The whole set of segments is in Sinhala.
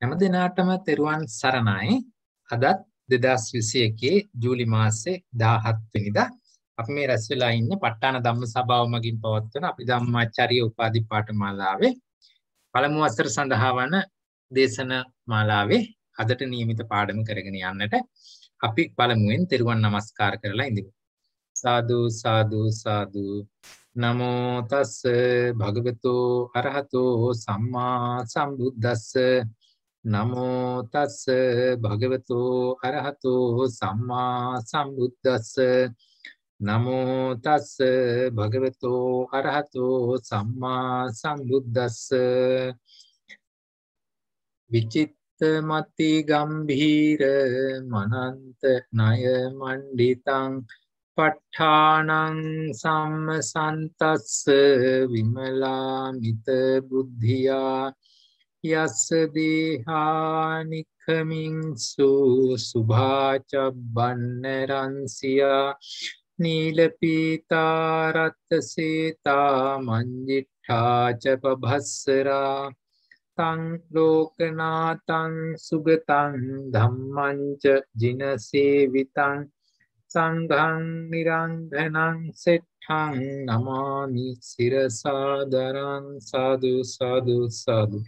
හැම දිනාටම තෙරුවන් සරණයි. අදත් 2021 ජූලි මාසේ 17 වෙනිදා අපි මේ රැස් වෙලා ඉන්නේ ප ဋ ාණ ධම්ම සභාව මගින් පවත්වන අපි ධම්මාචාර්ය උපාධි පාඨමාලාවේ පළමු වසර සඳහා වන දේශන මාලාවේ අදට નિયમિત පාඩම කරගෙන යන්නට අපි පළමුවෙන් තෙරුවන් নমස්කාර කරලා ඉඳිමු. සාදු සාදු සාදු නමෝ තස් භගවතෝ අරහතෝ සම්මා සම්බුද්දස්ස නමෝ තස්ස භගවතු අරහතු සම්මා සම්බුද්දස්ස නමෝ තස්ස භගවතු අරහතු සම්මා සම්බුද්දස්ස විචිත්ත මති ගම්භීර මනන්ත ණය මණ්ඩිතං ප ဋ ාණං සම්මසන්තස්ස විමලාමිත බුද්ධියා යස්ස දේහානික්කමින්සු සුභාචබ්බන්නරන්සියා නීලපීතාරත්ත සේතා මංජිට්ඨාචපභස්සරා තං ලෝකනාතං සුගතන් ධම්මංච ජිනසේවිතන් සංඝන් නිරංගනං සෙට්ටං නමාමි සිරසාදරන් සාදු සාදු සාදු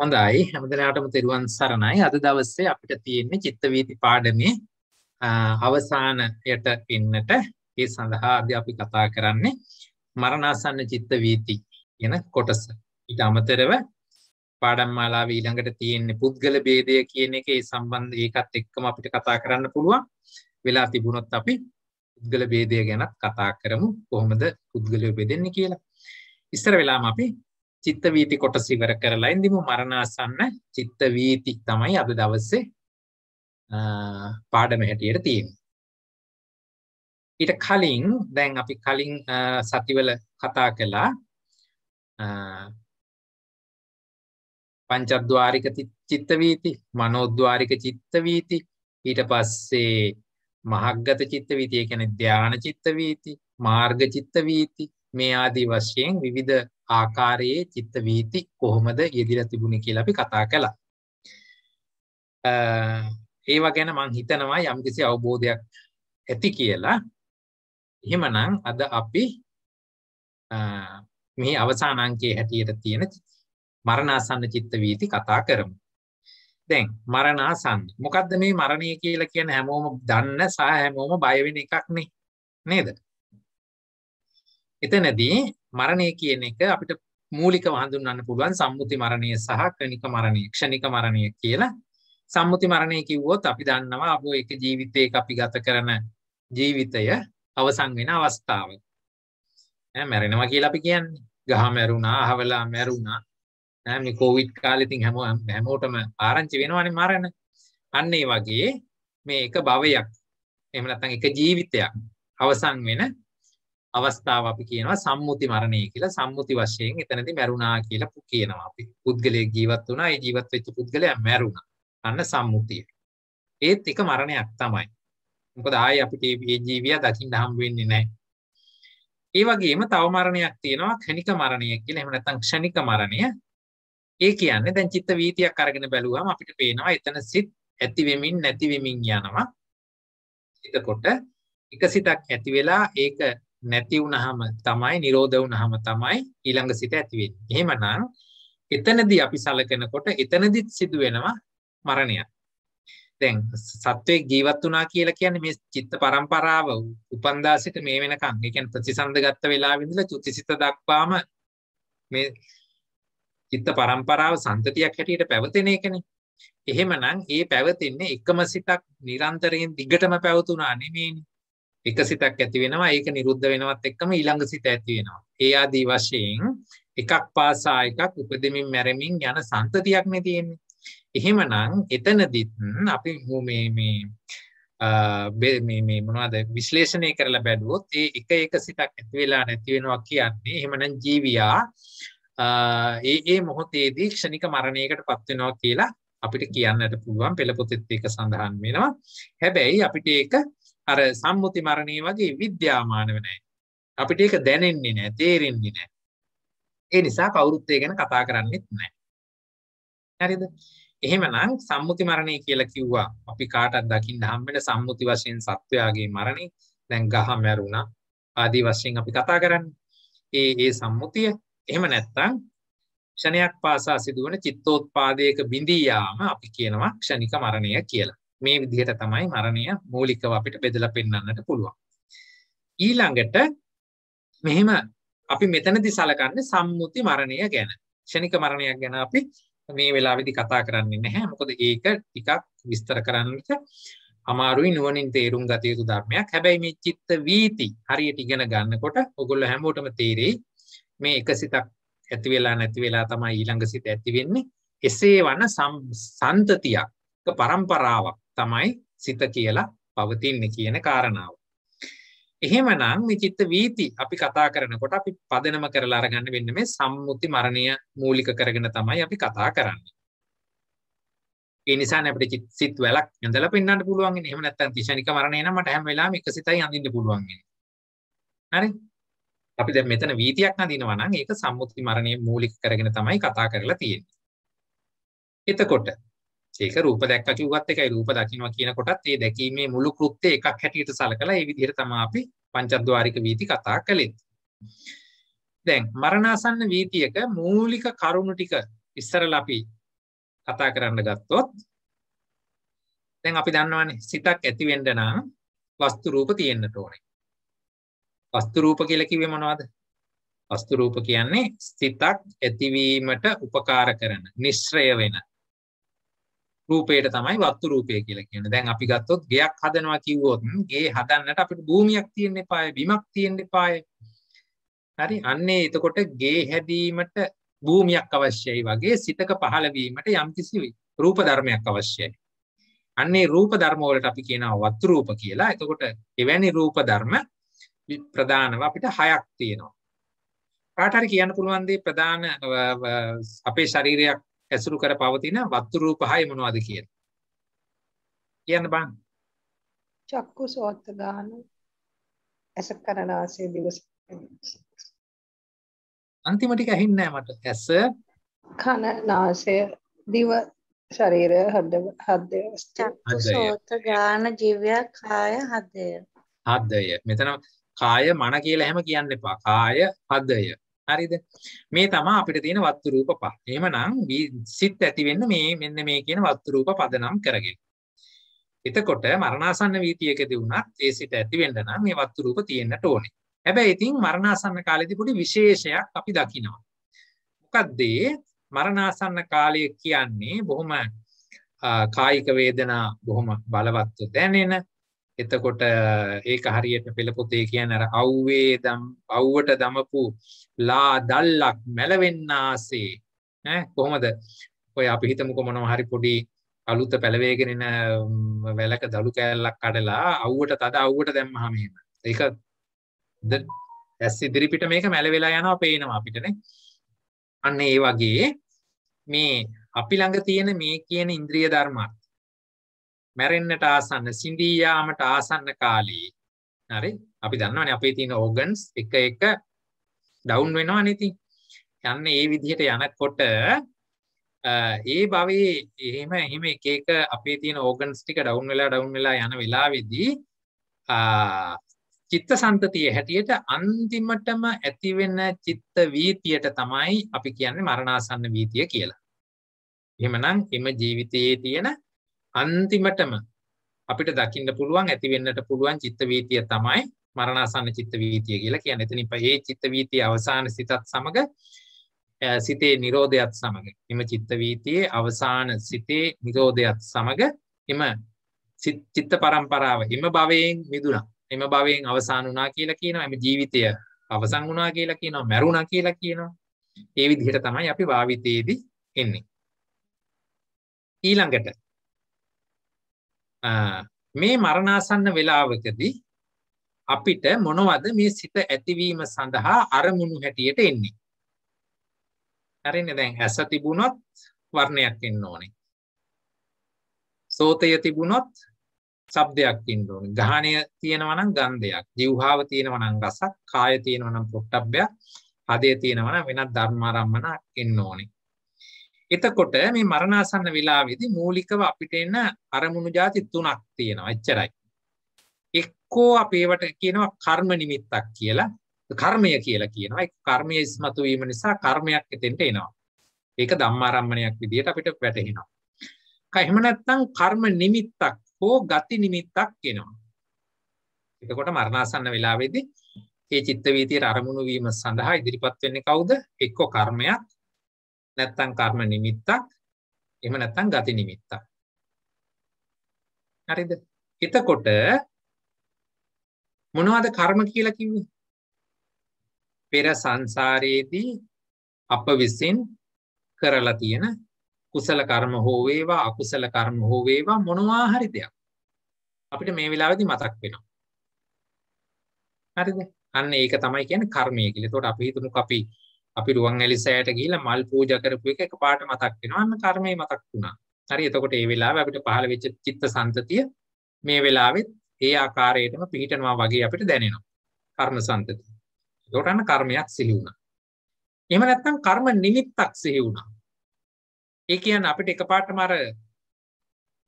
හොඳයි හැමදෙනාටම තෙරුවන් සරණයි අද දවසේ අපිට තියෙන්නේ චිත්ත වීති පාඩමේ අවසානයට එන්නට ඒ සඳහා අද අපි කතා කරන්නේ මරණාසන්න චිත්ත වීති කියන කොටස. ඊට අමතරව පාඩම් මාලාවේ ඊළඟට තියෙන්නේ පුද්ගල ભેදය කියන එක ඒ සම්බන්ධ ඒකත් එක්කම අපිට කතා කරන්න පුළුවන්. වෙලා තිබුණොත් අපි පුද්ගල ભેදය ගැන කතා කරමු කොහොමද පුද්ගලයෝ බෙදෙන්නේ කියලා. ඉස්සර වෙලාම අපි චිත්ත වීති කොටස ඉවර කරලා ඉඳිමු මරණාසන්න චිත්ත වීති තමයි අද දවසේ පාඩම හැටියට තියෙන්නේ. ඊට කලින් දැන් අපි කලින් සතිවල කතා කළා පංචද්වාරික චිත්ත වීති, මනෝද්වාරික චිත්ත වීති, ඊට පස්සේ මහග්ගත චිත්ත වීති, ඒ කියන්නේ ධානා චිත්ත වීති, මාර්ග චිත්ත වීති මේ ආදී වශයෙන් විවිධ ආකාරයේ චිත්ත වීති කොහොමද යෙදිලා තිබුණේ කියලා අපි කතා කළා. ඒවා ගැන මං හිතනවා යම්කිසි අවබෝධයක් ඇති කියලා. එහෙමනම් අද අපි මේ අවසාන අංකයේ හැටියට තියෙන මරණාසන්න චිත්ත වීති කතා කරමු. දැන් මරණාසන්න. මොකද්ද මේ මරණය කියලා කියන හැමෝම දන්න සහ හැමෝම බය වෙන එකක් නේ. නේද? එතනදී මරණය කියන එක අපිට මූලිකව හඳුන්වන්න පුළුවන් සම්මුති මරණය සහ ක්‍රනික මරණය ක්ෂණික මරණය කියලා සම්මුති මරණය කිව්වොත් අපි දන්නවා අප එක ජීවිතයක අපි ගත කරන ජීවිතය අවසන් වෙන අවස්ථාව මැරෙනවා කියලා අපි කියන්නේ ගහ මැරුණා අහවලා මැරුණා මේ කෝවිඩ් කාලේ ඉතින් හැම හැමෝටම ආරංචි වෙනවනේ මරණ අන්න ඒ වගේ මේ එක භවයක් එහෙම නැත්නම් එක ජීවිතයක් අවසන් වෙන අවස්ථාව අපි කියනවා සම්මුති මරණය කියලා සම්මුති වශයෙන් එතනදී මැරුණා කියලා කියනවා අපි. පුද්ගලයෙක් ජීවත් වුණා, ඒ ජීවත් වෙච්ච පුද්ගලයා මැරුණා. අන්න සම්මුතිය. ඒත් එක මරණයක් තමයි. මොකද ආයේ අපිට මේ ජීවියා දකින්න හම් වෙන්නේ නැහැ. ඒ වගේම තව මරණයක් තියෙනවා ක්ෂණික මරණය කියලා. එහෙම නැත්නම් ක්ෂණික මරණය. ඒ කියන්නේ දැන් චිත්ත වීතියක් අරගෙන බැලුවාම අපිට පේනවා එතන සිත් ඇති වෙමින් නැති වෙමින් යනවා. එතකොට එක සිතක් ඇති වෙලා ඒක නැති වුනහම තමයි නිරෝධ වුනහම තමයි ඊළඟ සිත ඇති වෙන්නේ. එහෙමනම් එතනදී අපි සලකනකොට එතනදිත් සිදු වෙනවා මරණයක්. දැන් සත්වයේ ජීවත් වුණා කියලා කියන්නේ මේ චිත්ත පරම්පරාව උපන්දා සිට මේ වෙනකන්, ඒ කියන්නේ ප්‍රතිසන්ද ගත්ත වෙලාවෙ ඉඳලා චුතිසිත දක්වාම මේ චිත්ත පරම්පරාව සම්තතියක් හැටියට පැවතෙන එකනේ. එහෙමනම් ඒ පැවතින්නේ එකම සිතක් නිරන්තරයෙන් දිගටම පැවතුණා නෙමෙයිනේ. එක සිතක් ඇති වෙනවා ඒක නිරුද්ධ වෙනවත් එක්කම ඊළඟ සිත ඇති වෙනවා. ඒ ආදී වශයෙන් එකක් පාසා එකක් උපදෙමින් මැරෙමින් යන සන්තතියක් නේ තියෙන්නේ. එහෙමනම් එතනදිත් අපි මේ මේ මේ මේ මොනවද විශ්ලේෂණය කරලා බැලුවොත් ඒ එක එක සිතක් ඇති වෙලා නැති වෙනවා කියන්නේ එහෙමනම් ජීවියා ඒ ඒ මොහොතේදී ක්ෂණික මරණයකට පත් වෙනවා කියලා අපිට කියන්නට පුළුවන් පෙළ පොතෙත් ඒක සඳහන් වෙනවා. හැබැයි අපිට ඒක අර සම්මුති මරණය වගේ විද්‍යාමාන වෙනයි. අපිට ඒක දැනෙන්නේ නෑ තේරෙන්නේ නෑ. ඒ නිසා කවුරුත් ඒ ගැන කතා කරන්නෙත් නෑ. හරිද? එහෙමනම් සම්මුති මරණය කියලා කිව්වා. අපි කාටත් දකින්න හම්බෙන සම්මුති වශයෙන් සත්වයාගේ මරණය දැන් ගහ මැරුණා ආදී වශයෙන් අපි කතා කරන්නේ. ඒ ඒ සම්මුතිය එහෙම නැත්තම් ක්ෂණයක් පාසා සිදුවන චිත්තෝත්පාදයක බිඳී යාම අපි කියනවා ක්ෂණික මරණය කියලා. මේ විදිහට තමයි මරණය මූලිකව අපිට බෙදලා පෙන්වන්නට පුළුවන්. ඊළඟට මෙහෙම අපි මෙතනදී සලකන්නේ සම්මුති මරණය ගැන. ක්ෂණික මරණයක් ගැන අපි මේ වෙලාවේදී කතා කරන්නේ නැහැ. මොකද ඒක ටිකක් විස්තර කරන්නට අමාරුයි නුවණින් තේරුම් ගත යුතු ධර්මයක්. හැබැයි මේ චිත්ත වීති හරියට ඉගෙන ගන්නකොට ඔගොල්ලෝ හැමෝටම තේරෙයි මේ එක සිතක් ඇති වෙලා නැති වෙලා තමයි ඊළඟ සිත ඇති වෙන්නේ. එසේ වන සංතතියක් පරම්පරාවක් තමයි සිත කියලා පවතින්නේ කියන කාරණාව. එහෙමනම් මේ චිත්ත වීති අපි කතා කරනකොට අපි පදනම කරලා අරගන්න වෙන්නේ මේ සම්මුති මරණය මූලික කරගෙන තමයි අපි කතා කරන්නේ. ඒ නිසා අපිට සිත් වලක් ඇඳලා පෙන්වන්න පුළුවන් ඉන්නේ. එහෙම නැත්නම් තිශනික මරණය නම් මට හැම වෙලාවෙම එක සිතයි අඳින්න පුළුවන් ඉන්නේ. හරි? අපි දැන් මෙතන වීතියක් නඳිනවා නම් ඒක සම්මුති මරණය මූලික කරගෙන තමයි කතා කරලා තියෙන්නේ. එතකොට ඒක රූප දැක්ක කිව්වත් එකයි රූප දකින්නවා කියනකොටත් ඒ දැකීමේ මුළු කෘත්‍ය එකක් හැටියට සලකලා ඒ විදිහට තමයි අපි පංචද්වාරික වීති කතා කළේ. දැන් මරණාසන්න වීතියක මූලික කරුණු ටික ඉස්සරලා අපි කතා කරන්න ගත්තොත් දැන් අපි දන්නවනේ සිතක් ඇති වෙන්න නම් වස්තු රූප තියෙන්න ඕනේ. වස්තු රූප කියලා කිව්වේ මොනවද? වස්තු රූප කියන්නේ සිතක් ඇතිවීමට උපකාර කරන, නිස්සය වෙන, රූපයට තමයි වත්තු රූපය කියලා කියන්නේ. දැන් අපි ගත්තොත් ගෙයක් හදනවා කිව්වොත් ගේ හදන්නට අපිට භූමියක් තියෙන්න එපාය, බිමක් තියෙන්න එපාය. හරි. අන්නේ එතකොට ගේ හැදීමට භූමියක් අවශ්‍යයි වගේ සිතක පහළ වීමට යම්කිසි රූප ධර්මයක් අවශ්‍යයි. අන්නේ රූප ධර්ම වලට අපි කියනවා වත්තු රූප කියලා. එතකොට එවැනි රූප ධර්ම ප්‍රධානව අපිට හයක් තියෙනවා. කාට හරි කියන්න පුළුවන් දේ ප්‍රධාන අපේ ශරීරයක් ඇසුරු කර පවතින වත්තු රූප හය මොනවද කියලා. කියන්න බං. චක්කු සෝත ගාන ඇස කරනාසේ දිවස අන්තිම ටික ඇහින්නේ නැහැ මට. ඇස කන නාසය දිව ශරීරය හද හදය චක්කු සෝත ගාන ජීවය කාය හදය. හදය. මෙතන කාය මන කියලා එහෙම කියන්න එපා. කාය හදය. හරිද මේ තමා අපිට තියෙන වත්තු රූප පහ එහෙමනම් සිත් ඇතිවෙන්න මේ මෙන්න මේ කියන වත්තු රූප පදනම් කරගෙන එතකොට මරණාසන්න වීතියකදී වුණත් ඒ සිත ඇතිවෙන්න නම් මේ වත්තු රූප තියෙන්නට ඕනේ හැබැයි ඉතින් මරණාසන්න කාලෙදී පොඩි විශේෂයක් අපි දකිනවා මොකද්ද මරණාසන්න කාලය කියන්නේ බොහොම කායික වේදනා බොහොම බලවත්ව දැනෙන එතකොට ඒක හරියට පෙළපොතේ කියන අර අව්වේ දම් අව්වට දමපු ලා දල්ලක් මැලවෙන්න ආසේ ඈ කොහොමද ඔය අපි හිතමුකෝ මොනවා හරි පොඩි අලුත පැලවේගෙන එන වැලක දළු කෑල්ලක් කඩලා අව්වට තද අව්වට දැම්මහම එහෙම ඒක ඇස් ඉදිරි පිට මේක මැලවෙලා යනවා පේනවා අපිටනේ අන්න ඒ වගේ මේ අපි ළඟ තියෙන මේ කියන ඉන්ද්‍රිය ධර්මත් මැරෙන්න්නට ආසන්න සිඳී යාමට ආසන්න කාලේ හරි අපි දන්නවනේ අපේ තියෙන ඕගන්ස් එක එක ඩවුන් වෙනවනේ ඉතින් යන්න ඒ විදිහට යනකොට ඒ භවයේ එහෙම එහෙම එක එක අපේ තියෙන ඕගන්ස් ටික ඩවුන් වෙලා ඩවුන් වෙලා යන වෙලාවේදී චිත්ත සන්තතිය හැටියට අන්තිමටම ඇතිවෙන චිත්ත වීතියට තමයි අපි කියන්නේ මරණාසන්න වීතිය කියලා. එහෙමනම් එම ජීවිතයේ තියෙන අන්තිමටම අපිට දකින්න පුළුවන් ඇති වෙන්නට පුළුවන් චිත්ත වීතිය තමයි මරණාසන්න චිත්ත වීතිය කියලා කියන්නේ. එතනින් පහේ චිත්ත වීතිය අවසාන සිතත් සමග සිතේ නිරෝධයත් සමග එම චිත්ත වීතියේ අවසාන සිතේ නිරෝධයත් සමග එම චිත්ත පරම්පරාව එම භවයෙන් මිදුණා. එම භවයෙන් අවසන් වුණා කියලා කියනවා. එම ජීවිතය අවසන් වුණා කියලා කියනවා. මැරුණා කියලා කියනවා. ඒ විදිහට තමයි අපි භාවිතයේදී එන්නේ. ඊළඟට මේ මරණාසන්න වෙලාවකදී අපිට මොනවද මේ සිත ඇතිවීම සඳහා අරමුණු හැටියට එන්නේ. හරිනේ දැන් ඇස තිබුණොත් වර්ණයක් එන්න ඕනේ. සෝතය තිබුණොත් ශබ්දයක් එන්න ඕනේ. ගාහණය තියෙනවා නම් ගන්ධයක්, જીවහාව තියෙනවා නම් රසක්, කාය තියෙනවා නම් පොට්ටබ්බයක්, හදේ තියෙනවා නම් වෙනත් ධර්මාරම්මනක් එන්න ඕනේ. එතකොට මේ මරණාසන්න වෙලාවේදී මූලිකව අපිට එන අරමුණු જાති තුනක් තියෙනවා එච්චරයි. එක්කෝ අපේවට කියනවා කර්ම නිමිත්තක් කියලා. කර්මය කියලා කියනවා. ඒ කර්මය ඉස්මතු වීම නිසා කර්මයක් එතෙන්ට එනවා. ඒක ධම්මාරම්මණයක් විදිහට අපිට වැටහෙනවා. එහෙම නැත්නම් කර්ම නිමිත්තක් හෝ ගති නිමිත්තක් එනවා. එතකොට මරණාසන්න වෙලාවේදී ඒ චිත්ත වීතියට අරමුණු වීම සඳහා ඉදිරිපත් වෙන්නේ කවුද? එක්කෝ කර්මයක් නැත්තම් කර්ම නිමිත්තක් එහෙම නැත්තම් ගති නිමිත්තක් හරිද එතකොට මොනවද කර්ම කියලා කිව්වේ පෙර සංසාරයේදී අප විසින් කරලා තියෙන කුසල කර්ම හෝ වේවා අකුසල කර්ම හෝ වේවා මොනවා හරි දෙයක් අපිට මේ වෙලාවේදී මතක් වෙනවා හරිද අන්න ඒක තමයි කියන්නේ කර්මය කියලා. එතකොට අපි හිතමුකෝ අපි අපි රුවන් ඇලිසෑට ගිහිල්ලා මල් පූජා කරපු එක එකපාරට මතක් වෙනවා. අන්න කර්මය මතක් වුණා. හරි එතකොට ඒ වෙලාවේ අපිට පහළ වෙච්ච චිත්ත සංතතිය මේ වෙලාවෙත් ඒ ආකාරයටම පිහිටනවා වගේ අපිට දැනෙනවා. කර්ම සංතතිය. ඒකට අන්න කර්මයක් සිහි වුණා. එහෙම නැත්නම් කර්ම නිමිත්තක් සිහි වුණා. ඒ කියන්නේ අපිට එකපාරටම අර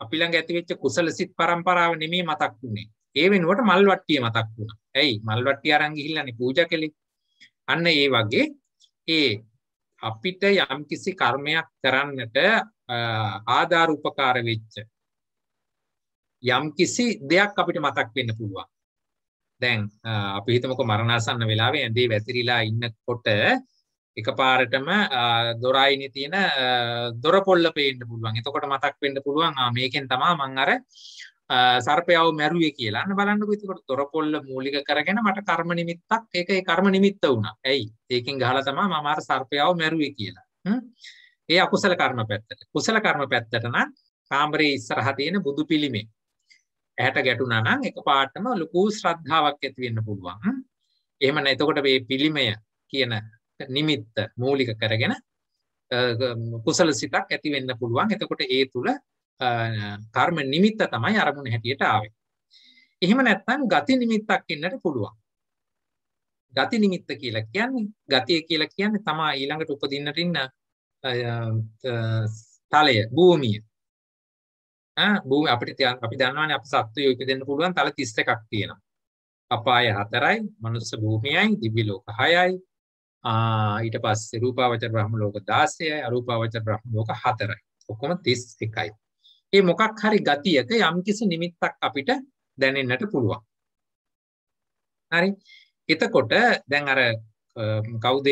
අපි ළඟ ඇති වෙච්ච කුසල සිත් පරම්පරාව නෙමෙයි මතක් වුනේ. ඒ වෙනුවට මල්වට්ටිය මතක් වුණා. ඇයි මල්වට්ටිය අරන් ගිහිල්ලානේ පූජා කළේ. අන්න ඒ වගේ ඒ අපිට යම්කිසි කර්මයක් කරන්නට ආධාර උපකාර වෙච්ච යම්කිසි දෙයක් අපිට මතක් වෙන්න පුළුවන්. දැන් අපි හිතමුකෝ මරණාසන්න වෙලාවේ ඇඳේ වැතිරිලා ඉන්නකොට එකපාරටම දොරයිනේ තියෙන දොර පොල්ල පේන්න පුළුවන්. එතකොට මතක් වෙන්න පුළුවන් ආ මේකෙන් තමයි මම අර සර්පයව මැරුවේ කියලා අන්න බලන්නකෝ එතකොට තොරපොල්ල මූලික කරගෙන මට කර්ම නිමිත්තක් ඒක ඒ කර්ම නිමිත්ත වුණා. ඇයි? ඒකෙන් ගහලා තමයි මම අර සර්පයව මැරුවේ කියලා. ඒ අකුසල කර්ම පැත්තට. කුසල කර්ම පැත්තට නම් කාමරේ ඉස්සරහා තියෙන බුදු පිළිමේ ඇහැට ගැටුණා නම් එකපාරටම ලොකු ශ්‍රද්ධාවක් ඇති වෙන්න පුළුවන්. එහෙම නැත්නම් එතකොට මේ පිළිමය කියන නිමිත්ත මූලික කරගෙන කුසල සිතක් ඇති වෙන්න පුළුවන්. එතකොට ඒ තුල කර්ම නිමිත්ත තමයි අරමුණ හැටියට ආවේ. එහෙම නැත්නම් ගති නිමිත්තක් ඉන්නට පුළුවන්. ගති නිමිත්ත කියලා කියන්නේ ගතිය කියලා කියන්නේ තමා ඊළඟට උපදින්නට ඉන්න තලය, භූමිය. ආ භූමිය අපිට අපි දන්නවානේ අපි සත්වය උපදින්න පුළුවන් තල 31ක් තියෙනවා. අපාය 4යි, මනුස්ස භූමියයි, දිව්‍ය ලෝක 6යි. ආ ඊට පස්සේ රූපාවචර බ්‍රහ්ම ලෝක 16යි, අරූපාවචර බ්‍රහ්ම ලෝක 4යි. ඔක්කොම 31යි. ඒ මොකක් හරි ගතියක යම්කිසි නිමිත්තක් අපිට දැනෙන්නට පුළුවන්. හරි. එතකොට දැන් අර කවුද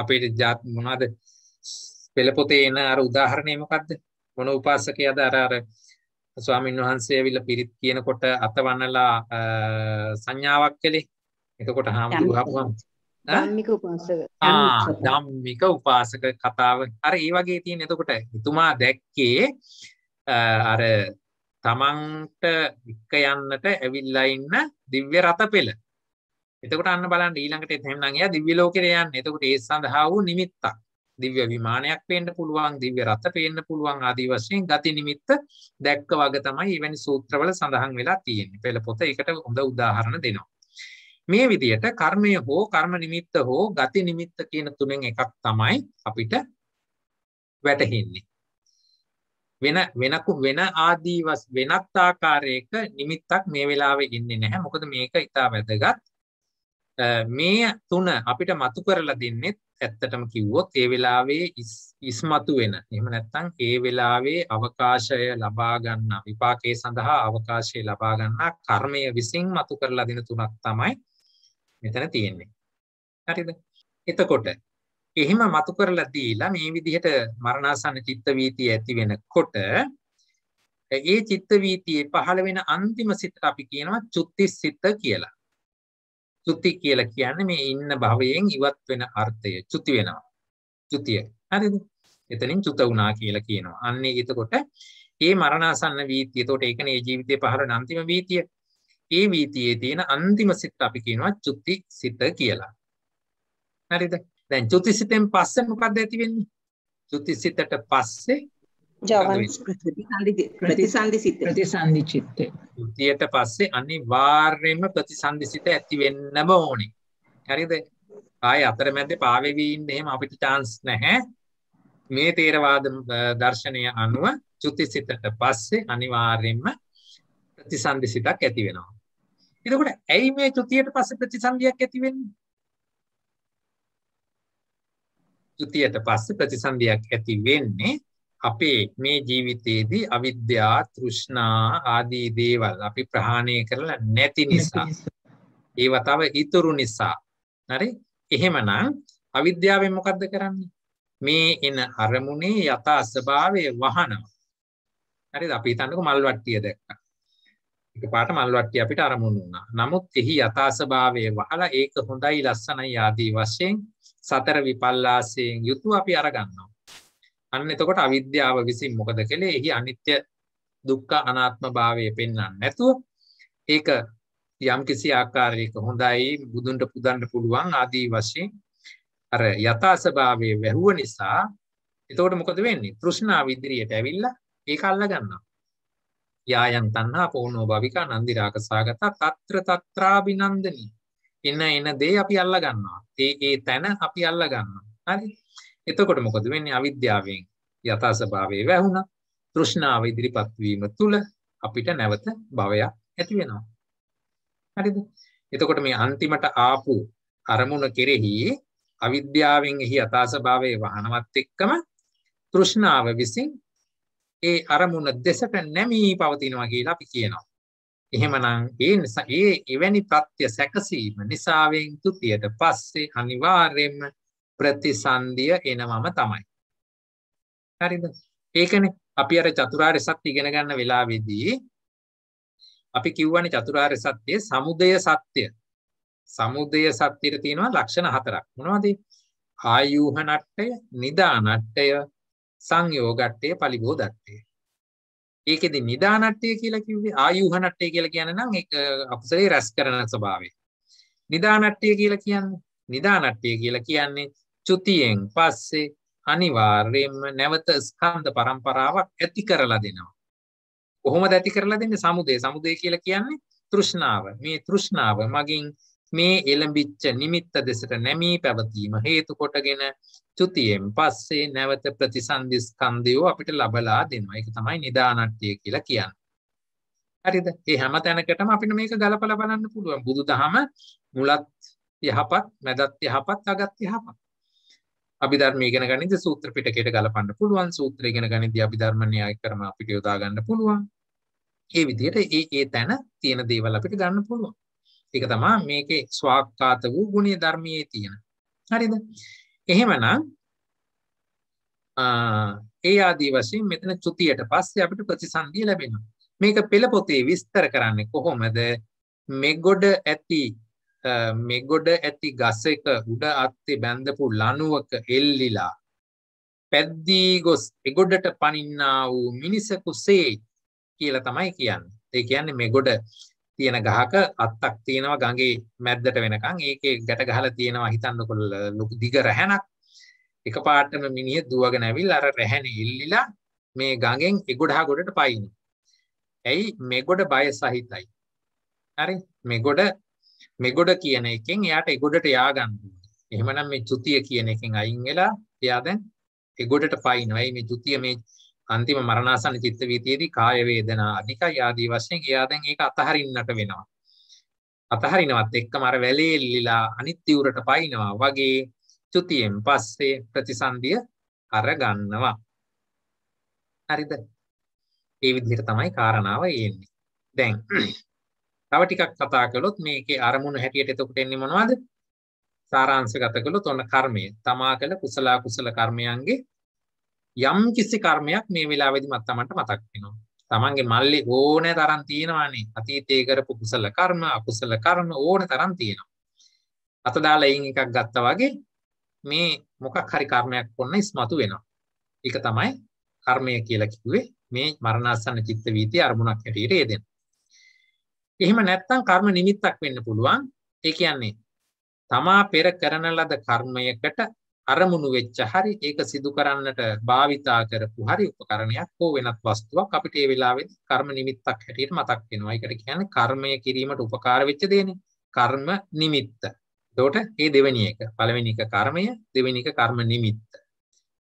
අපේ ජාත් මොනවද පෙළපොතේ එන අර උදාහරණය මොකද්ද? මොන උපාසකයාද අර අර ස්වාමීන් වහන්සේ ඇවිල්ලා පිරිත් කියනකොට අතවන්නලා සංඥාවක් කළේ. එතකොට හාමුදුරුවෝ ධම්මික උපාසක ධම්මික උපාසක කතාව අර ඒ වගේ තියෙන එතකොට එතුමා දැක්කේ අර තමන්ට එක්ක යන්නට ඇවිල්ලා ඉන්න දිව්‍ය රත පෙළ. එතකොට අන්න බලන්න ඊළඟට එහෙනම් එයා දිව්‍ය ලෝකෙට යන්නේ. එතකොට ඒ සඳහා වූ නිමිත්තක්. දිව්‍ය විමානයක් පේන්න පුළුවන්, දිව්‍ය රත පේන්න පුළුවන් ආදී වශයෙන් ගති නිමිත්ත දැක්ක වග තමයි එවැනි සූත්‍රවල සඳහන් වෙලා තියෙන්නේ. පෙළ පොත ඒකට හොඳ උදාහරණ දෙනවා. මේ විදියට කර්මය හෝ කර්ම නිමිත්ත හෝ ගති නිමිත්ත කියන තුනෙන් එකක් තමයි අපිට වැටහෙන්නේ. වෙන වෙනකු වෙන ආදීවස් වෙනත් ආකාරයක නිමිත්තක් මේ වෙලාවේ ඉන්නේ නැහැ. මොකද මේක ඉතා වැදගත්. මේ තුන අපිට මතු කරලා දෙන්නේ ඇත්තටම කිව්වොත් ඒ වෙලාවේ ඉස්මතු වෙන. එහෙම නැත්නම් ඒ වෙලාවේ අවකාශය ලබා ගන්න විපාකයේ සඳහා අවකාශය ලබා ගන්න කර්මය විසින් මතු කරලා දෙන තුනක් තමයි මෙතන තියෙන්නේ. හරිද? එතකොට එහෙම මතු කරලා දීලා මේ විදිහට මරණාසන්න චිත්ත වීතිය ඇති වෙනකොට ඒ චිත්ත වීතියේ පහළ වෙන අන්තිම සිත අපි කියනවා චුත්තිස් සිත කියලා. චුති කියලා කියන්නේ මේ ඉන්න භවයෙන් ඉවත් වෙන අර්ථය චුති වෙනවා. චුතිය. හරිද? එතනින් චුත වුණා කියලා කියනවා. අන්නේ එතකොට ඒ මරණාසන්න වීතිය. එතකොට ඒකනේ ජීවිතයේ පහළ වෙන අන්තිම වීතිය. ඒ වීතියේ තියෙන අන්තිම සිත අපි කියනවා චුති සිත කියලා. හරිද? දැන් චුතිසිතෙන් පස්සේ මොකක්ද ඇති වෙන්නේ? චුතිසිතට පස්සේ ජවන් ප්‍රතිසන්දි සිත ප්‍රතිසන්දි චිත්තේ ත්‍ුතියට පස්සේ අනිවාර්යයෙන්ම ප්‍රතිසන්දි සිත ඇති වෙන්නම ඕනේ. හරිද? ආයේ අතරමැද්දේ පාවෙවි ඉන්න එහෙම අපිට chance නැහැ. මේ තේරවාද දර්ශනය අනුව චුතිසිතට පස්සේ අනිවාර්යයෙන්ම ප්‍රතිසන්දි සිතක් ඇති වෙනවා. එතකොට ඇයි මේ චුතියට පස්සේ ප්‍රතිසන්දියක් ඇති වෙන්නේ? ස්තුතියට පස්සේ ප්‍රතිසන්දියක් ඇති වෙන්නේ අපේ මේ ජීවිතයේදී අවිද්‍යා තෘෂ්ණා ආදී දේවල් අපි ප්‍රහාණය කරලා නැති නිසා ඒව තව ඉතුරු නිසා හරි එහෙමනම් අවිද්‍යාවෙන් මොකද්ද කරන්නේ මේ එන අරමුණේ යථා ස්වභාවය වහනවා හරිද අපි හිතන්නකො මල් වට්ටිය දැක්කා එකපාරට මල් වට්ටිය අපිට අරමුණු වුණා නමුත් එහි යථා ස්වභාවය වහලා ඒක හොඳයි ලස්සනයි ආදී වශයෙන් සතර විපල්ලාසයෙන් යුතුව අපි අරගන්නවා. අන්න එතකොට අවිද්‍යාව විසින් මොකද කළේ? එහි අනිත්‍ය දුක්ඛ අනාත්ම භාවය පෙන්වන්නේ නැතුව ඒක යම්කිසි ආකාරයක හොඳයි බුදුන්ට පුදන්න පුළුවන් ආදී වශයෙන් අර යථා ස්වභාවයේ වැහුව නිසා එතකොට මොකද වෙන්නේ? තෘෂ්ණාව ඉදිරියට ඇවිල්ලා ඒක අල්ල ගන්නවා. යායන් තණ්හා පොණෝ භවිකා නන්දි රාගසාගත తත්‍ර తත්‍රාබිනන්දනි එන එන දේ අපි අල්ල ගන්නවා ඒ ඒ තැන අපි අල්ල ගන්නවා හරි එතකොට මොකද වෙන්නේ අවිද්‍යාවෙන් යථා ස්වභාවයේ වැහුණා තෘෂ්ණාව ඉදිරිපත් වීම තුළ අපිට නැවත භවයක් ඇති වෙනවා හරිද එතකොට මේ අන්තිමට ආපු අරමුණ කෙරෙහි අවිද්‍යාවෙන් එහි යථා ස්වභාවයේ වහනවත් එක්කම තෘෂ්ණාව විසින් ඒ අරමුණ දෙසට නැමී පවතිනවා කියලා අපි කියනවා එහෙමනම් ඒ නිසා ඒ එවැනි ප්‍රත්‍ය සැකසීම නිසාවෙන් තුතියට පස්සේ අනිවාර්යයෙන්ම ප්‍රතිසන්දිය එනවම තමයි. හරිද? ඒකනේ අපි අර චතුරාර්ය සත්‍ය ඉගෙන ගන්න වෙලාවේදී අපි කිව්වනේ චතුරාර්ය සත්‍යයේ සමුදය සත්‍ය. සමුදය සත්‍යෙට තියෙනවා ලක්ෂණ හතරක්. මොනවද? ආයුහ නට්ටය, නිදා නට්ටය, සංයෝග නට්ටය, පලිබෝධ නට්ටය. ඒකෙදි නිදානට්ටය කියලා කිව්වේ ආයුහනට්ටය කියලා කියන්නේ නම් ඒක අකුසලේ රැස් කරන ස්වභාවය. නිදානට්ටය කියලා කියන්නේ නිදානට්ටය කියලා කියන්නේ චුතියෙන් පස්සේ අනිවාර්යෙන්ම නැවත ස්කන්ධ පරම්පරාවක් ඇති කරලා දෙනවා. කොහොමද ඇති කරලා දෙන්නේ? සමුදය. සමුදය කියලා කියන්නේ තෘෂ්ණාව. මේ තෘෂ්ණාව මගින් මේ එළඹිච්ච නිමිත්ත දෙසට නැමී පැවතීම හේතු කොටගෙන චුතියෙන් පස්සේ නැවත ප්‍රතිසන්දි ස්කන්ධයෝ අපිට ලබලා දෙනවා. ඒක තමයි නිදානට්ඨිය කියලා කියන්නේ. හරිද? මේ හැම තැනකටම අපිට මේක ගලපලා බලන්න පුළුවන්. බුදුදහම මුලත් යහපත්, මැදත් යහපත්, අගත් යහපත්. අභිධර්ම ඉගෙන ගනිද්දී සූත්‍ර පිටකයට ගලපන්න පුළුවන්. සූත්‍ර ඉගෙන ගනිද්දී අභිධර්ම න්‍යාය ක්‍රම අපිට යොදා ගන්න පුළුවන්. මේ විදිහට ඒ ඒ තැන තියෙන දේවල් අපිට ගන්න පුළුවන්. එක තමා මේකේ ස්වාක්කාත වූ ගුණය ධර්මයේ තියෙන. හරිද? එහෙමනම් ඒ ආදී වශයෙන් මෙතන චුතියට පස්සේ අපිට ප්‍රතිසන්දිය ලැබෙනවා. මේක පෙළ පොතේ විස්තර කරන්නේ කොහොමද? මෙගොඩ ඇති මෙගොඩ ඇති ගස් එක උඩ අත්තේ බැඳපු ලණුවක එල්ලිලා පැද්දී ගොස් එගොඩට පනින්නා වූ මිනිසකුසේ කියලා තමයි කියන්නේ. ඒ කියන්නේ මෙගොඩ තියෙන ගහක අත්තක් තියෙනවා ගඟේ මැද්දට වෙනකන් ඒකේ ගැට ගහලා තියෙනවා හිතන්නකො ලොකු දිග රැහැනක් එකපාරටම මිනිහ දුවගෙන ඇවිල්ලා අර රැහැන ඉල්ලිලා මේ ගඟෙන් එගොඩහ ගොඩට පයින්. ඇයි මෙගොඩ බය සහිතයි. හරි මෙගොඩ මෙගොඩ කියන එකෙන් එයාට එගොඩට යආගන්න. එහෙමනම් මේ චුතිය කියන එකෙන් අයින් වෙලා එයා දැන් එගොඩට පයින්. ඇයි මේ චුතිය මේ අන්තිම මරණාසන්න චිත්ත වීතියේදී කාය වේදනා අධිකයි ආදී වශයෙන් ගියා දැන් ඒක අතහරින්නට වෙනවා. අතහරිනවත් එක්කම අර වැලේ ලිලා අනිත් ඉවුරට පයින්නවා වගේ චුතියෙන් පස්සේ ප්‍රතිසන්දිය අර ගන්නවා. හරිද? ඒ විදිහට තමයි කාරණාව එන්නේ. දැන් තව ටිකක් කතා කළොත් මේකේ අරමුණු හැටියට එතකොට එන්නේ මොනවද? සාරාංශගත කළොත් ඔන්න කර්මය. තමා කළ කුසල කුසල කර්මයන්ගේ යම් කිසි කර්මයක් මේ වෙලාවේදී මත් තමන්ට මතක් වෙනවා. තමන්ගේ මල්ලි ඕනෑ තරම් තියෙනවානේ. අතීතයේ කරපු කුසල කර්ම, අකුසල කර්ම ඕනෑ තරම් තියෙනවා. අත දාලා එකක් ගත්තා වගේ මේ මොකක් හරි කර්මයක් ඔන්න ඉස්මතු වෙනවා. ඒක තමයි කර්මය කියලා කිව්වේ. මේ මරණාසන්න චිත්ත වීතිය අරමුණක් හැටියට යෙදෙන. එහෙම නැත්නම් කර්ම නිමිත්තක් වෙන්න පුළුවන්. ඒ කියන්නේ තමා පෙර කරන ලද කර්මයකට අරමුණු වෙච්ච හරි ඒක සිදු කරන්නට භාවිතා කරපු හරි උපකරණයක් හෝ වෙනත් වස්තුවක් අපිට ඒ වෙලාවේදී කර්ම නිමිත්තක් හැටියට මතක් වෙනවා. ඒකට කියන්නේ කර්මය කිරීමට උපකාර වෙච්ච දේනේ. කර්ම නිමිත්ත. එතකොට මේ දෙවෙනි එක. පළවෙනි එක කර්මය, දෙවෙනි එක කර්ම නිමිත්ත.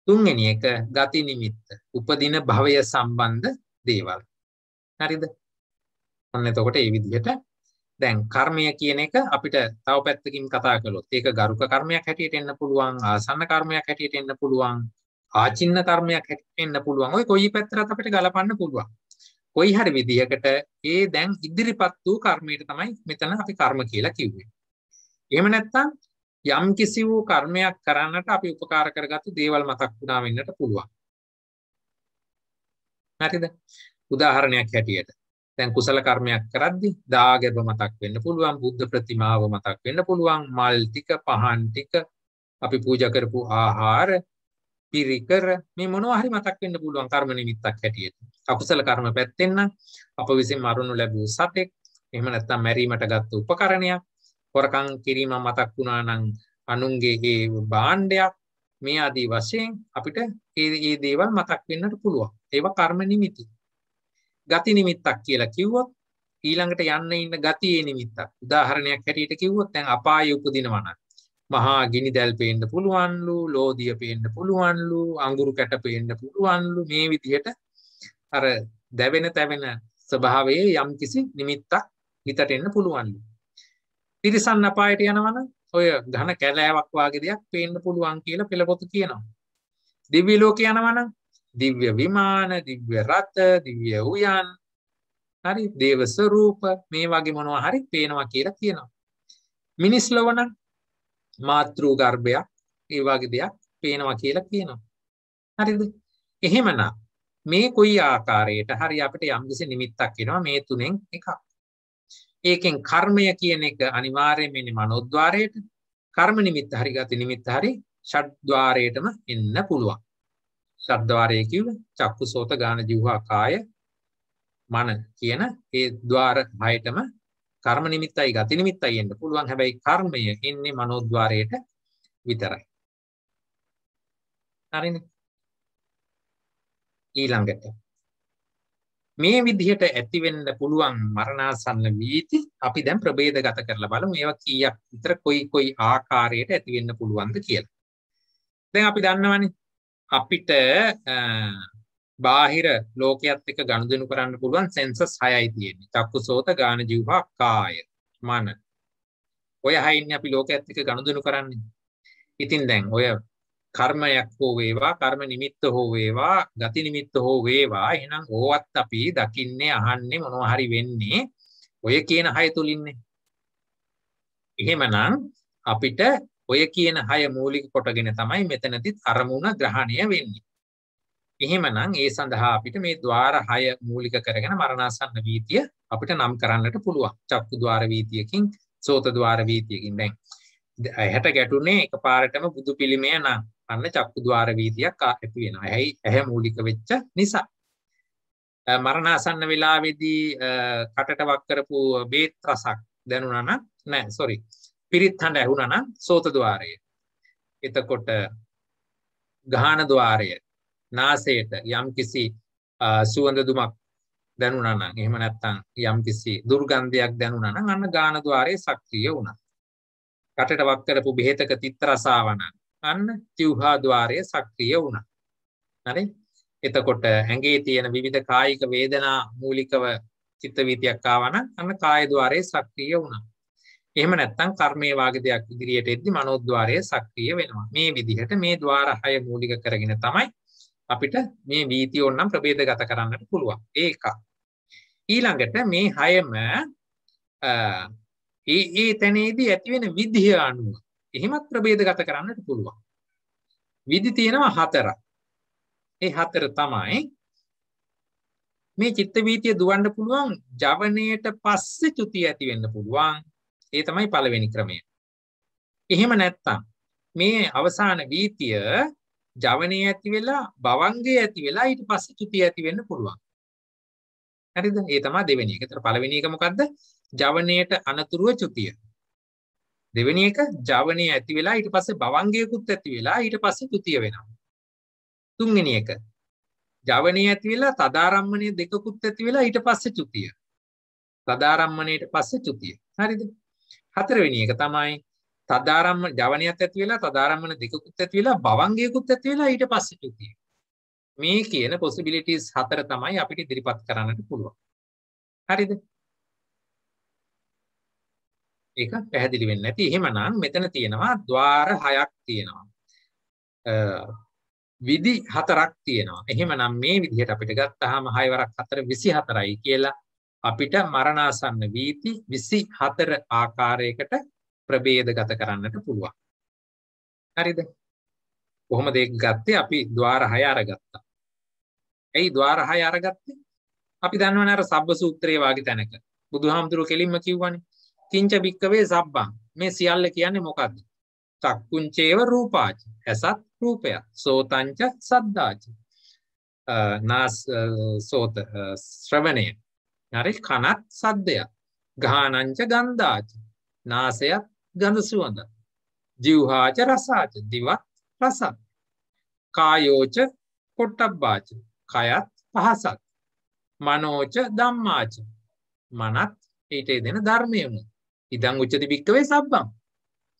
තුන්වෙනි එක ගති නිමිත්ත. උපදින භවය සම්බන්ධ දේවල්. හරිද? අන්න එතකොට මේ විදිහට දැන් කර්මය කියන එක අපිට තව පැත්තකින් කතා කළොත් ඒක ගරුක කර්මයක් හැටියට එන්න පුළුවන් ආසන්න කර්මයක් හැටියට එන්න පුළුවන් ආචින්න කර්මයක් හැටියට එන්න පුළුවන් ඔය කොයි පැත්තටත් අපිට ගලපන්න පුළුවන් කොයි හරි විදිහකට ඒ දැන් ඉදිරිපත් වූ කර්මයට තමයි මෙතන අපි කර්ම කියලා කිව්වේ එහෙම නැත්නම් යම් කිසි වූ කර්මයක් කරන්නට අපි උපකාර කරගත්තු දේවල් මතක් වුණා වෙන්නට පුළුවන් හරිද උදාහරණයක් හැටියට දැන් කුසල කර්මයක් කරද්දි දාගැබ මතක් වෙන්න පුළුවන් බුද්ධ ප්‍රතිමාව මතක් වෙන්න පුළුවන් මල් ටික පහන් ටික අපි පූජා කරපු ආහාර පිරිකර මේ මොනවා හරි මතක් වෙන්න පුළුවන් කර්ම නිමිත්තක් හැටියට. අකුසල කර්ම පැත්තෙන් නම් අප විසින් මරණු ලැබූ සතෙක් එහෙම නැත්නම් මැරීමට ගත්ත උපකරණයක් හොරකම් කිරීම මතක් වුණා නම් අනුන්ගේ ඒ භාණ්ඩයක් මේ ආදී වශයෙන් අපිට ඒ දේවල් මතක් වෙන්නට පුළුවන්. ඒවා කර්ම නිමිති. ගති නිමිත්තක් කියලා කිව්වොත් ඊළඟට යන්න ඉන්න ගතියේ නිමිත්තක්. උදාහරණයක් හැටියට කිව්වොත් දැන් අපායේ උපදිනවා නම් මහා ගිනි දැල් පේන්න පුළුවන්ලු, ලෝදිය පේන්න පුළුවන්ලු, අඟුරු කැට පේන්න පුළුවන්ලු මේ විදිහට අර දැවෙන තැවෙන ස්වභාවයේ යම්කිසි නිමිත්තක් හිතට එන්න පුළුවන්ලු. තිරිසන් අපායට යනවනම් ඔය ඝන කැලෑවක් වගේ දෙයක් පේන්න පුළුවන් කියලා පෙළපොත කියනවා. දිව්‍ය ලෝකේ යනවනම් දිව්‍ය විමාන දිව්‍ය රථ දිව්‍ය උයන් හරි දේව ස්වරූප මේ වගේ මොනවා හරි පේනවා කියලා කියනවා මිනිස් ලොවන මාතෘ ගර්භයක් ඒ වගේ දෙයක් පේනවා කියලා කියනවා හරිද එහෙමනම් මේ කොයි ආකාරයට හරි අපිට යම්කිසි නිමිත්තක් එනවා මේ තුනෙන් එකක් ඒකෙන් කර්මය කියන එක අනිවාර්යයෙන්ම ඉන්නේ මනෝද්වාරයට කර්ම නිමිත්ත හරි ගති නිමිත්ත හරි ෂඩ්්වාරයටම එන්න පුළුවන් ශබ්දවාරය කිව්වේ චක්කු සෝත ගාන ජීවහා කාය මන කියන ඒ ద్వාර හයටම කර්ම නිමිත්තයි ගති නිමිත්තයි එන්න පුළුවන් හැබැයි කර්මය එන්නේ මනෝද්්වාරයට විතරයි හරිනේ ඊළඟට මේ විදිහට ඇති වෙන්න පුළුවන් මරණාසන්න වීති අපි දැන් ප්‍රභේදගත කරලා බලමු ඒවා කීයක් විතර කොයි කොයි ආකාරයට ඇති වෙන්න පුළුවන්ද කියලා දැන් අපි දන්නවනේ අපිට බාහිර ලෝකයත් එක ගණුදනු කරන්න පුළුවන් සෙන්සස් හයයි තියෙන්නේ චක්කු සෝත ගාන ජීවහා කාය මන ඔය හයින් අපි ලෝකයත් එක ගණුදනු කරන්නේ ඉතින් දැන් ඔය කර්මයක් හෝ වේවා කර්ම නිමිත්ත හෝ වේවා ගති නිමිත්ත හෝ වේවා එහෙනම් ඕවත් අපි දකින්නේ අහන්නේ මොනවා හරි වෙන්නේ ඔය කියන හය තුලින්නේ එහෙමනම් අපිට ඔය කියන හය මූලික කොටගෙන තමයි මෙතනදිත් අරමුණ ග්‍රහණය වෙන්නේ. එහෙමනම් ඒ සඳහා අපිට මේ ద్వාර 6 මූලික කරගෙන මරණාසන්න වීතිය අපිට නම් කරන්නට පුළුවන්. චක්කු ద్వාර වීතියකින්, සෝත ద్వාර වීතියකින් දැන් 60 ගැටුනේ එකපාරටම බුදු පිළිමය නම් අන්න චක්කු ద్వාර වීතියක් ඇති වෙනවා. ඇයි ඇහැ මූලික වෙච්ච නිසා. මරණාසන්න වෙලාවේදී කටට වක් කරපු බේත් රසක් දැනුණා නම් නෑ sorry පිරිත් හඬ ඇහුණා නම් සෝත ద్వාරය. එතකොට ගාහන ద్వාරය නාසයට යම්කිසි සුවඳ දුමක් දැනුණා නම් එහෙම නැත්නම් යම්කිසි දුර්ගන්ධයක් දැනුණා නම් අන්න ගාහන ద్వාරයේ සක්‍රිය වුණා. කටට වක් කරපු බෙහෙතක තිත්ත රසාවන අන්න ජීවහා ద్వාරයේ සක්‍රිය වුණා. හරි? එතකොට ඇඟේ තියෙන විවිධ කායික වේදනා මූලිකව චිත්ත වීතියක් ආවනම් අන්න කාය ద్వාරයේ සක්‍රිය වුණා. එහෙම නැත්නම් කර්මයේ වාගේ දෙයක් ඉදිරියට එද්දි මනෝද්වාරය සක්‍රිය වෙනවා. මේ විදිහට මේ ద్వාර 6 මූලික කරගෙන තමයි අපිට මේ වීතිය ඕනම් ප්‍රභේදගත කරන්නට පුළුවන්. ඒක. ඊළඟට මේ 6ම ඒ ඒ තැනේදී ඇතිවෙන විදිහ අනුව එහෙමත් ප්‍රභේදගත කරන්නට පුළුවන්. විදි තියෙනවා හතරක්. ඒ හතර තමයි මේ චිත්ත වීතිය දුවන්න පුළුවන් ජවණයට පස්සේ චුතිය ඇති වෙන්න පුළුවන් ඒ තමයි පළවෙනි ක්‍රමය. එහෙම නැත්තම් මේ අවසාන වීතිය ජවනයේ ඇති වෙලා භවංගයේ ඇති වෙලා ඊට පස්සේ චුතිය ඇති වෙන්න පුළුවන්. හරිද? ඒ තමයි දෙවෙනි එක. ඒතර පළවෙනි එක මොකද්ද? ජවනයේට අනතුරුව චුතිය. දෙවෙනි එක ජවනයේ ඇති වෙලා ඊට පස්සේ භවංගයකුත් ඇති වෙලා ඊට පස්සේ චුතිය වෙනවා. තුන්වෙනි එක ජවනයේ ඇති වෙලා තදාරම්මණයේ දෙකකුත් ඇති වෙලා ඊට පස්සේ චුතිය. තදාරම්මණයට පස්සේ චුතිය. හරිද? හතරවෙනි එක තමයි තදාරම්ම ජවනියත් ඇති වෙලා තදාරම්මන දෙකකුත් ඇති වෙලා භවංගයකුත් ඇති වෙලා ඊට පස්සේ චුතිය. මේ කියන possibilities හතර තමයි අපිට ඉදිරිපත් කරන්නට පුළුවන්. හරිද? ඒක පැහැදිලි වෙන්නේ නැති. එහෙමනම් මෙතන තියෙනවා ద్వාර හයක් තියෙනවා. විදි හතරක් තියෙනවා. එහෙමනම් මේ විදිහට අපිට ගත්තාම 6 වරක් 4 24යි කියලා අපිට මරණාසන්න වීති 24 ආකාරයකට ප්‍රභේදගත කරන්නට පුළුවන්. හරිද? කොහොමද ඒක ගත්තේ? අපි ద్వාර 6 අරගත්තා. ඇයි ద్వාර 6 අරගත්තේ? අපි දන්නවනේ අර සබ්බ සූත්‍රයේ වාගේ තැනක. බුදුහාමුදුරුව කෙලින්ම කිව්වනේ. කිංච බික්කවේ සබ්බං. මේ සියල්ල කියන්නේ මොකද්ද? චක්කුංචේව රූපාච. ඇසත් රූපයත්. සෝතංච සද්දාච. නාස් සෝත ශ්‍රවණය හරි කනත් සද්දයක්. ගානංච ගන්ධාච. නාසයත් ගඳ සුවඳ. ජීවහාච රසාච දිවත් රසත්. කායෝච කොට්ටබ්බාච. කයත් පහසත්. මනෝච ධම්මාච. මනත් ඊට දෙන ධර්මයමු. ඉදං උච්චති භික්කවේ සබ්බම්.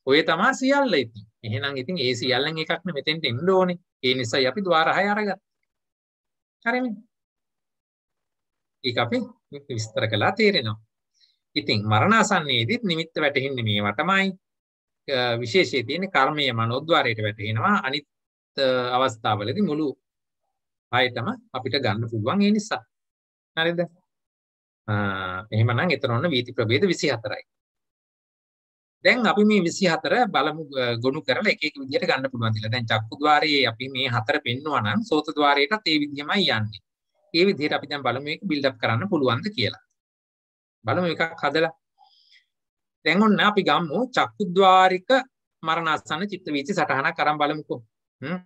ඔය තමා සියල්ල ඉතින්. එහෙනම් ඉතින් ඒ සියල්ලෙන් එකක්නේ මෙතෙන්ට එන්න ඕනේ. ඒ නිසායි අපි ద్వාර 6 අරගත්තා. හරිනේ. ඒක අපි විස්තර කළා තේරෙනවා. ඉතින් මරණාසන්නයේදීත් නිමිත්ත වැටෙන්නේ මේවටමයි. විශේෂයේ තියෙන කර්මය මනෝද්වාරයට වැටෙනවා. අනිත් අවස්ථාවලදී මුළු ආයතම අපිට ගන්න පුළුවන් ඒ නිසා. හරිද? එහෙමනම් එතන ඔන්න වීති ප්‍රභේද 24යි. දැන් අපි මේ 24 බලමු ගොනු කරලා එක එක විදිහට ගන්න පුළුවන් කියලා. දැන් චක්කු ద్వාරයේ අපි මේ හතර පෙන්නවා නම් සෝත ద్వාරයටත් ඒ විදිහමයි යන්නේ. ඒ විදිහට අපි දැන් බලමු මේක බිල්ඩ් අප් කරන්න පුළුවන්ද කියලා. බලමු එකක් හදලා. දැන් ඔන්න අපි ගමු චක්කුද්්වාරික මරණාසන්න චිත්ත වීති සටහනක් අරන් බලමුකෝ. හ්ම්.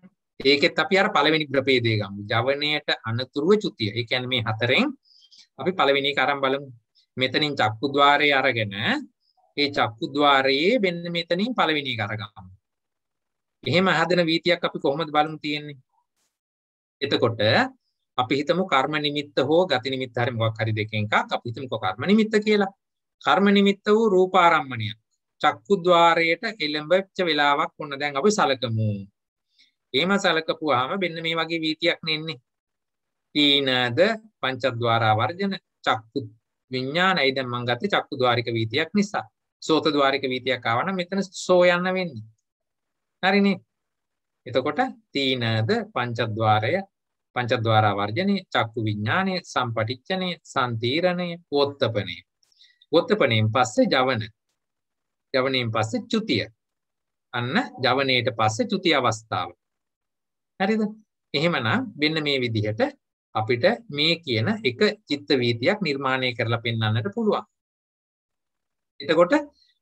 ඒකෙත් අපි අර පළවෙනි ප්‍රභේදය ගමු. ජවණයට අනතුරුව චුතිය. ඒ කියන්නේ මේ හතරෙන් අපි පළවෙනි එක අරන් බලමු. මෙතනින් චක්කුද්්වාරය අරගෙන ඒ චක්කුද්්වාරයේ මෙන්න මෙතනින් පළවෙනි එක අරගමු. එහෙම හදන වීතියක් අපි කොහොමද බලමු තියෙන්නේ? එතකොට අපි හිතමු කර්ම නිමිත්ත හෝ ගති නිමිත්ත හරි මොකක් හරි දෙකෙන් එකක් අපි හිතමුකෝ කර්ම නිමිත්ත කියලා. කර්ම නිමිත්ත වූ රූපාරම්මණය. චක්කුද්්වාරයට එළඹච්ච වෙලාවක් වුණ දැන් අපි සලකමු. එහෙම සලකපුවාම මෙන්න මේ වගේ වීතියක් නෙන්නේ. තීනද පංචද්වාරා වර්ජන චක්කු විඥානයි දැන් මං ගත්තේ චක්කුද්වාරික වීතියක් නිසා. සෝත ද්වාරික වීතියක් ආවනම් මෙතන සෝ යන්න වෙන්නේ. හරිනේ. එතකොට තීනද පංචද්වාරය පංචද්වාරා වර්ජනය, චක්කු විඥානය, සම්පටිච්ඡනය, සම්තිරණය, වොත්තපණය. වොත්තපණයෙන් පස්සේ ජවන. ජවනයෙන් පස්සේ චුතිය. අන්න ජවනයේට පස්සේ චුතිය අවස්ථාව. හරිද? එහෙමනම් මෙන්න මේ විදිහට අපිට මේ කියන එක චිත්ත වීතියක් නිර්මාණය කරලා පෙන්වන්නට පුළුවන්. එතකොට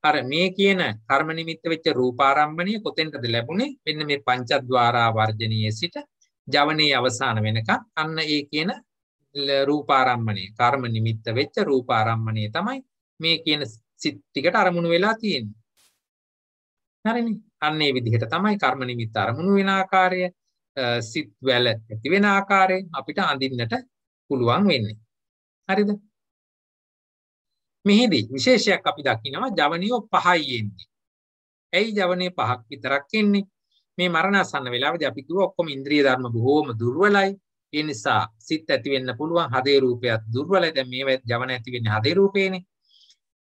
අර මේ කියන කර්ම නිමිත්ත වෙච්ච රූපාරම්භණය කොතෙන්ටද ලැබුණේ? මෙන්න මේ පංචද්වාරා වර්ජනීය සිට ජවනයේ අවසාන වෙනකත් අන්න ඒ කියන රූපාරම්මණය කර්ම නිමිත්ත වෙච්ච රූපාරම්මණය තමයි මේ කියන සිත්තිකට අරමුණු වෙලා තියෙන් හරිනි අන්නේ විදිහට තමයි කර්ම නිමිත් අරමුණු වෙන ආකාරය සිත් වැල ඇති වෙන ආකාරය අපිට අඳින්නට පුළුවන් වෙන්නේ හරිද මෙහිදී විශේෂයක් අපි දකිනවා ජවනියෝ පහයි එන්නේ ඇයි ජවනය පහක් විතරක් එන්නේ මේ මරණාසන්න වෙලාවේදී අපි කිව්වා ඔක්කොම ඉන්ද්‍රිය ධර්ම බොහෝම දුර්වලයි. ඒ නිසා සිත් ඇති වෙන්න පුළුවන් හදේ රූපයත් දුර්වලයි. දැන් මේ ජවන ඇති වෙන්නේ හදේ රූපේනේ.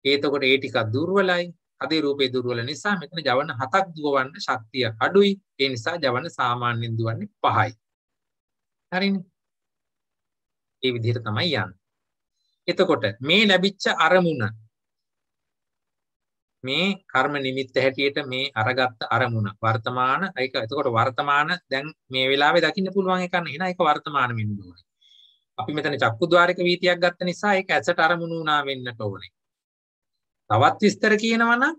ඒතකොට ඒ ටිකක් දුර්වලයි. හදේ රූපේ දුර්වල නිසා මෙතන ජවන හතක් දුවවන්න ශක්තිය අඩුයි. ඒ නිසා ජවන සාමාන්‍යයෙන් දුවන්නේ පහයි. හරිනේ. ඒ විදිහට තමයි යන්නේ. එතකොට මේ ලැබිච්ච අරමුණ මේ කර්ම නිමිත්ත හැටියට මේ අරගත්ත අරමුණ වර්තමාන ඒක එතකොට වර්තමාන දැන් මේ වෙලාවේ දකින්න පුළුවන් එකක් නේ නේද ඒක වර්තමාන වෙන්න ඕනේ. අපි මෙතන චක්කුද්්වාරික වීතියක් ගත්ත නිසා ඒක ඇසට අරමුණු වුණා වෙන්නට ඕනේ. තවත් විස්තර කියනවා නම්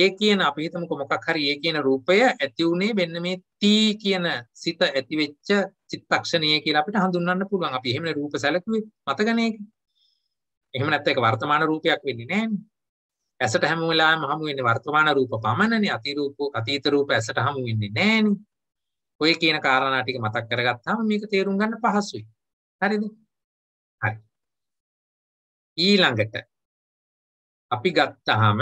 ඒ කියන අපි හිතමුකෝ මොකක් හරි ඒ කියන රූපය ඇති උනේ මෙන්න මේ තී කියන සිත ඇති වෙච්ච චිත්තක්ෂණය කියලා අපිට හඳුන්වන්න පුළුවන්. අපි එහෙමනේ රූප සැලකුවේ මතකනේ ඒක. එහෙම නැත්නම් ඒක වර්තමාන රූපයක් වෙන්නේ නැහැ නේ. ඇසට හැම වෙලාවෙම හමු වෙන්නේ වර්තමාන රූප පමණනේ අතිරූප අතීත රූප ඇසට හමු වෙන්නේ නැහනේ. ඔය කියන කාරණා ටික මතක් කරගත්තාම මේක තේරුම් ගන්න පහසුයි. හරිද? හරි. ඊළඟට අපි ගත්තාම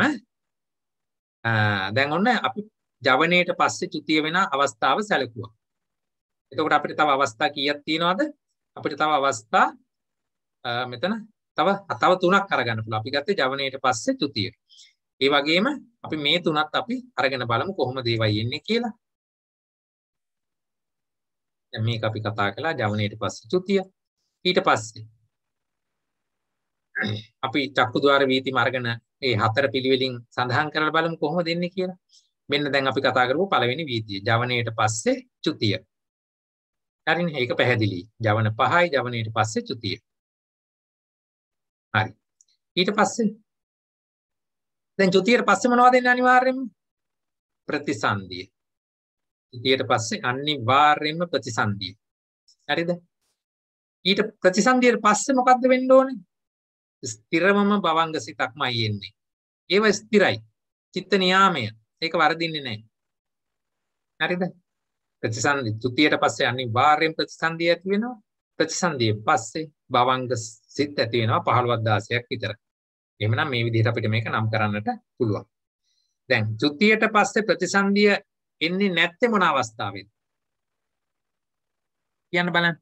දැන් ඔන්න අපි ජවනයේට පස්සේ චුතිය වෙන අවස්ථාව සැලකුවා. එතකොට අපිට තව අවස්ථා කීයක් තියෙනවද? අපිට තව අවස්ථා මෙතන තව තව තුනක් අරගන්න පුළුවන්. අපි ගත්තේ ජවනයේට පස්සේ තුතිය. ඒ වගේම අපි මේ තුනත් අපි අරගෙන බලමු කොහොමද ඒවයි එන්නේ කියලා. දැන් මේක අපි කතා කළා ජවනයේට පස්සේ තුතිය. ඊට පස්සේ අපි චක්කු ద్వාර වීතිම අරගෙන මේ හතර පිළිවෙලින් සඳහන් කරලා බලමු කොහොමද එන්නේ කියලා. මෙන්න දැන් අපි කතා කරපු පළවෙනි වීතිය. ජවනයේට පස්සේ චුතිය. හරිනේ ඒක පැහැදිලි. ජවන 5යි ජවනයේට පස්සේ චුතිය. හරි ඊට පස්සේ දැන් චුතියට පස්සේ මොනවද එන්නේ අනිවාර්යයෙන්ම ප්‍රතිසන්දිය ඊට පස්සේ අනිවාර්යයෙන්ම ප්‍රතිසන්දිය හරිද ඊට ප්‍රතිසන්දියට පස්සේ මොකද්ද වෙන්න ඕනේ ස්ථිරවම භවංග සිතක්මයි එන්නේ ඒව ස්ථිරයි චිත්ත නියාමය ඒක වරදින්නේ නැහැ හරිද ප්‍රතිසන්දි තුතියට පස්සේ අනිවාර්යෙන් ප්‍රතිසන්දිය ඇති වෙනවා ප්‍රතිසන්දිය පස්සේ භවංග සිත් ඇති වෙනවා 15000ක් විතර. එහෙමනම් මේ විදිහට අපිට මේක නම් කරන්නට පුළුවන්. දැන් ත්‍ෘතියට පස්සේ ප්‍රතිසන්දිය එන්නේ නැත්තේ මොන අවස්ථාවේද? කියන්න බලන්න.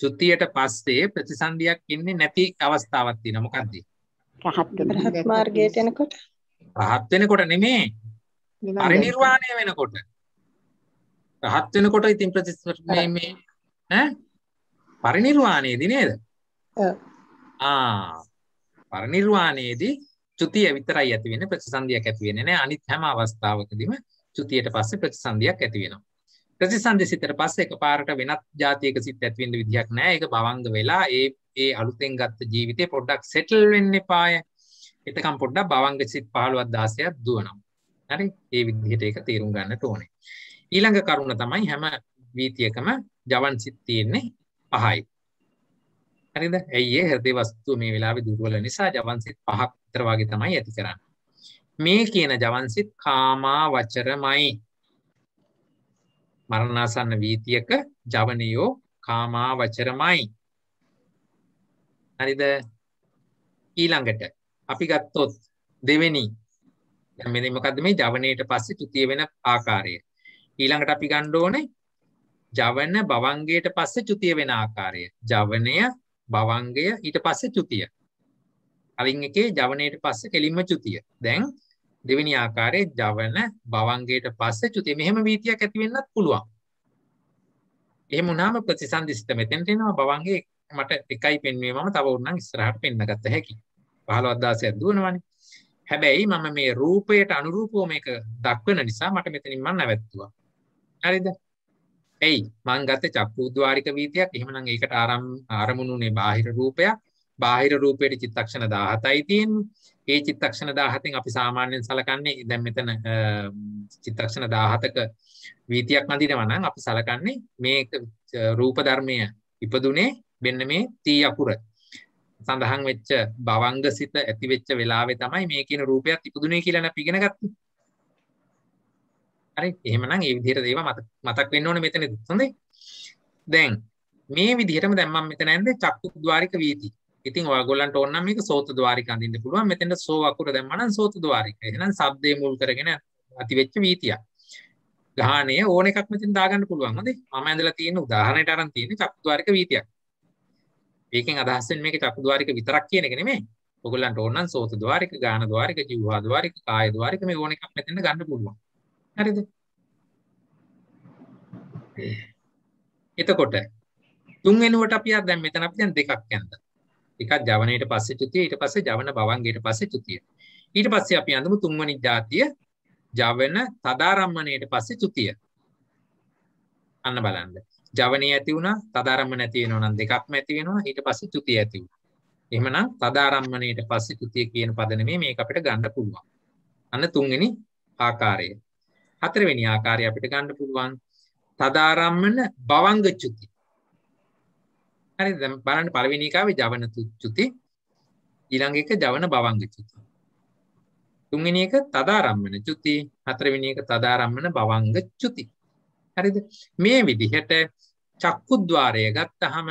ත්‍ෘතියට පස්සේ ප්‍රතිසන්දියක් ඉන්නේ නැති අවස්ථාවක් තියෙනවා. මොකද්ද? රහත් මාර්ගයට යනකොට. රහත් වෙනකොට නෙමෙයි. පරිනිර්වාණය වෙනකොට. රහත් වෙනකොට ඉතින් ප්‍රතිසන්දිය මේ ඈ පරිනිර්වාණයේදී නේද? ආ පරිනිර්වාණයේදී චුතිය විතරයි ඇති වෙන්නේ ප්‍රතිසන්දියක් ඇති වෙන්නේ නැහැ අනිත් හැම අවස්ථාවකදීම චුතියට පස්සේ ප්‍රතිසන්දියක් ඇති වෙනවා ප්‍රතිසන්දි සිතට පස්සේ එකපාරට වෙනත් જાතියක සිත් ඇති වෙන්න විදියක් නැහැ ඒක බවංග වෙලා ඒ ඒ අලුතෙන් ගත්ත ජීවිතේ පොඩ්ඩක් සෙටල් වෙන්න එපාය එතකම් පොඩ්ඩක් බවංග සිත් 15ක් 16ක් දුවනවා හරි ඒ විදිහට ඒක තේරුම් ගන්නට ඕනේ ඊළඟ කරුණ තමයි හැම වීතියකම ජවන් සිත් තියෙන්නේ පහයි හරිද? ඇයි ඒ හෘදේ වස්තුව මේ වෙලාවේ දුර්වල නිසා ජවන්සිත පහක් විතර වගේ තමයි ඇති කරන්නේ. මේ කියන ජවන්සිත කාමා වචරමයි. මරණාසන්න වීතියක ජවනියෝ කාමා වචරමයි. හරිද? ඊළඟට අපි ගත්තොත් දෙවෙනි දැන් මෙන්න මොකද්ද මේ ජවනයේට පස්සේ තුතිය වෙන ආකාරය. ඊළඟට අපි ගන්න ඕනේ ජවන භවංගයට පස්සේ චුතිය වෙන ආකාරය. ජවනය භවංගය ඊට පස්සේ චුතිය. අවින් එකේ ජවනයේට පස්සේ කෙලින්ම චුතිය. දැන් දෙවෙනි ආකාරයේ ජවන භවංගයට පස්සේ චුතිය මෙහෙම වීතියක් ඇති වෙන්නත් පුළුවන්. එහෙම වුණාම ප්‍රතිසන්දිස්ත මෙතෙන්ට එනවා භවංගේ මට එකයි පෙන්වුවේ මම තව උන්නම් ඉස්සරහට පෙන්න ගත්ත හැකි. 15000ක් දුවනවනේ. හැබැයි මම මේ රූපයට අනුරූපව මේක දක්වන නිසා මට මෙතනින් මම නැවැත්තුවා. හරිද? ඇයි මං ගත්තේ චක්කුද්්වාරික වීතියක් එහෙමනම් ඒකට ආරම් ආරමුණුනේ බාහිර රූපයක් බාහිර රූපයට චිත්තක්ෂණ 17යි තියෙන්නේ ඒ චිත්තක්ෂණ 17න් අපි සාමාන්‍යයෙන් සලකන්නේ දැන් මෙතන චිත්තක්ෂණ 17ක වීතියක් නඳිනවා නම් අපි සලකන්නේ මේ රූප ධර්මය ඉපදුනේ මෙන්න මේ තී අකුර සඳහන් වෙච්ච භවංග සිත ඇති වෙච්ච වෙලාවේ තමයි මේ කියන රූපයක් ඉපදුනේ කියලා අපි ඉගෙන ගත්තේ හරි එහෙමනම් ඒ විදිහට දේවා මතක් මතක් වෙන්න ඕනේ මෙතනදී හොඳයි දැන් මේ විදිහටම දැන් මම මෙතන ඇන්දේ චක්කු ద్వාරික වීති ඉතින් ඔයගොල්ලන්ට ඕන නම් මේක සෝත ద్వාරික අඳින්න පුළුවන් මෙතෙන්ට සෝ වකුර දැම්මා නම් සෝත ద్వාරික එහෙනම් ශබ්දේ මුල් කරගෙන ඇති වෙච්ච වීතියක් ගානය ඕන එකක් මෙතෙන් දාගන්න පුළුවන් හොඳයි මම ඇඳලා තියෙන උදාහරණයට අරන් තියෙන චක්කු ద్వාරික වීතියක් ඒකෙන් අදහස් වෙන්නේ මේක චක්කු ద్వාරික විතරක් කියන එක නෙමෙයි ඔයගොල්ලන්ට ඕන නම් සෝත ద్వාරික ගාන ద్వාරික ජීවහා ద్వාරික කාය ద్వාරික මේ ඕන එකක් මෙතෙන්ට ගන්න පුළුවන් හරිද එතකොට තුන්වෙනුවට අපි ආ දැන් මෙතන අපි දැන් දෙකක් යන්ද එකක් ජවනයේට පස්සේ චුතිය ඊට පස්සේ ජවන භවංගයට පස්සේ චුතිය ඊට පස්සේ අපි යඳමු තුන්වෙනි ධාතිය ජවන තදාරම්මණයට පස්සේ චුතිය අන්න බලන්න ජවනයේ ඇති වුණා තදාරම්මණ නැති වෙනවා නම් දෙකක්ම ඇති වෙනවා ඊට පස්සේ චුතිය ඇති වුණා එහෙමනම් තදාරම්මණයට පස්සේ චුතිය කියන පද නෙමෙයි මේක අපිට ගන්න පුළුවන් අන්න තුන්වෙනි ආකාරය හතරවෙනි ආකාරය අපිට ගන්න පුළුවන් තදාරම්මන බවංග චුති හරි දැන් බලන්න පළවෙනි එකේ ජවන චුති ඊළඟ එක ජවන බවංග චුති තුන්වෙනි එක තදාරම්මන චුති හතරවෙනි එක තදාරම්මන බවංග චුති හරිද මේ විදිහට චක්කුද්්වාරය ගත්තහම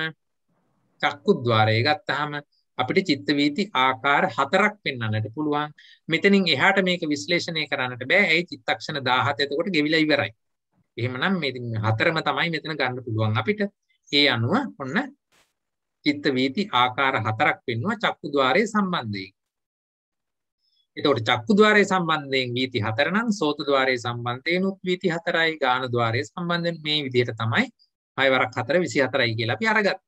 චක්කුද්්වාරය ගත්තහම අපිට චිත්ත වීති ආකාර හතරක් පෙන්වන්නට පුළුවන්. මෙතනින් එහාට මේක විශ්ලේෂණය කරන්නට බෑ. ඇයි චිත්තක්ෂණ 17 එතකොට ගෙවිලා ඉවරයි. එහෙමනම් මේ හතරම තමයි මෙතන ගන්න පුළුවන් අපිට. ඒ අනුව ඔන්න චිත්ත වීති ආකාර හතරක් පෙන්වුවා චක්කු ద్వාරයේ සම්බන්ධයෙන්. එතකොට චක්කු ద్వාරයේ සම්බන්ධයෙන් වීති හතර නම් සෝත ద్వාරයේ සම්බන්ධයෙන් උත් වීති හතරයි ගාන ద్వාරයේ සම්බන්ධයෙන් මේ විදිහට තමයි 6 වරක් 4 24යි කියලා අපි අරගත්තා.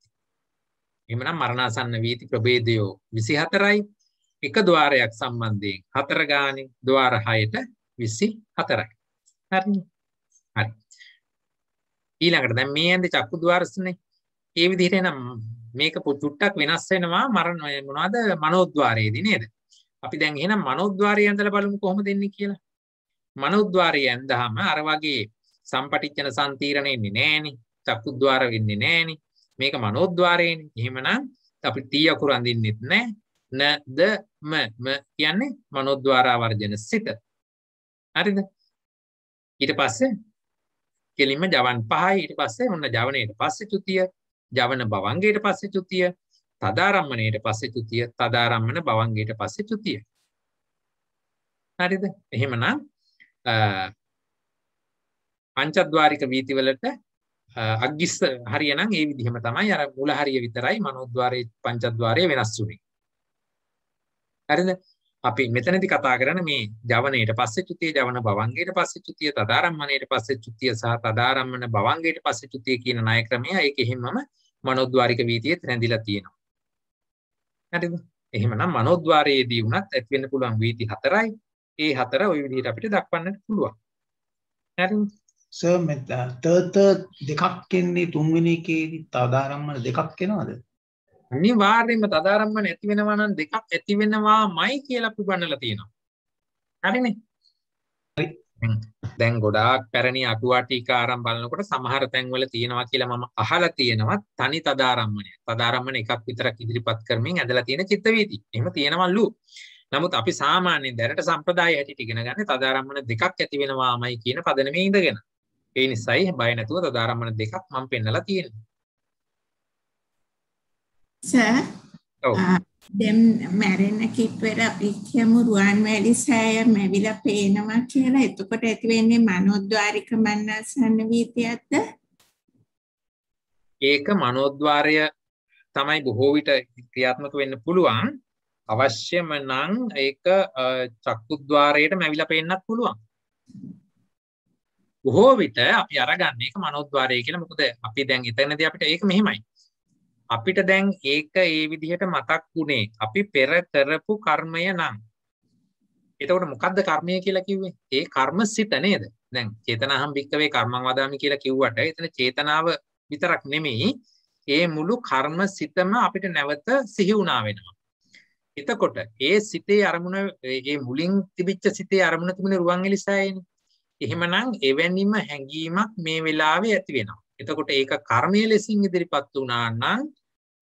එමනම් මරණාසන්න වීති ප්‍රභේදයෝ විසි හතරයි එක දවාරයක් සම්බන්ධයෙන් හතර ගානි දවාර හයට විසි හතරයි හරි හරි ඊළඟට දැන් මේ ඇන්ද චක්කු දවාරසනේ ඒ විදිහට නම් මේක පුචුට්ටක් වෙනස් වෙනවා මරණ මොනවද මනෝද්වාරයේදී නේද අපි දැන් එහෙනම් මනෝද්වාරය ඇඳලා බලමු කොහොමද එන්නේ කියලා මනෝද්වාරය ඇඳහම අර වගේ සම්පටිච්ඡන සම්තිරණ එන්නේ නැහෙනි චක්කුද්වාර වෙන්නේ නැහෙනි මේක මනෝද්වාරයෙන් එහෙමනම් අපි තී අකුරු අඳින්නෙත් නෑ නද ම ම කියන්නේ මනෝද්වාරා වර්ජන සිත හරිද ඊට පස්සේ කෙලින්ම ජවන් පහයි ඊට පස්සේ ඔන්න ජවනයේට පස්සේ චුතිය ජවන භවංගයට පස්සේ චුතිය තදාරම්මණයට පස්සේ චුතිය තදාරම්මන භවංගයට පස්සේ චුතිය හරිද එහෙමනම් පංචද්වාරික වීතිවලට අග්ගිස්ස හරිය නම් ඒ විදිහම තමයි අර මුල හරිය විතරයි මනෝද්වාරයේ පංචද්වාරයේ වෙනස් වුනේ. හරිද? අපි මෙතනදී කතා කරන මේ ජවනයේට පස්සේ චුතිය ජවන භවංගයට පස්සේ චුතිය තදාරම්මණයට පස්සේ චුතිය සහ තදාරම්මන භවංගයට පස්සේ චුතිය කියන ණය ක්‍රමය ඒක එහෙමම මනෝද්වාරික වීතියේ රැඳිලා තියෙනවා. හරිද? එහෙමනම් මනෝද්වාරයේදී වුණත් ඇති වෙන්න පුළුවන් වීති හතරයි. ඒ හතර ওই විදිහට අපිට දක්වන්නට පුළුවන්. හරිද? තර්ත දෙකක් කෙන්නේ තුන්වෙනි එකේදී තදාරම්මන දෙකක් කෙනවාද අනිවාර්යෙන්ම තදාරම්මන ඇති වෙනවා නම් දෙකක් ඇති වෙනවා මයි කියලා අපි බණලා තියෙනවා හරිනේ හරි දැන් ගොඩාක් පැරණි අටුවාටික ආරම් බලනකොට සමහර තැන්වල තියෙනවා කියලා මම අහලා තියෙනවා තනි තදාරම්මණය තදාරම්මන එකක් විතරක් ඉදිරිපත් කරමින් ඇදලා තියෙන චිත්තවේදී එහෙම තියෙනවලු නමුත් අපි සාමාන්‍යයෙන් දැනට සම්ප්‍රදාය හැටියට ඉගෙන ගන්න තදාරම්මන දෙකක් ඇති වෙනවාමයි කියන පදනමේ ඉඳගෙන ඒ නිසායි බය නැතුව තදාරම්මන දෙකක් මම පෙන්නලා තියෙනවා. සර් ඔව් දැන් මැරෙන කිට්වර අපි කියමු රුවන්වැලි සෑය මැවිලා පේනවා කියලා. එතකොට ඇති වෙන්නේ මනෝද්වාරික මනසන්න වීතියක්ද? ඒක මනෝද්වාරය තමයි බොහෝ විට ක්‍රියාත්මක වෙන්න පුළුවන්. අවශ්‍යම නම් ඒක චක්කුද්්වාරයට මැවිලා පේන්නත් පුළුවන්. බොහෝ විට අපි අරගන්න එක මනෝද්වාරය කියලා මොකද අපි දැන් එතනදී අපිට ඒක මෙහෙමයි අපිට දැන් ඒක ඒ විදිහට මතක් වුණේ අපි පෙර කරපු කර්මය නම් එතකොට මොකද්ද කර්මය කියලා කිව්වේ ඒ කර්ම සිත නේද දැන් චේතනාහම් භික්කවේ කර්මං වදාමි කියලා කිව්වට එතන චේතනාව විතරක් නෙමෙයි ඒ මුළු කර්ම සිතම අපිට නැවත සිහි වුණා වෙනවා එතකොට ඒ සිතේ අරමුණ ඒ මුලින් තිබිච්ච සිතේ අරමුණ තිබුණේ රුවන් එලිසෑයනේ එහෙමනම් එවැනිම හැඟීමක් මේ වෙලාවේ ඇති වෙනවා. එතකොට ඒක කර්මය ලෙසින් ඉදිරිපත් වුණා නම්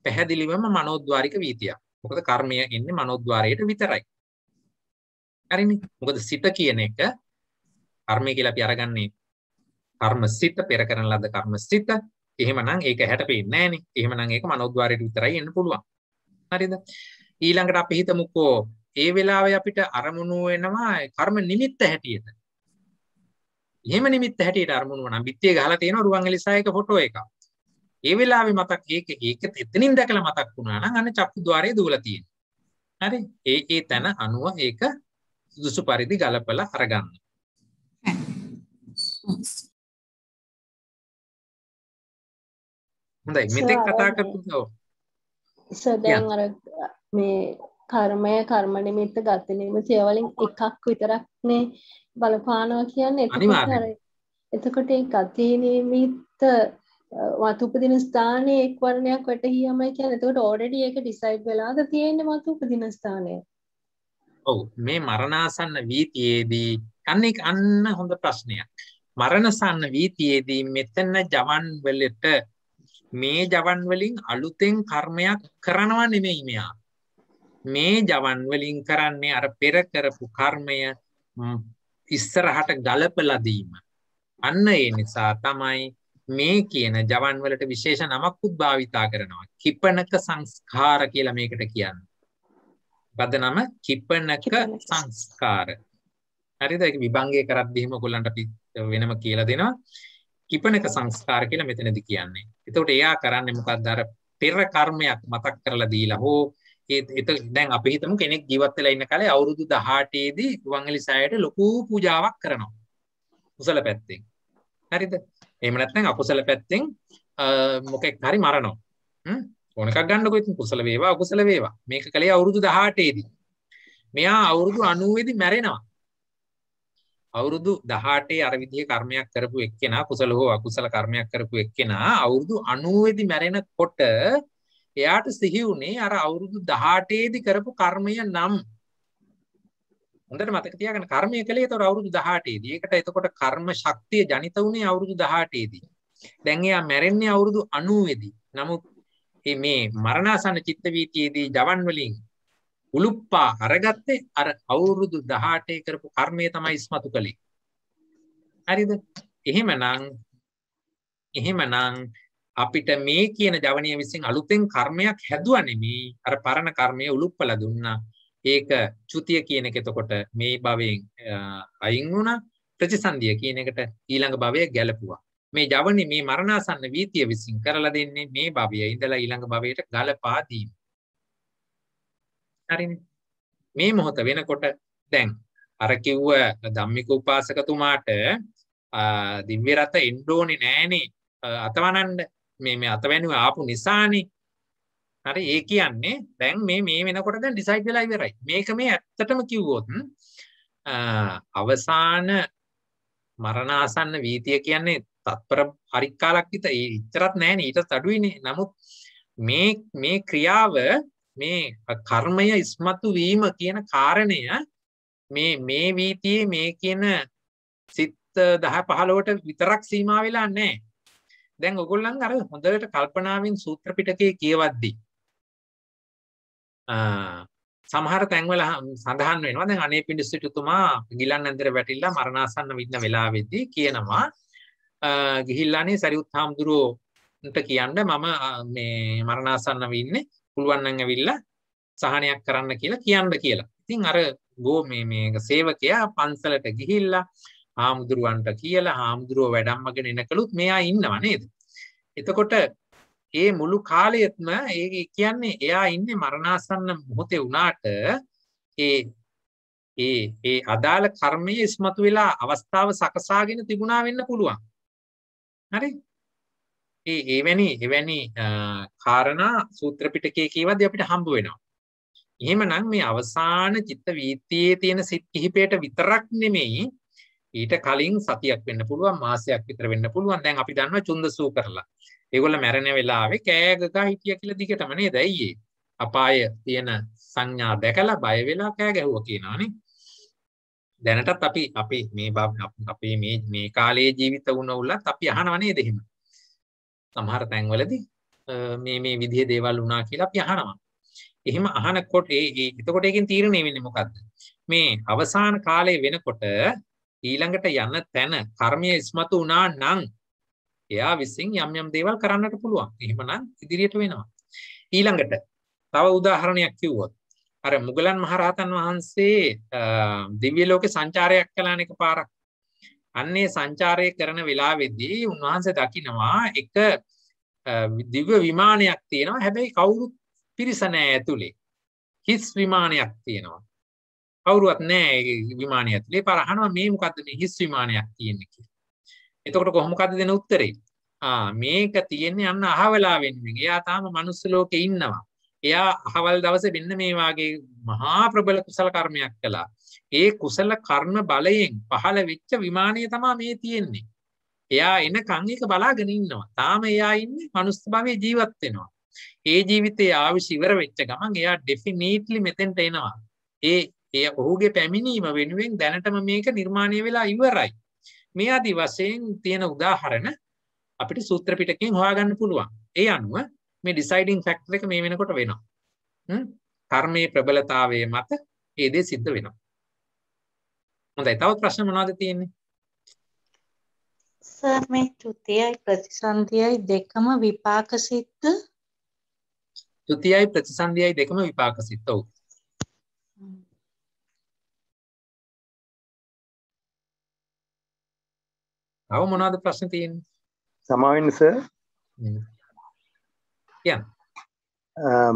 පැහැදිලිවම මනෝද්වාරික වීතියක්. මොකද කර්මය එන්නේ මනෝද්වාරයට විතරයි. හරිනේ. මොකද සිත කියන එක කර්මය කියලා අපි අරගන්නේ කර්මසිත පෙර කරන ලද කර්මසිත. එහෙමනම් ඒක හැට පේන්නේ නැහනේ. එහෙමනම් ඒක මනෝද්වාරයට විතරයි එන්න පුළුවන්. හරිද? ඊළඟට අපි හිතමුකෝ ඒ වෙලාවේ අපිට අරමුණු වෙනවා කර්ම නිමිත්ත හැටියට. එහෙම නිමිත්ත හැටියට අරමුණු වුණා. පිටියේ ගහලා තියෙන රුවන්වැලිසෑයක ෆොටෝ එකක්. ඒ වෙලාවේ මතක් ඒක ඒක එතනින් දැකලා මතක් වුණා නම් අන්න චක්කු ద్వාරයේ දුවලා තියෙනවා. හරි? ඒ ඒ තන අනුව ඒක සුදුසු පරිදි ගලපලා අරගන්න. හොඳයි මෙතෙක් කතා කරපු ඔව්. සදන් අර මේ කර්මය කර්ම නිමිත්ත ගත නිමිති වලින් එකක් විතරක්නේ බලපානවා කියන්නේ එතකොට එතකොට ඒ ගති නිමිත්ත වතුපදින ස්ථානයේ එක් වර්ණයක් වැටහියමයි කියන්නේ. එතකොට ඔල්රෙඩි ඒක ඩිසයිඩ් වෙලාද තියෙන්නේ වතුපදින ස්ථානය. ඔව් මේ මරණාසන්න වීතියේදී අන්න අන්න හොඳ ප්‍රශ්නයක්. මරණසන්න වීතියේදී මෙතන ජවන් වලට මේ ජවන් වලින් අලුතෙන් කර්මයක් කරනවා නෙමෙයි මෙයා. මේ ජවන්වලින් කරන්නේ අර පෙරකරපු කර්මය ඉස්සරහට ගලපලදීම. අන්න ඒ නිසා තමයි මේ කියන ජවන්වලට විශේෂ නමක්කුත් භාවිතා කරනවා. කිපනක සංස්කාර කියලා මේකට කියන්න. පදනම කිපනක සංස්කාර. හරිද ඒක විභංගය කරද්දිම ඔයගොල්ලන්ට අපි වෙනම කියලා දෙනවා. කිපනක සංස්කාර කියලා මෙතනදි කියන්නේ. එතකොට එයා කරන්නේ මොකක්ද අර පෙර කර්මයක් මතක් කරලා දීලා හෝ එත දැන් අපි හිතමු කෙනෙක් ජීවත් වෙලා ඉන්න කාලේ අවුරුදු 18 දී වංගලිසායට ලොකු පූජාවක් කරනවා. කුසල පැත්තෙන්. හරිද? එහෙම නැත්නම් අකුසල පැත්තෙන් මොකෙක් හරි මරනවා. හ්ම් ඕන එකක් ගන්නකො ඉතින් කුසල වේවා අකුසල වේවා. මේක කලේ අවුරුදු 18 දී. මෙයා අවුරුදු 90 දී මැරෙනවා. අවුරුදු 18 අර විදිහේ කර්මයක් කරපු එක්කෙනා කුසල හෝ අකුසල කර්මයක් කරපු එක්කෙනා අවුරුදු 90 දී මැරෙනකොට එයාට සිහි වුණේ අර අවුරුදු 18 දී කරපු කර්මය නම් හොඳට මතක තියාගන්න කර්මය කළේ ඒතර අවුරුදු 18 දී. ඒකට එතකොට කර්ම ශක්තිය ජනිත වුණේ අවුරුදු 18 දී. දැන් එයා මැරෙන්නේ අවුරුදු 90 දී. නමුත් මේ මරණාසන්න චිත්ත වීතියේදී ජවන් වලින් උලුප්පා අරගත්තේ අර අවුරුදු 18 කරපු කර්මය තමයි ඉස්මතු කළේ. හරිද? එහෙමනම් එහෙමනම් අපිට මේ කියන ජවනය විසින් අලුතෙන් කර්මයක් හැදුව නෙමේ අර පරණ කර්මය උලුප්පල දුන්නා ඒක චුතිය කියන එක එතකොට මේ භවයෙන් අයින් වුණා ප්‍රතිසන්දිය කියන එකට ඊළඟ භවය ගැලපුවා මේ ජවනි මේ මරණාසන්න වීතිය විසින් කරලා දෙන්නේ මේ භවය ඉඳලා ඊළඟ භවයට ගලපා දීම හරිනේ මේ මොහොත වෙනකොට දැන් අර කිව්ව ධම්මික උපාසකතුමාට දිව්‍ය රත එන්න ඕනේ නෑනේ අතවනන්න මේ මේ අතවැණුව ආපු නිසානේ හරි ඒ කියන්නේ දැන් මේ මේ වෙනකොට දැන් ඩිසයිඩ් වෙලා ඉවරයි මේක මේ ඇත්තටම කිව්වොත් අවසාන මරණාසන්න වීතිය කියන්නේ තත්පර පරික්කාලක් විතර ඉතරත් නැහැ ඊටත් අඩුයිනේ නමුත් මේ මේ ක්‍රියාව මේ කර්මය ඉස්මතු වීම කියන කාරණය මේ මේ වීතියේ මේ කියන සිත් 10 15ට විතරක් සීමා වෙලා නැහැ දැන් ඔගොල්ලන් අර හොඳට කල්පනාවෙන් සූත්‍ර පිටකයේ කියවද්දී සමහර තැන්වල සඳහන් වෙනවා දැන් අනේ පිඬුසිටුතුමා ගිලන් ඇන්දර වැටිලා මරණාසන්න වින්න වෙලාවේදී කියනවා ගිහිල්ලානේ සරියුත් හාමුදුරුවන්ට කියන්න මම මේ මරණාසන්නව ඉන්නේ පුළුවන් නම් ඇවිල්ලා සහනයක් කරන්න කියලා කියන්න කියලා. ඉතින් අර ගෝ මේ මේ සේවකයා පන්සලට ගිහිල්ලා හාමුදුරුවන්ට කියලා හාමුදුරුව වැඩම්මගෙන එනකළුත් මෙයා ඉන්නවා නේද. එතකොට ඒ මුළු කාලයත්ම ඒ කියන්නේ එයා ඉන්න මරණාසන්න මොහොතේ වුණාට ඒ ඒ ඒ අදාළ කර්මය ඉස්මතු වෙලා අවස්ථාව සකසාගෙන තිබුණා වෙන්න පුළුවන්. හරි ඒ ඒවැනි එවැනි කාරණා සූත්‍රපිටකය කියවද අපිට හම්බ වෙනවා. එහෙමනම් මේ අවසාන චිත්ත වීතියේ තියෙන සිත් කිහිපයට විතරක් නෙමෙයි ඊට කලින් සතියක් වෙන්න පුළුවන් මාසයක් විතර වෙන්න පුළුවන් දැන් අපි දන්නවා චුන්දසූ කරලා ඒගොල්ල මැරෙන වෙලාවේ කෑ ගගා හිටිය කියලා දිගටම නේද අයියේ අපාය තියෙන සංඥා දැකලා බය වෙලා කෑ ගැහුවා කියනවනේ දැනටත් අපි අපි මේ අපේ මේ මේ කාලයේ ජීවිත වුණ උලත් අපි අහනවා නේද එහෙම සමහර තැන්වලදී මේ මේ විදිහේ දේවල් වුණා කියලා අපි අහනවා එහෙම අහනකොට ඒ එතකොට ඒකෙන් තීරණය වෙන්නේ මොකද්ද මේ අවසාන කාලේ වෙනකොට ඊළඟට යන තැන කර්මය ඉස්මතු වුණා නම් එයා විසින් යම් යම් දේවල් කරන්නට පුළුවන්. එහෙමනම් ඉදිරියට වෙනවා. ඊළඟට තව උදාහරණයක් කිව්වොත් අර මුගලන් මහරහතන් වහන්සේ දිව්‍ය ලෝකේ සංචාරයක් කළාන එක පාරක්. අන්නේ සංචාරය කරන වෙලාවේදී උන්වහන්සේ දකිනවා එක දිව්‍ය විමානයක් තියෙනවා. හැබැයි කවුරුත් පිරිස නැහැ ඇතුලේ. හිස් විමානයක් තියෙනවා. කවුරුවත් නෑ විමානය ඇතුලේ පරහනවා මේ මොකක්ද මේ හිස් විමානයක් තියෙන්නේ කියලා. එතකොට කොහොමකද දෙන උත්තරේ? ආ මේක තියෙන්නේ අන්න අහවලා වෙනුවෙන්. එයා තාම manuss ලෝකේ ඉන්නවා. එයා අහවල් දවසේ මෙන්න මේ වාගේ මහා ප්‍රබල කුසල කර්මයක් කළා. ඒ කුසල කර්ම බලයෙන් පහළ වෙච්ච විමානය තමයි මේ තියෙන්නේ. එයා එනකන් එක බලාගෙන ඉන්නවා. තාම එයා ඉන්නේ manuss භවයේ ජීවත් වෙනවා. ඒ ජීවිතයේ ආවිෂ ඉවර වෙච්ච ගමන් එයා ඩෙෆිනිට්ලි මෙතෙන්ට එනවා. ඒ ඒ ඔහුගේ පැමිණීම වෙනුවෙන් දැනටම මේක නිර්මාණය වෙලා ඉවරයි. මේ අදි වශයෙන් තියෙන උදාහරණ අපිට සූත්‍ර පිටකෙන් හොයාගන්න පුළුවන්. ඒ අනුව මේ ඩිසයිඩින් ෆැක්ටර් එක මේ වෙනකොට වෙනවා. හ්ම්. කර්මයේ ප්‍රබලතාවය මත ඒ දේ සිද්ධ වෙනවා. හොඳයි. තවත් ප්‍රශ්න මොනවද තියෙන්නේ? සර් මේ ත්‍ෘතියයි ප්‍රතිසන්දියයි දෙකම විපාක සිද්ධ ත්‍ෘතියයි ප්‍රතිසන්දියයි දෙකම විපාක සිද්ධ. ඔව්. තව මොනවද ප්‍රශ්න තියෙන්නේ? සමාවෙන්න සර්. යන්න.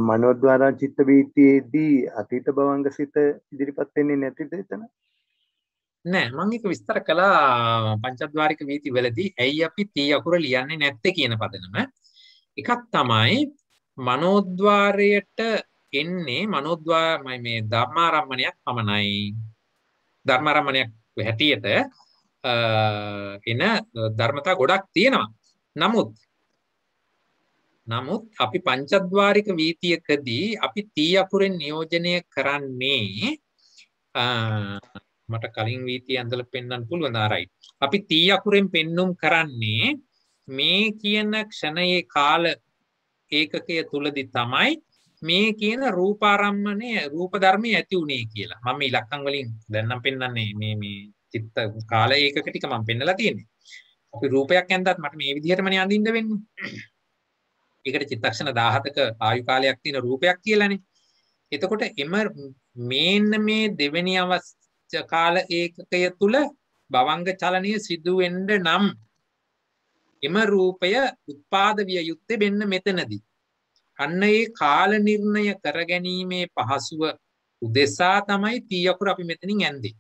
මනෝද්වාරා චිත්ත වීතියේදී අතීත භවංග සිත ඉදිරිපත් වෙන්නේ නැතිද එතන? නෑ මම ඒක විස්තර කළා පංචද්වාරික වීති වලදී ඇයි අපි තී අකුර ලියන්නේ නැත්තේ කියන පදනම. එකක් තමයි මනෝද්වාරයට එන්නේ මනෝද්වාර මේ ධර්මාරම්මණයක් පමණයි. ධර්මාරම්මණයක් හැටියට එන ධර්මතා ගොඩක් තියෙනවා. නමුත් නමුත් අපි පංචද්වාරික වීතියකදී අපි තී අකුරෙන් නියෝජනය කරන්නේ මට කලින් වීතිය ඇඳල පෙන්න්න පුළුවන් ආරයි. අපි තී අකුරෙන් පෙන්නුම් කරන්නේ මේ කියන ක්ෂණයේ කාල ඒකකය තුළදි තමයි මේ කියන රූපාරම්මණය රූපධර්මය ඇති වුණේ කියලා මම ඉලක්කංවලින් දැන්නම් පෙන්න්නන්නේ මේ චිත්ත කාල ඒකක ටික මම පෙන්නලා තියෙන්නේ. අපි රූපයක් ඇඳවත් මට මේ විදිහටමනේ අඳින්න වෙන්නේ. ඒකට චිත්තක්ෂණ 17ක ආයු කාලයක් තියෙන රූපයක් කියලානේ. එතකොට එම මේන්න මේ දෙවෙනි අවස්ථ කාල ඒකකය තුල භවංග චලනය සිදු වෙන්න නම් එම රූපය උත්පාද විය යුත්තේ වෙන්න මෙතනදී. අන්න ඒ කාල නිර්ණය කරගැනීමේ පහසුව උදෙසා තමයි තීයකුර අපි මෙතනින් ඇන්දේ.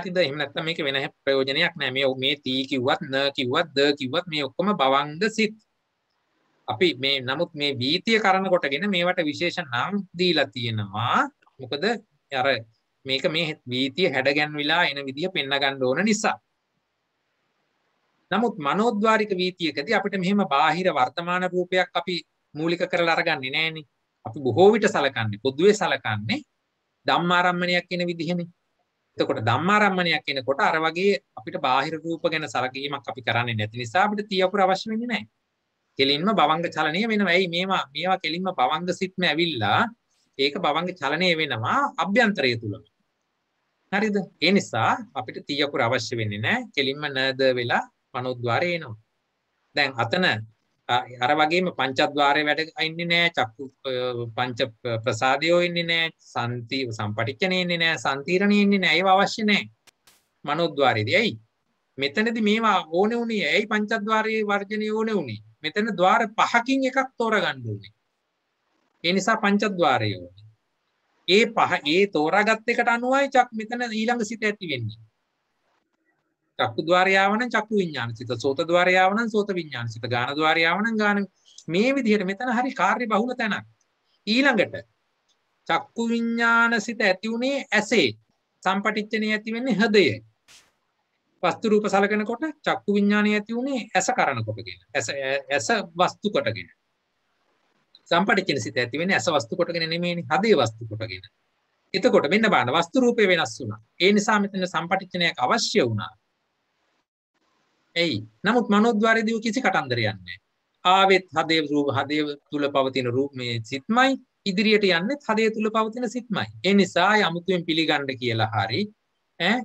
හරිද එහෙම නැත්නම් මේක වෙන ප්‍රයෝජනයක් නැහැ මේ මේ තී කිව්වත් න කිව්වත් ද කිව්වත් මේ ඔක්කොම බවංග සිත් අපි මේ නමුත් මේ වීතිය කරන කොටගෙන මේවට විශේෂ නම් දීලා තියෙනවා මොකද අර මේක මේ වීතිය හැඩගැන්විලා එන විදිහ පෙන්න ගන්න ඕන නිසා නමුත් මනෝද්වාරික වීතියකදී අපිට මෙහෙම බාහිර වර්තමාන රූපයක් අපි මූලික කරලා අරගන්නේ නැහනේ අපි බොහෝ විට සලකන්නේ පොදුවේ සලකන්නේ ධම්මාරම්මණයක් කියන විදිහනේ එතකොට ධම්මාරම්මණයක් එනකොට අර වගේ අපිට බාහිර රූප ගැන සැලකීමක් අපි කරන්නේ නැති නිසා අපිට තියපුර අවශ්‍ය වෙන්නේ නැහැ. කෙලින්ම භවංග චලනය වෙනවා. එයි මේවා මේවා කෙලින්ම භවංග සිත්ම ඇවිල්ලා ඒක භවංග චලනය වෙනවා අභ්‍යන්තරය තුල. හරිද? ඒ නිසා අපිට තියපුර අවශ්‍ය වෙන්නේ නැහැ. කෙලින්ම නද වෙලා මනෝද්වාරය එනවා. දැන් අතන අර වගේම පංචත්වාරය වැඩ ඉන්න නෑ චක්කු පංච ප්‍රසාධයෝ ඉන්න නෑ සන්ති සම්පටිච්චනය ඉන්න නෑ සන්තීරණය ඉන්න නෑ අවශ්‍ය නෑ මනොද්වාරිද ඇයි මෙතනද මේවා ඕන වුණේ ඇයි පංචත්වාරය වර්ජනය ඕන වුණේ මෙතන දවාර පහකින් එකක් තෝර ගණ්ඩුවනේ එනිසා පංචත්වාරය ඕන ඒ පහ ඒ තෝරගත් එකට අනුවයි චක් මෙතන ඊළඟ සිත ඇති වෙන්නේ චක්කු ద్వාරයාවන චක්කු විඥාන සිත සෝත ద్వාරයාවන සෝත විඥාන සිත ගාන ద్వාරයාවන ගාන මේ විදිහට මෙතන හරි කාර්ය බහුල තැනක් ඊළඟට චක්කු විඥාන සිත ඇති උනේ ඇසේ සම්පටිච්චනේ ඇති වෙන්නේ හදයේ වස්තු රූප සලකනකොට චක්කු විඥානය ඇති වුණේ ඇස කරනකොටගෙන ඇස ඇස වස්තු කොටගෙන සම්පටිච්චන සිත ඇති වෙන්නේ ඇස වස්තු කොටගෙන නෙමෙයිනේ හදේ වස්තු කොටගෙන එතකොට මෙන්න බලන්න වස්තු රූපේ වෙනස් වුණා ඒ නිසා මෙතන සම්පටිච්චනයක් අවශ්‍ය වුණා ඇයි නමුත් මනෝද්වාරයේදී කිසි කටන්දරයක් නැහැ. ආවෙත් හදේ රූප හදේ තුල පවතින රූප මේ සිත්මයි ඉදිරියට යන්නෙත් හදේ තුල පවතින සිත්මයි. ඒ නිසා යමුතුෙන් පිළිගන්න කියලා හරි ඈ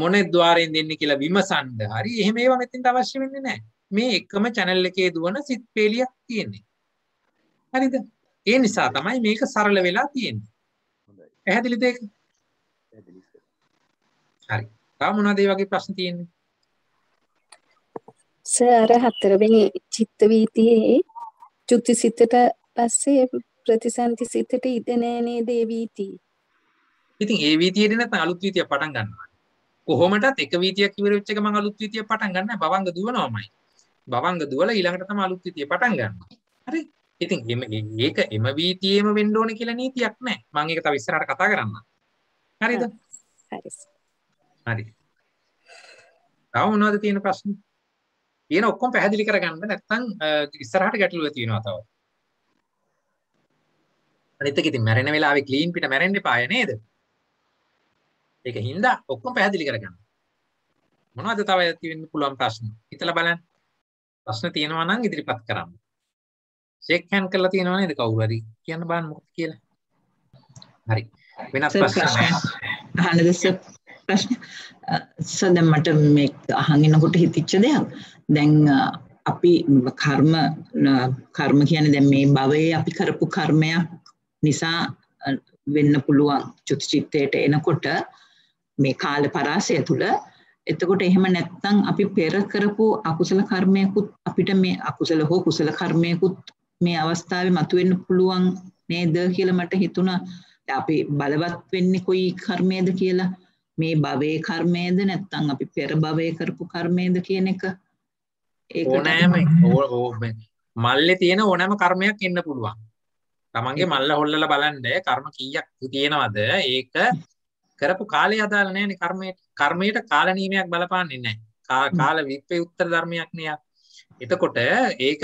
මොන ద్వාරයෙන් දෙන්නේ කියලා විමසන්න හරි එහෙම ඒවා මෙතෙන්ට අවශ්‍ය වෙන්නේ නැහැ. මේ එකම channel එකේ දුවන සිත් පේලියක් තියෙන්නේ. හරිද? ඒ නිසා තමයි මේක සරල වෙලා තියෙන්නේ. හොඳයි. පැහැදිලිද ඒක? පැහැදිලි. හරි. තව මොනවද මේ වගේ ප්‍රශ්න තියෙන්නේ? පස්ස අර හතරවෙනි චිත්ත වීතියේ චුක්ති සිතට පස්සේ ප්‍රතිසන්ති සිතට ඉඩ නෑ නේද ඒ වීතිය. ඉතින් ඒ වීතියේදී නැත්නම් අලුත් වීතිය පටන් ගන්නවා. කොහොමටත් එක වීතියක් ඉවර වෙච්ච එක මම අලුත් වීතිය පටන් ගන්න බවංග දුවනවාමයි. බවංග දුවලා ඊළඟට තමයි අලුත් වීතිය පටන් ගන්නවා. හරි. ඉතින් මේක එම වීතියේම වෙන්න ඕනේ කියලා නීතියක් නෑ. මම ඒක තව ඉස්සරහට කතා කරන්න. හරිද? හරි. හරි. තව මොනවද තියෙන ප්‍රශ්න? කියන ඔක්කොම පැහැදිලි කරගන්න නැත්නම් ඉස්සරහට ගැටලුව තියෙනවා තව. අනිත් එක ඉතින් මැරෙන වෙලාවේ ක්ලීන් පිට මැරෙන්න එපාය නේද? ඒක හින්දා ඔක්කොම පැහැදිලි කරගන්න. මොනවද තව තියෙන්න පුළුවන් ප්‍රශ්න? හිතලා බලන්න. ප්‍රශ්න තියෙනවා නම් ඉදිරිපත් කරන්න. ෂේක් හෑන්ඩ් කරලා තියෙනවා නේද කවුරු හරි? කියන්න බලන්න මොකද කියලා. හරි. වෙනස් ප්‍රශ්න නැහැ. අහන්නද සර් ප්‍රශ්න? සර් දැන් මට මේ අහගෙන කොට හිතෙච්ච දෙයක්. දැන් අපි කර්ම කර්ම කියන්නේ දැන් මේ භවයේ අපි කරපු කර්මයක් නිසා වෙන්න පුළුවන් චුතිචිත්තයට එනකොට මේ කාල පරාසය තුළ එතකොට එහෙම නැත්නම් අපි පෙර කරපු අකුසල කර්මයකුත් අපිට මේ අකුසල හෝ කුසල කර්මයකුත් මේ අවස්ථාවේ මතුවෙන්න පුළුවන් නේද කියලා මට හිතුණා. අපි බලවත් වෙන්නේ කොයි කර්මයේද කියලා. මේ භවයේ කර්මයේද නැත්නම් අපි පෙර භවයේ කරපු කර්මයේද කියන එක ඕනෑම මල්ලේ තියෙන ඕනෑම කර්මයක් එන්න පුළුවන්. තමන්ගේ මල්ල හොල්ලලා බලන්න කර්ම කීයක් තියෙනවද? ඒක කරපු කාලය අදාළ නැහැ නේ කර්මයට. කර්මයට කාල නියමයක් බලපාන්නේ නැහැ. කාල විප්‍රයුක්ත ධර්මයක් නේ. එතකොට ඒක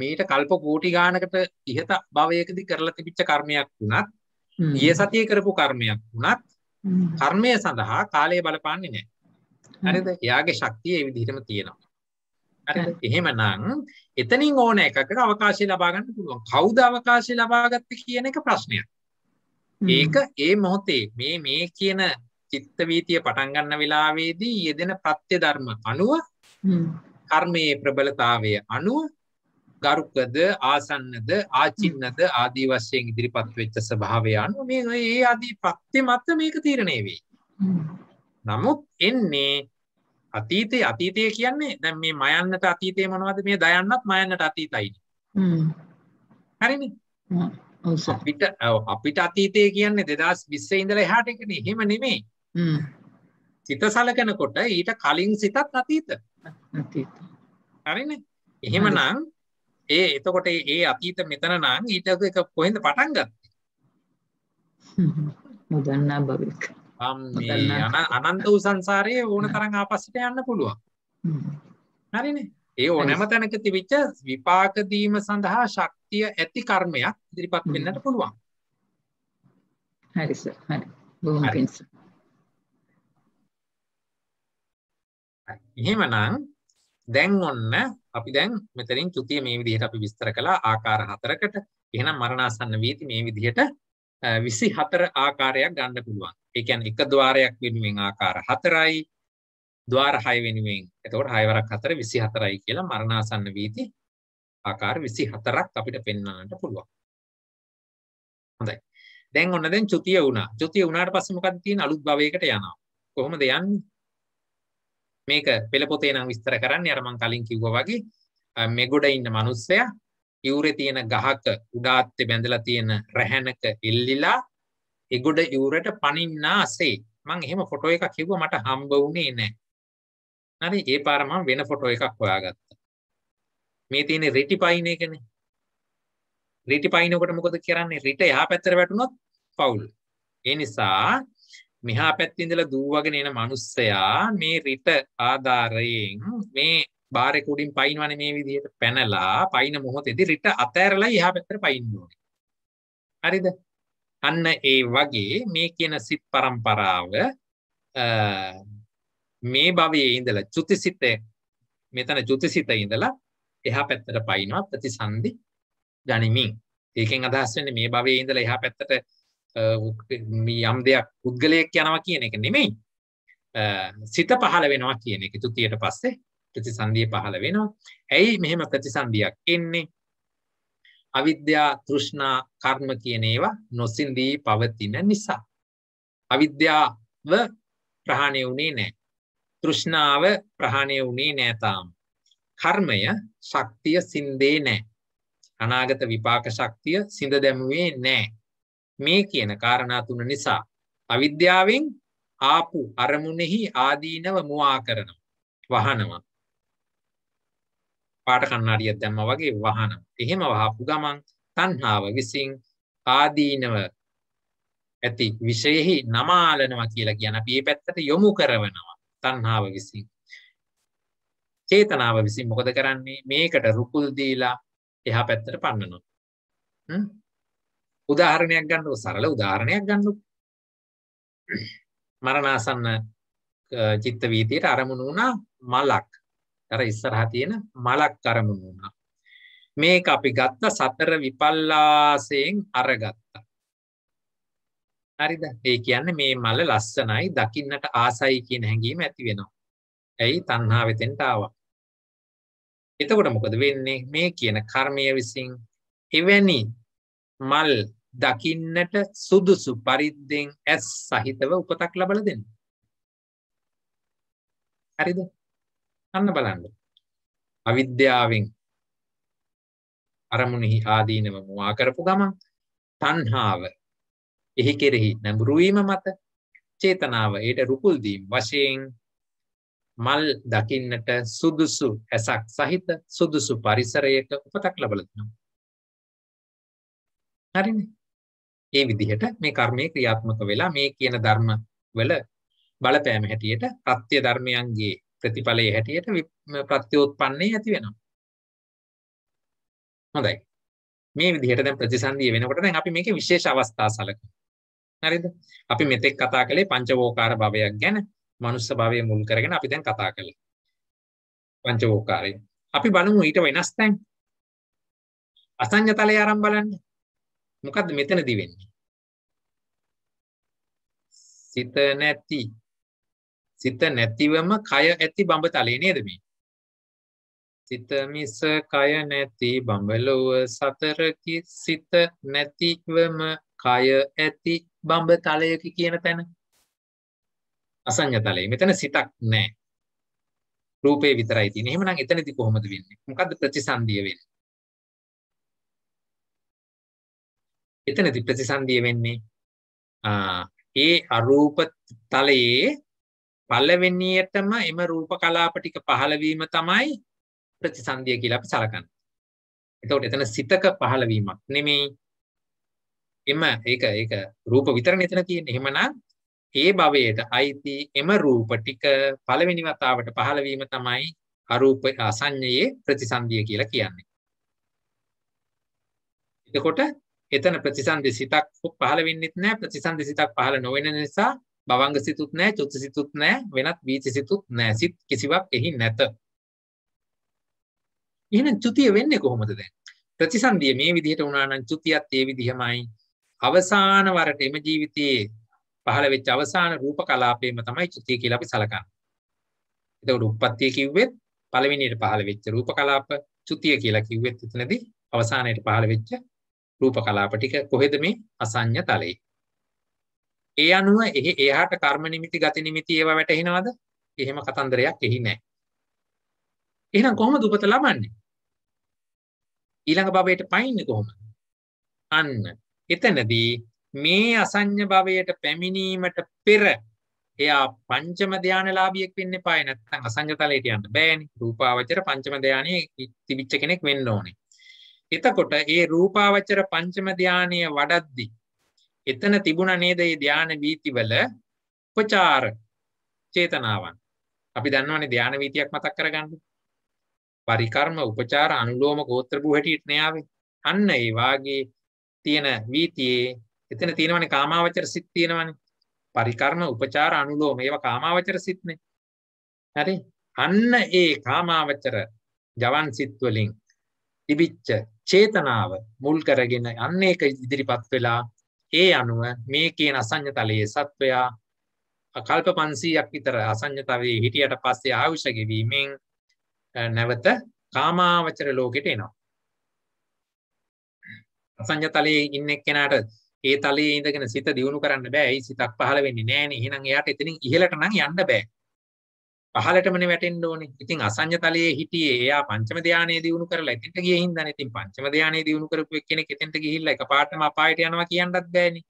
මේට කල්ප කෝටි ගානකට ඉහත භවයකදී කරලා තිබිච්ච කර්මයක් වුණත්, ඊයේ සතියේ කරපු කර්මයක් වුණත් කර්මය සඳහා කාලය බලපාන්නේ නැහැ. හරිද? එයාගේ ශක්තිය ඒ විදිහටම තියෙනවා. එහෙමනම් එතනින් ඕන එකකට අවකාශය ලබා ගන්න පුළුවන්. කවුද අවකාශය ලබාගත්තේ කියන එක ප්‍රශ්නයක්. ඒක ඒ මොහොතේ මේ මේ කියන චිත්ත වීතිය පටන් ගන්න වෙලාවේදී යෙදෙන ප්‍රත්‍ය ධර්ම අනුව කර්මයේ ප්‍රබලතාවය අනුව ගරුකද ආසන්නද ආචින්නද ආදී වශයෙන් ඉදිරිපත් වෙච්ච ස්වභාවය අනුව මේ ඒ ආදී ප්‍රත්‍ය මත මේක තීරණය වෙයි. නමුත් එන්නේ අතීතයේ අතීතය කියන්නේ දැන් මේ මයන්නට අතීතය මොනවද මේ දයන්නත් මයන්නට අතීතයි. හරිනේ. අපිට අපිට අතීතය කියන්නේ 2020 ඉඳලා එහාට එකනේ. එහෙම නෙමෙයි. සිත සලකනකොට ඊට කලින් සිතත් අතීත. අතීත. හරිනේ. එහෙමනම් ඒ එතකොට ඒ අතීත මෙතන නම් ඊට එක කොහෙන්ද පටන් ගත්තේ? නොදන්නා භවයක. අනන්ත උසංසාරය ඕන තරන් ආපස්සට යන්න පුළුවන් හරිනේ ඒ ඕනෑම තැනක තිවිච්ච විපාකදීම සඳහා ශක්තිය ඇති කර්මයක් ඉදිරිපත් වෙන්නට පුළුවන් හරිස හරි බොහොම පින්ස එහෙමනම් දැන් ඔන්න අපි දැන් මෙතනින් චුතිය මේ විදිහට අපි විස්තර කළා ආකාර හතරකට එහෙනම් මරණාසන්න වීති මේ විදිහට 24 ආකාරයක් ගන්න පුළුවන් ඒ කියන්නේ එක ద్వාරයක් වෙනුවෙන් ආකාර 4යි ద్వාර 6 වෙනුවෙන් එතකොට 6 වරක් 4 24යි කියලා මරණාසන්න වීති ආකාර 24ක් අපිට පෙන්වන්නට පුළුවන්. හොඳයි. දැන් ඔන්න දැන් චුතිය වුණා. චුතිය වුණාට පස්සේ මොකද තියෙන්නේ? අලුත් භවයකට යනවා. කොහොමද යන්නේ? මේක පෙළ පොතේ නම් විස්තර කරන්නේ අර මම කලින් කිව්වා වගේ මෙගොඩ ඉන්න මිනිස්සයා යූරේ තියෙන ගහක උඩාත්තේ බැඳලා තියෙන රැහැනක එල්ලිලා එගොඩ යුරට පනින්නාසේ මං එහෙම ෆොටෝ එකක් කිව්වා මට හම්බ වුණේ නැහැ. හරි ඒ පාර මම වෙන ෆොටෝ එකක් හොයාගත්තා. මේ තියෙන රිටි පයින් එකනේ. රිටි පයින් එකට මොකද කරන්නේ? රිට එහා පැත්තට වැටුනොත් පවුල්. ඒ නිසා මෙහා පැත්තේ ඉඳලා දූවගෙන එන මිනිස්සයා මේ රිට ආධාරයෙන් මේ බාරේ කුඩින් පයින්වනේ මේ විදිහට පැනලා පයින් මොහොතේදී රිට අතෑරලා එහා පැත්තට පයින්න ඕනේ. හරිද? අන්න ඒ වගේ මේ කියන සිත් පරම්පරාව මේ භවයේ ඉඳලා චුතිසිත මෙතන චුතිසිත ඉඳලා එහා පැත්තට පයින්නවා ප්‍රතිසන්දි ගනිමින්. ඒකෙන් අදහස් වෙන්නේ මේ භවයේ ඉඳලා එහා පැත්තට යම් දෙයක් පුද්ගලයෙක් යනවා කියන එක නෙමෙයි. සිත පහළ වෙනවා කියන එක. චුතියට පස්සේ ප්‍රතිසන්දිය පහළ වෙනවා. ඇයි මෙහෙම ප්‍රතිසන්දියක් එන්නේ? අවිද්‍යා තෘෂ්ණා කර්ම කියන ඒවා නොසින්දී පවතින නිසා. අවිද්‍යාව ප්‍රහාණය වුණේ නැහැ. තෘෂ්ණාව ප්‍රහාණය වුණේ නැහැ තාම. කර්මය ශක්තිය සින්දේ නැහැ. අනාගත විපාක ශක්තිය සිඳ දැමුවේ නැහැ. මේ කියන කාරණා තුන නිසා අවිද්‍යාවෙන් ආපු අරමුණෙහි ආදීනව මුවා කරනවා. වහනවා. පාට කන්නාඩියක් දැම්ම වගේ වහන. එහෙම වහපු ගමන් තණ්හාව විසින් ආදීනව ඇති විශයෙහි නමාලනවා කියලා කියන අපි මේ පැත්තට යොමු කරනවා තණ්හාව විසින්. චේතනාව විසින් මොකද කරන්නේ? මේකට රුකුල් දීලා එහා පැත්තට පන්නනවා. උදාහරණයක් ගන්නකො සරල උදාහරණයක් ගන්නකො මරණාසන්න චිත්ත වීතියට අරමුණු වුණා මලක් අර ඉස්සරහ තියෙන මලක් අරමුණ වුණා. මේක අපි ගත්ත සතර විපල්ලාසයෙන් අරගත්තා. හරිද? ඒ කියන්නේ මේ මල ලස්සනයි දකින්නට ආසයි කියන හැඟීම ඇති වෙනවා. ඇයි තණ්හා වෙතෙන්ට ආවා. එතකොට මොකද වෙන්නේ? මේ කියන කර්මය විසින් එවැනි මල් දකින්නට සුදුසු පරිද්දෙන් ඇස් සහිතව උපතක් ලබල දෙන්න. හරිද? අන්න බලන්න. අවිද්‍යාවෙන් අරමුණෙහි ආදීනව මුවා කරපු ගමන් තණ්හාව එහි කෙරෙහි නැඹුරු වීම මත චේතනාව ඒට රුකුල් දීම වශයෙන් මල් දකින්නට සුදුසු ඇසක් සහිත සුදුසු පරිසරයක උපතක් ලබලා දෙනවා. හරිනේ. මේ විදිහට මේ කර්මයේ ක්‍රියාත්මක වෙලා මේ කියන ධර්ම වල බලපෑම හැටියට ප්‍රත්‍ය ධර්මයන්ගේ ප්‍රතිඵලයේ හැටියට ප්‍රත්‍යෝත්පන්නේ ඇති වෙනවා. හොඳයි. මේ විදිහට දැන් ප්‍රතිසන්දිය වෙනකොට දැන් අපි මේකේ විශේෂ අවස්ථා සලකමු. හරිද? අපි මෙතෙක් කතා කළේ පංචවෝකාර භවයක් ගැන, මනුස්ස භවය මුල් කරගෙන අපි දැන් කතා කළා. පංචවෝකාරය. අපි බලමු ඊට වෙනස් තැන්. අසඤ්ඤතලය ආරම්භ බලන්න. මොකද්ද මෙතනදී වෙන්නේ? සිත නැති සිත නැතිවම කය ඇති බඹතලේ නේද මේ? සිත මිස කය නැති බඹලොව සතරකි සිත නැතිවම කය ඇති බඹතලයකි කියන තැන. අසංගතලයේ. මෙතන සිතක් නැහැ. රූපේ විතරයි තියෙන්නේ. එහෙමනම් එතනදී කොහොමද වෙන්නේ? මොකද්ද ප්‍රතිසන්දිය වෙන්නේ? එතනදී ප්‍රතිසන්දිය වෙන්නේ ඒ අරූප තලයේ පල්ලවෙන්නේටම එම රූප කලාප ටික පහළවීම තමයි ප්‍රතිසන්දිය කියලා අපි සලකන්න. එතකොට එතන සිතක පහළවීමක් නෙමෙයි. එම ඒක ඒක රූප විතරනේ එතන තියෙන්නේ. එහෙමනම් ඒ භවයට අයිති එම රූප ටික පළවෙනි වතාවට පහළවීම තමයි අරූප අසඤ්ඤයේ ප්‍රතිසන්දිය කියලා කියන්නේ. එතකොට එතන ප්‍රතිසන්දි සිතක් පහළ වෙන්නෙත් නැහැ ප්‍රතිසන්දි සිතක් පහළ නොවෙන නිසා භවංග සිතුත් නැහැ, චුත් සිතුත් නැහැ, වෙනත් වීච සිතුත් නැහැ. සිත් කිසිවක් එහි නැත. එහෙනම් චුතිය වෙන්නේ කොහොමද දැන්? ප්‍රතිසන්දිය මේ විදිහට වුණා නම් චුතියත් ඒ විදිහමයි. අවසාන වරට එම ජීවිතයේ පහළ වෙච්ච අවසාන රූප කලාපේම තමයි චුතිය කියලා අපි සලකන්නේ. එතකොට උප්පත්තිය කිව්වෙත් පළවෙනියට පහළ වෙච්ච රූප කලාප චුතිය කියලා කිව්වෙත් එතනදී අවසානයේට පහළ වෙච්ච රූප කලාප ටික කොහෙද මේ අසඤ්ඤ තලයේ. ඒ අනුව එහි එහාට කර්ම නිමිති ගති නිමිති ඒවා වැටහෙනවද? එහෙම කතන්දරයක් එහි නැහැ. එහෙනම් කොහොමද උපත ලබන්නේ? ඊළඟ භවයට පයින්නේ කොහොමද? අන්න එතනදී මේ අසඤ්ඤ භවයට පැමිණීමට පෙර එයා පංචම ධානලාභියෙක් වෙන්න එපායි නැත්නම් අසංගතලයට යන්න බෑනේ. රූපාවචර පංචම ධානයේ තිබිච්ච කෙනෙක් වෙන්න ඕනේ. එතකොට ඒ රූපාවචර පංචම ධානය වඩද්දී එතන තිබුණ නේද මේ ධාන වීතිවල උපචාර චේතනාවන්. අපි දන්නවනේ ධාන වීතියක් මතක් කරගන්න. පරිකර්ම උපචාර අනුලෝම ගෝත්‍ර භූ හැටියට න්යාවේ. අන්න ඒ වාගේ තියෙන වීතියේ එතන තියෙනවනේ කාමාවචර සිත් තියෙනවනේ. පරිකර්ම උපචාර අනුලෝම ඒවා කාමාවචර සිත්නේ. හරි? අන්න ඒ කාමාවචර ජවන් සිත් වලින් තිබිච්ච චේතනාව මුල් කරගෙන අන්න ඒක ඉදිරිපත් වෙලා ඒ අනුව මේ කියන අසංඥතලයේ සත්වයා කල්ප 500ක් විතර අසඤ්ඤතාවේ හිටියට පස්සේ ආයුෂ ගෙවීමෙන් නැවත කාමාවචර ලෝකෙට එනවා. අසඤ්ඤතලයේ ඉන්න එක්කෙනාට ඒ තලයේ ඉඳගෙන සිත දියුණු කරන්න බෑ. ඒ සිතක් පහළ වෙන්නේ නෑනේ. එහෙනම් එයාට එතනින් ඉහළට නම් යන්න බෑ. පහලටමනේ වැටෙන්න ඕනේ. ඉතින් අසඤ්ඤ තලයේ හිටියේ එයා පංචම ධානයේ දිනු කරලා එතෙන්ට ගියේ හින්දානේ. ඉතින් පංචම ධානයේ දිනු කරපු එක්කෙනෙක් එතෙන්ට ගිහිල්ලා එකපාරටම අපායට යනවා කියන්නත් බෑනේ.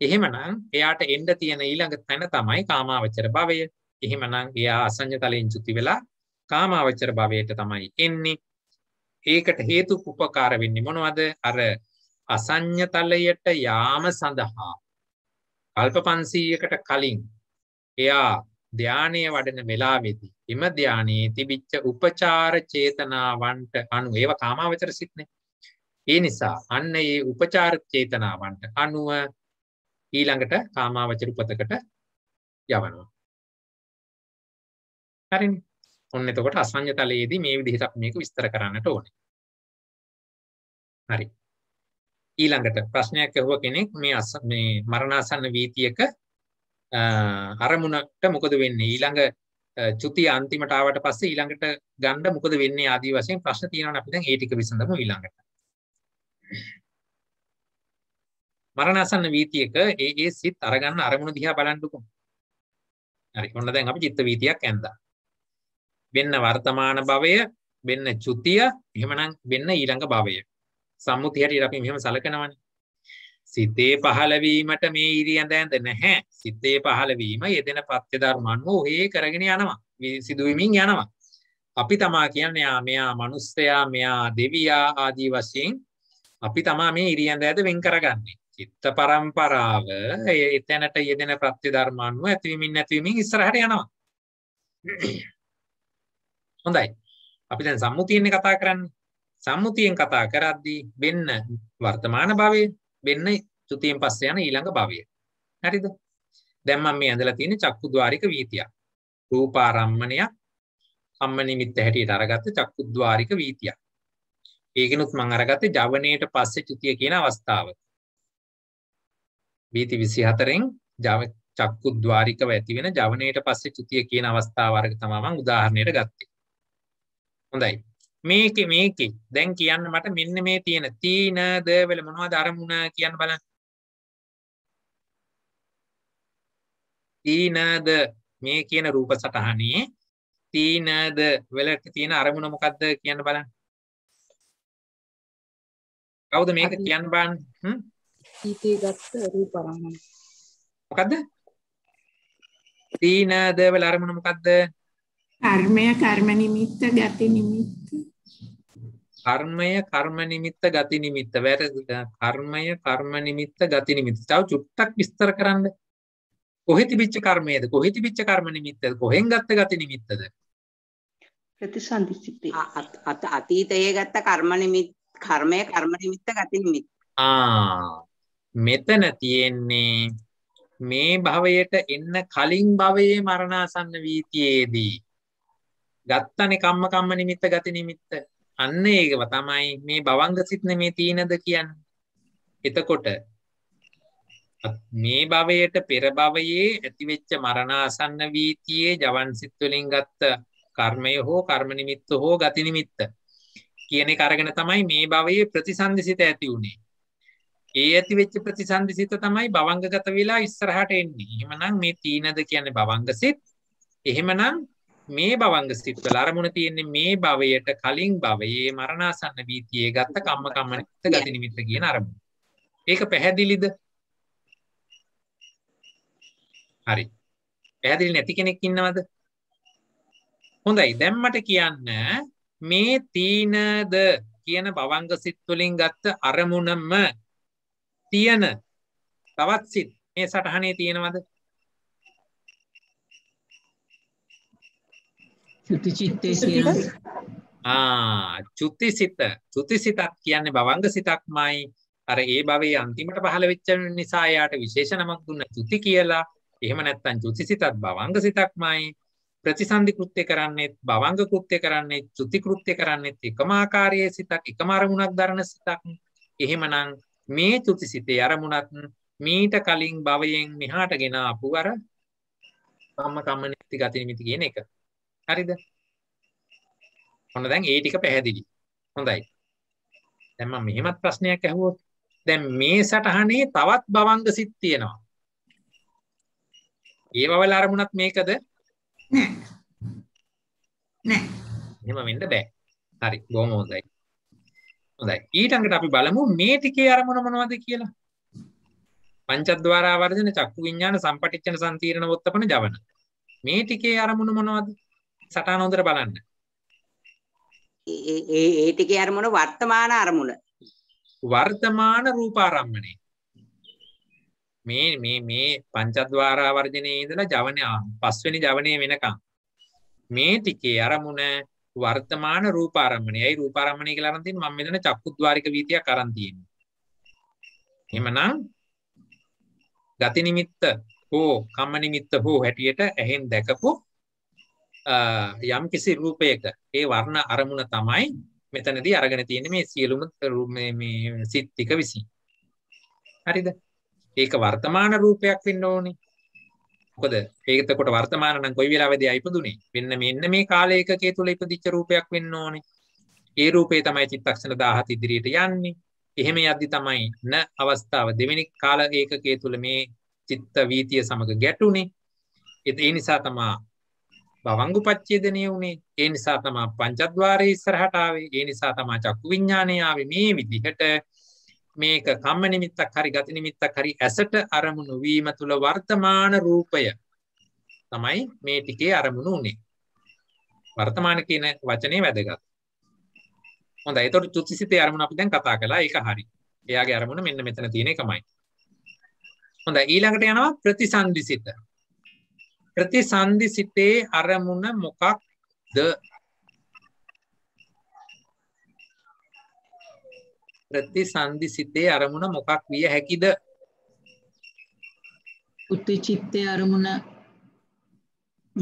එහෙමනම් එයාට එන්න තියෙන ඊළඟ තැන තමයි කාමාවචර භවය. එහෙමනම් එයා අසඤ්ඤ තලයෙන් චුති වෙලා කාමාවචර භවයට තමයි එන්නේ. ඒකට හේතු උපකාර වෙන්නේ මොනවද? අර අසඤ්ඤ තලයට යාම සඳහා කල්ප 500කට කලින් එයා ධානය වඩන වෙලාවේදී එම ධානයේ තිබිච්ච උපචාර චේතනාවන්ට අනුව ඒවා කාමාවචර සිත්නේ. ඒ නිසා අන්න ඒ උපචාර චේතනාවන්ට අනුව ඊළඟට කාමාවචර උපතකට යවනවා. හරිනේ. ඔන්න එතකොට අසංජ තලයේදී මේ විදිහට අපි මේක විස්තර කරන්නට ඕනේ. හරි. ඊළඟට ප්‍රශ්නයක් ඇහුව කෙනෙක් මේ මේ මරණාසන්න වීතියක අරමුණක්ට මොකද වෙන්නේ ඊළඟ චුතිය අන්තිමට ආවට පස්සේ ඊළඟට ගන්න මොකද වෙන්නේ ආදී වශයෙන් ප්‍රශ්න තියෙනවා අපි දැන් ඒ ටික විසඳමු ඊළඟට මරණාසන්න වීතියක ඒ ඒ සිත් අරගන්න අරමුණ දිහා බලන්නකෝ හරි ඔන්න දැන් අපි චිත්ත වීතියක් ඇඳා වෙන්න වර්තමාන භවය වෙන්න චුතිය එහෙමනම් වෙන්න ඊළඟ භවය සම්මුතියට අපි මෙහෙම සලකනවානේ සිතේ පහළවීමට මේ ඉරියඳ ඇඳ නැහැ සිතේ පහළවීම යෙදෙන පත්‍ය ධර්මන්ම ඔහේ කරගෙන යනවා සිදුවමින් යනවා අපි තමා කියන්නේ මෙයා මනුස්සයා මෙයා දෙවියා ආදී වශයෙන් අපි තමා මේ ඉරියඳ ඇද වෙන් කරගන්නේ චිත්ත පරම්පරාව එතැනට යෙදෙන ප්‍රත්‍ය ධර්මන්ව ඇතිවීමින් නැතිවීමින් ඉස්සරහට යනවා හොඳයි අපි දැන් සම්මුතියෙන් කතා කරන්නේ සම්මුතියෙන් කතා කරද්දී වෙන්න වර්තමාන භවයේ වෙන්න චුතියෙන් පස්සේ යන ඊළඟ භවය. හරිද? දැන් මම මේ ඇඳලා තියෙන්නේ චක්කුද්්වාරික වීතියක්. රූපාරම්මණයක් කම්ම නිමිත්ත හැටියට අරගත්තේ චක්කුද්්වාරික වීතියක්. ඒකිනුත් මම අරගත්තේ ජවණයට පස්සේ චුතිය කියන අවස්ථාව. වීති 24න් ජව චක්කුද්්වාරිකව ඇති වෙන ජවණයට පස්සේ චුතිය කියන අවස්ථාව අරගෙන තමයි මම උදාහරණයට ගත්තේ. හොඳයි. මේක මේකේ දැන් කියන්න මට මෙන්න මේ තියෙන තීන දවල මොනවද අරමුණ කියන්න බලන්න තීනද මේ කියන රූප සටහනේ තීනද වලට තියෙන අරමුණ මොකක්ද කියන්න බලන්න කවුද මේක කියන්න බලන්න හිතේ ගත්ත රූප අරමුණ මොකද්ද තීනද වල අරමුණ මොකද්ද කර්මය කර්ම නිමිත්ත ගති නිමිත්ත කර්මය කර්ම නිමිත්ත ගති නිමිත්ත වැරදි කර්මය කර්ම නිමිත්ත ගති නිමිත්ත තව චුට්ටක් විස්තර කරන්න කොහෙ තිබිච්ච කර්මයේද කොහෙ තිබිච්ච කර්ම නිමිත්තද කොහෙන් ගත්ත ගති නිමිත්තද ප්‍රතිසන්දි සිටි අතීතයේ ගත්ත කර්ම නිමිත් කර්මය කර්ම නිමිත්ත ගති නිමිත්ත ආ මෙතන තියෙන්නේ මේ භවයට එන්න කලින් භවයේ මරණාසන්න වීතියේදී ගත්තනේ කම්ම කම්ම නිමිත්ත ගති නිමිත්ත අන්න ඒකව තමයි මේ බවංග සිත්න මේ තීනද කියන්න එතකොට මේ භවයට පෙර භවයේ ඇතිවෙච්ච මරණාසන්න වීතියේ ජවන් සිත්තුලින් ගත්ත කර්මය හෝ කර්මනිමිත්ත හෝ ගතිනිමිත්ත කියන කරගෙන තමයි මේ භවයේ ප්‍රතිසන්දිසිත ඇති වුණේ ඒ ඇති වෙච්ච ප්‍රතිසන්දිසිත තමයි බවංගගත වෙලා ඉස්සරහට එන්නේ එහෙමනම් මේ තීනද කියන්නේ බවංග සිත් එහෙමනම් මේ බවංග සිත්වල අරමුණ තියෙන්නේ මේ භවයට කලින් භවයේ මරණාසන්න වීතියේ ගත්ත කම්ම කම්මනිත ගති නිමිත්ත කියන අරමුණ. ඒක පැහැදිලිද? හරි. පැහැදිලි නැති කෙනෙක් ඉන්නවද? හොඳයි. දැන් මට කියන්න මේ තීනද කියන බවංග සිත් වලින් ගත්ත අරමුණම තියෙන තවත් සිත් මේ සටහනේ තියෙනවද? චුතිචිත්තේ ආ චුතිසිත චුතිසිතක් කියන්නේ භවංග සිතක්මයි අර ඒ භවයේ අන්තිමට පහළ වෙච්ච නිසා එයාට විශේෂ නමක් දුන්න චුති කියලා එහෙම නැත්නම් චුතිසිතත් භවංග සිතක්මයි ප්‍රතිසන්දි කෘත්‍ය කරන්නේ භවංග කෘත්‍ය කරන්නේ චුති කෘත්‍ය කරන්නේ එකම ආකාරයේ සිතක් එකම අරමුණක් දරන සිතක් එහෙමනම් මේ චුතිසිතේ අරමුණත් මීට කලින් භවයෙන් මෙහාට ගෙන ආපු අර කම්ම කම්ම නිති ගති නිමිති කියන එක හරිද? ඔන්න දැන් ඒ ටික පැහැදිලි. හොඳයි. දැන් මම මෙහෙමත් ප්‍රශ්නයක් අහුවොත් දැන් මේ සටහනේ තවත් භවංග සිත් තියෙනවා. ඒව වල අරමුණක් මේකද? නෑ. නෑ. එහෙම වෙන්න බෑ. හරි. බොහොම හොඳයි. හොඳයි. ඊටඟට අපි බලමු මේ ටිකේ අරමුණ මොනවද කියලා. පංචද්වාරා වර්ධන චක්කු විඥාන සම්පටිච්ඡන සම්තිරණ වොත්තපන ජවන. මේ ටිකේ අරමුණ මොනවද? සටහන හොඳට බලන්න. ඒ ඒ ටිකේ අරමුණ වර්තමාන අරමුණ. වර්තමාන රූපාරම්මණය. මේ මේ මේ පංචද්වාර වර්ජනයේ ඉඳලා ජවනය පස්වෙනි ජවනයේ වෙනකම් මේ ටිකේ අරමුණ වර්තමාන රූපාරම්මණයයි රූපාරම්මණය කියලා අරන් තියෙන්නේ මම මෙතන චක්කුද්්වාරික වීතියක් අරන් තියෙන්නේ. එහෙමනම් ගති නිමිත්ත හෝ කම්ම නිමිත්ත හෝ හැටියට ඇහෙන් දැකපු යම් කිසි රූපයක ඒ වර්ණ අරමුණ තමයි මෙතනදී අරගෙන තියෙන්නේ මේ සියලුම මේ මේ සිත් ටික විසින්. හරිද? ඒක වර්තමාන රූපයක් වෙන්න ඕනේ. මොකද ඒකතකොට වර්තමාන නම් කොයි වෙලාවෙදී ආයිපදුනේ? මෙන්න මෙන්න මේ කාලයකකේ තුල ඉපදිච්ච රූපයක් වෙන්න ඕනේ. ඒ රූපේ තමයි චිත්තක්ෂණ 17 ඉදිරියට යන්නේ. එහෙම යද්දි තමයි න අවස්ථාව දෙවෙනි කාල ඒකකයේ තුල මේ චිත්ත වීතිය සමග ගැටුනේ. ඒ නිසා තමා බවංගු පච්චේදනය වුණේ ඒ නිසා තමා පංචද්වාරය ඉස්සරහට ආවේ ඒ නිසා තමා චක්කු විඥානය ආවේ මේ විදිහට මේක කම්ම නිමිත්තක් හරි ගති නිමිත්තක් හරි ඇසට අරමුණු වීම තුල වර්තමාන රූපය තමයි මේ ටිකේ අරමුණු උනේ වර්තමාන කියන වචනේ වැදගත් හොඳයි එතකොට චුතිසිතේ අරමුණ අපි දැන් කතා කළා ඒක හරි එයාගේ අරමුණ මෙන්න මෙතන තියෙන එකමයි හොඳයි ඊළඟට යනවා ප්‍රතිසන්දිසිත ප්‍රතිසන්දි සිතේ අරමුණ මොකක්ද ප්‍රතිසන්දි සිතේ අරමුණ මොකක් විය හැකිද උත්ති චිත්තේ අරමුණ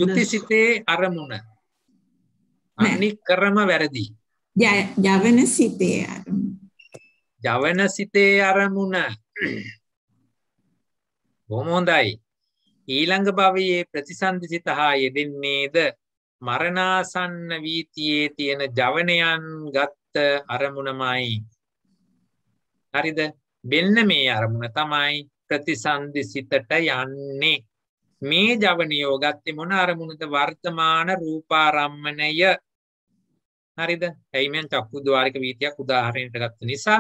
උත්ති සිතේ අරමුණ අනික් කරම වැරදි ජවන සිතේ අරමුණ ජවන සිතේ අරමුණ බොහොම හොඳයි ඊළඟ භවයේ ප්‍රතිසන්ධි සිත හා යෙදෙන්නේද මරණාසන්න වීතියේ තියෙන ජවනයන් ගත්ත අරමුණමයි. හරිද මෙන්න මේ අරමුණ තමයි ප්‍රතිසන්ධි සිතට යන්නේ. මේ ජවනියෝ ගත්තේ මොන අරමුණද වර්තමාන රූපාරම්මණය හරිද ඇයිමෙන් චක්කු දවාරික වීතියක් උදාහරණයට ගත්ත නිසා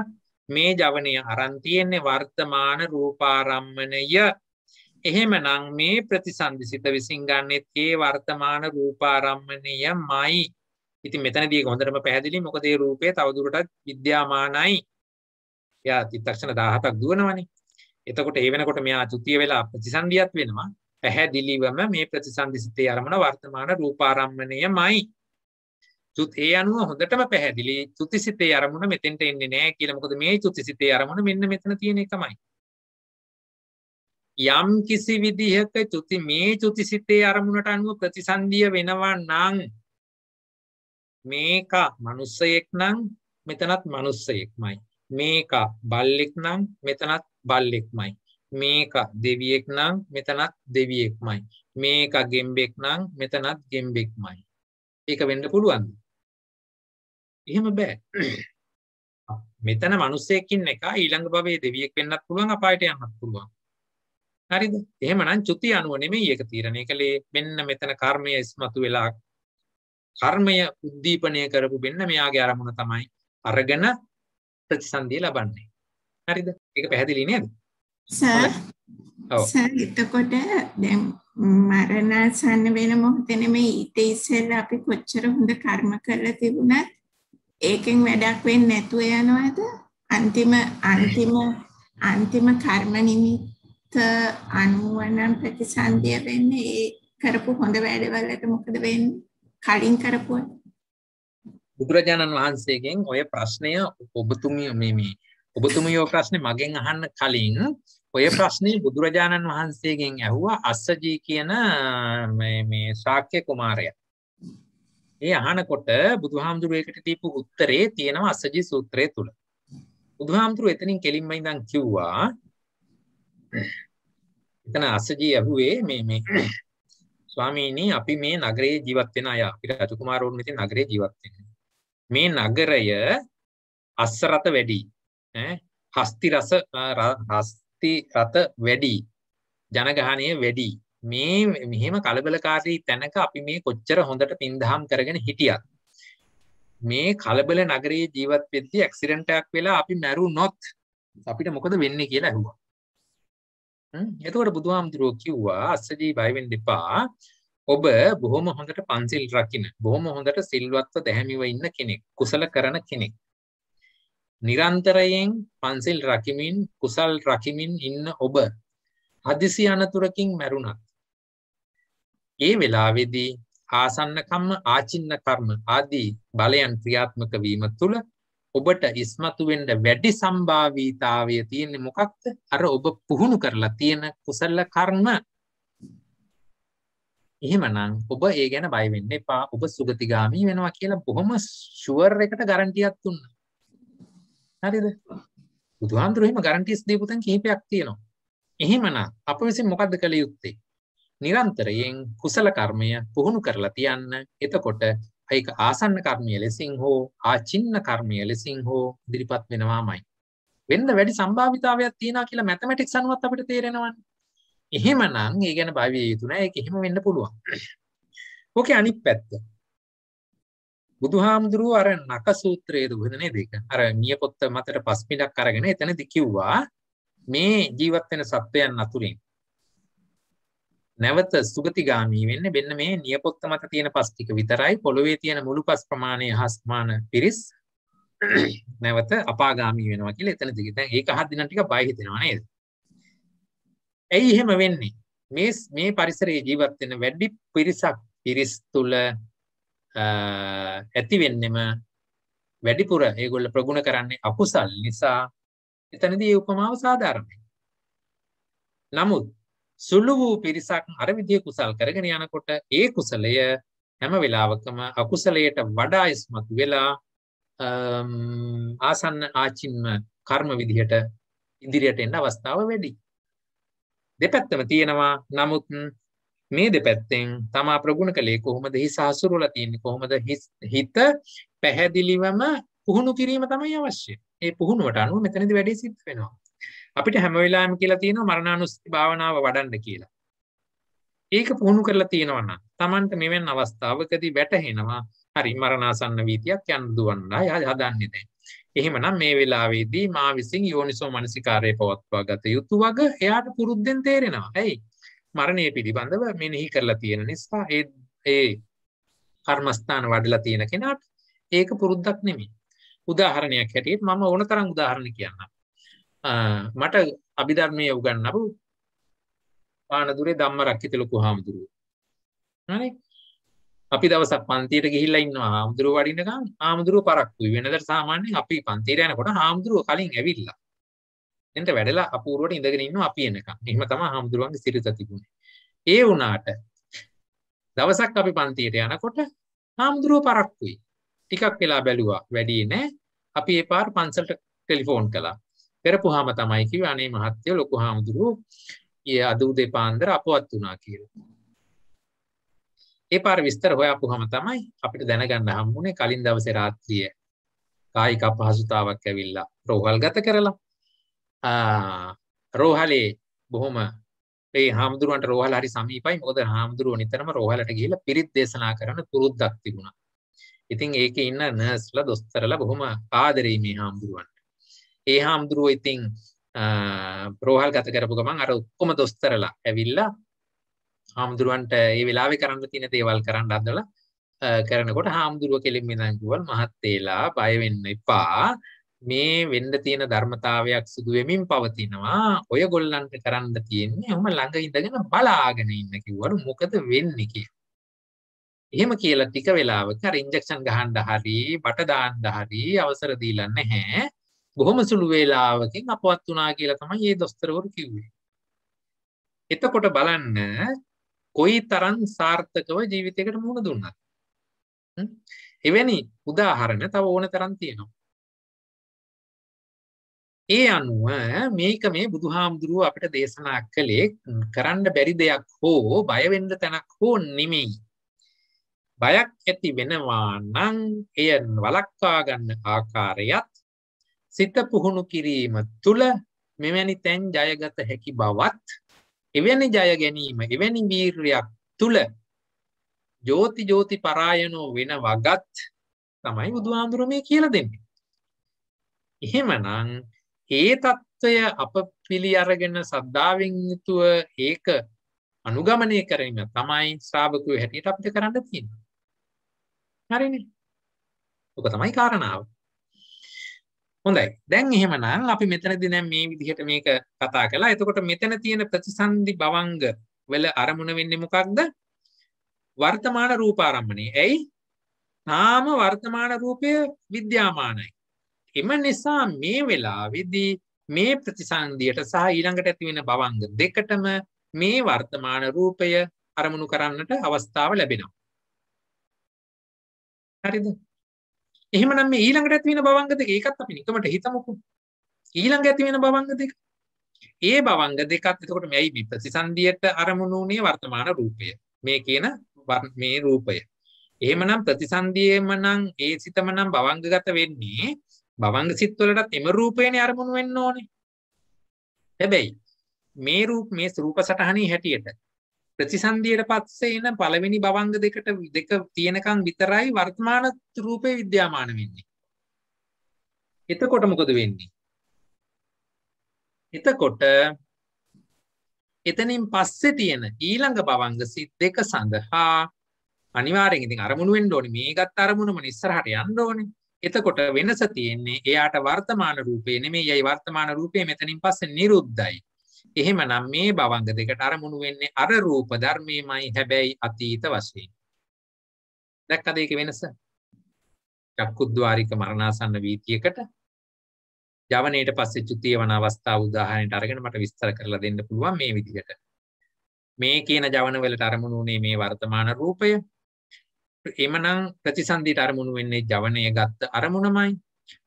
මේ ජවනය අරන්තියෙන්නේ වර්තමාන රූපාරම්මණය එහෙමනම් මේ ප්‍රතිසන්දිසිත විසින් ගන්නෙත් ඒ වර්තමාන රූපාරම්මණය මයි ඉති මෙතනදී හොඳටම පැහැදිලි මොකදේ රූපය තවදුරටත් විද්‍යාමානයි යා තිත්තක්ෂණ දාහතක් දුවනවනේ එතකොට ඒ වෙනකොට මෙයා තුතිය වෙලා ප්‍රතිසන්දියත් වෙනවා පැහැදිලිවම මේ ප්‍රතිසන්දිසිතේ අරමුණ වර්තමාන රූපාරම්මණය මයි තුත් ඒ අනුව හොඳටම පැහැදිලි තුතිසිතේ අරමුණ මෙතෙන්ට එන්නේ නෑ කියලා මොකද මේ තුතිසිතේ අරමුණ මෙන්න මෙතන තියෙන එකමයි යම් කිසි විදිහක චුති මේ චුති සිතේ අරමුණට අනුව ප්‍රතිසන්දිය වෙනවා නං මේක මනුස්සයෙක් නං මෙතනත් මනුස්සයෙක්මයි මේක බල්ලෙක් නං මෙතනත් බල්ලෙක්මයි මේක දෙවියෙක් නං මෙතනත් දෙවියෙක්මයි මේක ගෙම්බෙක් නං මෙතනත් ගෙම්බෙක්මයි ඒක වෙන්න පුළුවන් එහෙම බෑ මෙතන මනුස්සයකින් එක ඊළඟ භවයේ දෙවියෙක් වෙන්නත් පුළුවන් අපායට යන්නත් පුළුවන් හරිද එහෙමනම් චුති අනුව නෙමෙයි ඒක තීරණය කළේ මෙන්න මෙතන කර්මය ඉස්මතු වෙලා කර්මය උද්දීපනය කරපු මෙන්න මෙයාගේ අරමුණ තමයි අරගෙන ප්‍රතිසන්දිය ලබන්නේ හරිද ඒක පැහැදිලි නේද සර් සර් එතකොට දැන් මරණසන්න වෙන මොහොතේ නෙමෙයි ඊට ඉස්සෙල්ලා අපි කොච්චර හොඳ කර්ම කරලා තිබුණත් ඒකෙන් වැඩක් වෙන්නේ නැතුව යනවද අන්තිම අන්තිම අන්තිම කර්ම නිමිත්ත අනුව නම් ප්‍රතිසන්දිය වෙන්නේ ඒ කරපු හොඳ වැඩවලට මොකද වෙන්නේ කලින් කරපු බුදුරජාණන් වහන්සේගෙන් ඔය ප්‍රශ්නය ඔබතුමිය මේ මේ ඔබතුමියෝ ප්‍රශ්නේ මගෙන් අහන්න කලින් ඔය ප්‍රශ්නේ බුදුරජාණන් වහන්සේගෙන් ඇහුවා අස්සජී කියන මේ මේ ශාක්‍ය කුමාරයා. ඒ අහනකොට බුදුහාමුදුරුවේකට දීපු උත්තරේ තියෙනවා අස්සජී සූත්‍රය තුල. බුදුහාමුදුරුව එතනින් කෙලින්ම ඉඳන් කිව්වා එතන අසජී ඇහුවේ මේ මේ ස්වාමීනි අපි මේ නගරේ ජීවත් වෙන අය අපි රජකුමාරවරුන් මෙතන නගරේ ජීවත් වෙන්නේ. මේ නගරය අස්සරත වැඩි ඈ හස්ති රස හස්ති රත වැඩි ජනගහණය වැඩි මේ මෙහෙම කලබලකාරී තැනක අපි මේ කොච්චර හොඳට පින්දහම් කරගෙන හිටියත් මේ කලබල නගරයේ ජීවත් වෙද්දී ඇක්සිඩන්ට් එකක් වෙලා අපි මැරුණොත් අපිට මොකද වෙන්නේ කියලා අහුවා. එතකොට බුදුහාමුදුරුවෝ කිව්වා අස්සජී බය වෙන්න එපා. ඔබ බොහොම හොඳට පන්සිල් රකින්න, බොහොම හොඳට සිල්වත්ව දැහැමිව ඉන්න කෙනෙක්, කුසල කරන කෙනෙක්. නිරන්තරයෙන් පන්සිල් රකිමින්, කුසල් රකිමින් ඉන්න ඔබ හදිසි අනතුරකින් මැරුණත් ඒ වෙලාවේදී ආසන්න කම්ම ආචින්න කර්ම ආදී බලයන් ක්‍රියාත්මක වීම තුළ ඔබට ඉස්මතු වෙන්න වැඩි සම්භාවීතාවය තියෙන්නේ මොකක්ද? අර ඔබ පුහුණු කරලා තියෙන කුසල කර්ම. එහෙමනම් ඔබ ඒ ගැන බය වෙන්න එපා. ඔබ සුගතිගාමි වෙනවා කියලා බොහොම ෂුවර් එකට ගැරන්ටියක් දුන්නා. හරිද? බුදුහාමුදුරුවෝ එහෙම ගැරන්ටිස් දීපු තැන් කිහිපයක් තියෙනවා. එහෙමනම් අප විසින් මොකද්ද කළ යුත්තේ? නිරන්තරයෙන් කුසල කර්මය පුහුණු කරලා තියන්න. එතකොට ඒක ආසන්න කර්මය ලෙසින් හෝ ආචින්න කර්මය ලෙසින් හෝ ඉදිරිපත් වෙනවාමයි. වෙන්න වැඩි සම්භාවිතාවයක් තියෙනවා කියලා මැතමැටික්ස් අනුවත් අපිට තේරෙනවනේ. එහෙමනම් ඒ ගැන භාවිය යුතු නෑ ඒක එහෙම වෙන්න පුළුවන්. ඕකේ අනිත් පැත්ත. බුදුහාමුදුරුව අර නක සූත්‍රයේ දුහන නේද ඒක. අර මිය පොත්ත මතට පස් මිලක් අරගෙන එතනදී කිව්වා මේ ජීවත් වෙන සත්වයන් අතුරින් නැවත සුගතිගාමී වෙන්නේ මෙන්න මේ නියපොත්ත මත තියෙන පස් ටික විතරයි පොළවේ තියෙන මුළු පස් ප්‍රමාණය හා සමාන පිරිස් නැවත අපාගාමී වෙනවා කියලා එතනදී දැන් ඒක හත් දිනක් ටික බය හිතෙනවා නේද ඇයි එහෙම වෙන්නේ මේ මේ පරිසරයේ ජීවත් වෙන වැඩි පිරිසක් පිරිස් තුල ඇති වෙන්නෙම වැඩිපුර ඒගොල්ල ප්‍රගුණ කරන්නේ අකුසල් නිසා එතනදී ඒ උපමාව සාධාරණයි. නමුත් සුළු වූ පිරිසක් අර විදිය කුසල් කරගෙන යනකොට ඒ කුසලය හැම වෙලාවකම අකුසලයට වඩා ඉස්මතු වෙලා ආසන්න ආචින්ම කර්ම විදිහට ඉදිරියට එන්න අවස්ථාව වැඩි. දෙපැත්තම තියෙනවා නමුත් මේ දෙපැත්තෙන් තමා ප්‍රගුණ කළේ කොහොමද හිස හසුරුවලා තියෙන්නේ කොහොමද හිත පැහැදිලිවම පුහුණු කිරීම තමයි අවශ්‍ය. ඒ පුහුණුවට අනුව මෙතනදී වැඩි සිද්ධ වෙනවා. අපිට හැම වෙලාවෙම කියලා තියෙනවා මරණානුස්සති භාවනාව වඩන්න කියලා. ඒක පුහුණු කරලා තියෙනවා නම් Tamanට මෙවෙන් අවස්ථාවකදී වැටහෙනවා හරි මරණාසන්න වීතියක් යන්න දුවන්නයි හදන්නේ දැන්. එහෙමනම් මේ වෙලාවේදී මා විසින් යෝනිසෝ මනසිකාරය පවත්වා ගත යුතු වග එයාට පුරුද්දෙන් තේරෙනවා. ඇයි? මරණය පිළිබඳව මෙනෙහි කරලා තියෙන නිසා ඒ ඒ කර්මස්ථාන වඩලා තියෙන කෙනාට ඒක පුරුද්දක් නෙමෙයි. උදාහරණයක් හැටියට මම ඕන තරම් උදාහරණ කියන්නම්. මට අභිධර්මය උගන්නපු පානදුරේ දම්ම රක්කිත ලොකු හාමුදුරුව අපි දවස පන්තියට ගිහිල්ල ඉන්න හාමුදුරුව වඩිනක හාමුදුරුව පරක්තු වෙනද සාමාන්‍යෙන් අපි පන්තීර යනකොට හාමුදුරුව කලින් ඇවිල්ලා එට වැඩලා අපූරුවට ඉඳගෙන ඉන්න අපි එනක එහම තම හාමුදුරුවන්ගේ සිරිත තිබුණ ඒ වුනාට දවසක් අපි පන්තියට යනකොට හාමුදුරුව පරක්කුයි ටිකක් වෙලා බැලුවා වැඩිය නෑ අපි ඒ පාර පන්සල්ට ටෙලිෆෝන් කලා කරපුහාම තමයි කිව්වේ අනේ මහත්තයෝ ලොකු හාමුදුරුවෝ ඊයේ අද උදේ පාන්දර අපවත් වුණා කියලා. ඒ පාර විස්තර හොයාපුහම තමයි අපිට දැනගන්න හම්බුනේ කලින් දවසේ රාත්‍රියේ කායික අපහසුතාවක් ඇවිල්ලා රෝහල් ගත කරලා රෝහලේ බොහොම මේ හාමුදුරුවන්ට රෝහල හරි සමීපයි මොකද හාමුදුරුවෝ නිතරම රෝහලට ගිහිල්ලා පිරිත් දේශනා කරන පුරුද්දක් තිබුණා. ඉතින් ඒකේ ඉන්න නර්ස්ලා දොස්තරලා බොහොම ආදරෙයි මේ හාමුදුරුවන්. ඒ හාමුදුරුව ඉතිං ප්‍රෝහල් ගත කරපු ගමන් අර ඔක්කොම දොස්තරලා ඇවිල්ලා හාමුදුරුවන්ට ඒ වෙලාවෙ කරන්න තියෙන දේවල් කරන්න අදලා කරනකොට හාමුදුරුව කෙලින් මිදංගුවල් මහත්තේලා බය වෙන්න එපා මේ වෙන්න තියෙන ධර්මතාවයක් සිදු වෙමින් පවතිනවා ඔය ගොල්ලන්ට කරන්න තියෙන්නේ ඔහම ළඟ ඉඳගෙන බලාගෙන ඉන්න කිව්වලු මොකද වෙන්නේ කියලා. එහෙම කියලා ටික වෙලාවක අර ඉන්ජෙක්ෂන් ගහන්න හරි බට දාන්න හරි අවසර දීලා නැහැ. බොහොම සුළු වේලාවකින් අපවත් වුණා කියලා තමයි මේ දොස්තරවරු කිව්වේ. එතකොට බලන්න කොයි තරම් සාර්ථකව ජීවිතයකට මුහුණ දුන්නත්. එවැනි උදාහරණ තව ඕන තරම් තියෙනවා. ඒ අනුව මේක මේ බුදුහාමුදුරුව අපිට දේශනා කළේ කරන්න බැරි දෙයක් හෝ බය වෙන්න තැනක් හෝ නෙමෙයි. බයක් ඇති වෙනවා නම් එය වළක්වා ගන්න ආකාරයත් සිත පුහුණු කිරීම තුළ මෙවැනි තැන් ජයගත හැකි බවත් එවැනි ජය ගැනීම එවැනි වීර්යක් තුළ ජෝති ජෝති පරායනෝ වෙන වගත් තමයි බුදුහාමුදුරුව මේ කියලා දෙන්නේ. එහෙමනම් ඒ తত্ত্বය අප පිළි අරගෙන සද්ධාවෙන් යුතුව ඒක අනුගමනය කිරීම තමයි ශ්‍රාවකයෝ හැටියට අපිට කරන්න තියෙන්නේ. හරිනේ. ඔක තමයි කාරණාව. හොඳයි දැන් එහෙමනම් අපි මෙතනදී දැන් මේ විදිහට මේක කතා කළා. එතකොට මෙතන තියෙන ප්‍රතිසන්දි භවංග වල අරමුණ වෙන්නේ මොකක්ද? වර්තමාන රූපාරම්මණය. ඇයි? නාම වර්තමාන රූපය විද්‍යාමානයි. එම නිසා මේ වෙලාවේදී මේ ප්‍රතිසන්දියට සහ ඊළඟට ඇති වෙන භවංග දෙකටම මේ වර්තමාන රූපය අරමුණු කරන්නට අවස්ථාව ලැබෙනවා. හරිද? එහෙමනම් මේ ඊළඟට ඇති වෙන භවංග දෙක ඒකත් අපි නිකමට හිතමුකෝ. ඊළඟ ඇති වෙන භවංග දෙක. ඒ භවංග දෙකත් එතකොට මේයි මේ ප්‍රතිසන්දියට අරමුණු වුණේ වර්තමාන රූපය. මේ කියන මේ රූපය. එහෙමනම් ප්‍රතිසන්දියේම නම් ඒ සිතම නම් භවංගගත වෙන්නේ භවංග සිත් වලටත් එම රූපේනේ අරමුණු වෙන්න ඕනේ. හැබැයි මේ රූප මේ රූප සටහනේ හැටියට ප්‍රතිසන්දියට පස්සේ එන පළවෙනි භවංග දෙකට දෙක තියෙනකම් විතරයි වර්තමාන රූපේ විද්‍යාමාන වෙන්නේ. එතකොට මොකද වෙන්නේ? එතකොට එතනින් පස්සේ තියෙන ඊළඟ භවංග සිත් දෙක සඳහා අනිවාර්යෙන් ඉතින් අරමුණු වෙන්න ඕනේ මේ ගත්ත අරමුණම ඉස්සරහට යන්න ඕනේ. එතකොට වෙනස තියෙන්නේ එයාට වර්තමාන රූපේ නෙමෙයි යයි වර්තමාන රූපේ මෙතනින් පස්සේ නිරුද්ධයි. එහෙමනම් මේ භවංග දෙකට අරමුණු වෙන්නේ අර රූප ධර්මයමයි හැබැයි අතීත වශයෙන්. දැක්කද ඒක වෙනස? චක්කුද්්වාරික මරණාසන්න වීතියකට යවණයට පස්සේ චුතිය වන අවස්ථාව උදාහරණයට අරගෙන මට විස්තර කරලා දෙන්න පුළුවන් මේ විදිහට. මේ කියන ජවන වලට අරමුණු වුණේ මේ වර්තමාන රූපය. එමනම් ප්‍රතිසන්දියට අරමුණු වෙන්නේ ජවනය ගත්ත අරමුණමයි.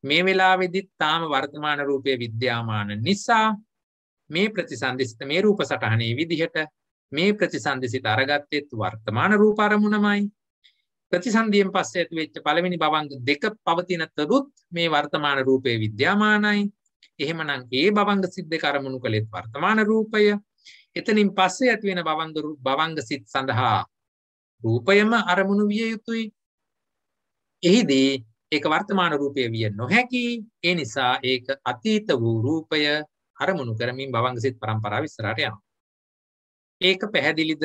මේ වෙලාවේදීත් තාම වර්තමාන රූපය විද්‍යාමාන නිසා මේ ප්‍රතිසන්දිසිත මේ රූප සටහනේ විදිහට මේ ප්‍රතිසන්දිසිත අරගත්තෙත් වර්තමාන රූප අරමුණමයි ප්‍රතිසන්දියෙන් පස්සේ ඇති වෙච්ච පළවෙනි භවංග දෙක පවතින තරුත් මේ වර්තමාන රූපේ විද්‍යාමානයි එහෙමනම් ඒ භවංග සිත් දෙක අරමුණු කළෙත් වර්තමාන රූපය එතනින් පස්සේ ඇති වෙන භවංග භවංග සිත් සඳහා රූපයම අරමුණු විය යුතුයි එහිදී ඒක වර්තමාන රූපය විය නොහැකි ඒ නිසා ඒක අතීත වූ රූපය අරමුණු කරමින් භවංග සිත් පරම්පරාව ඉස්සරහට යනවා. ඒක පැහැදිලිද?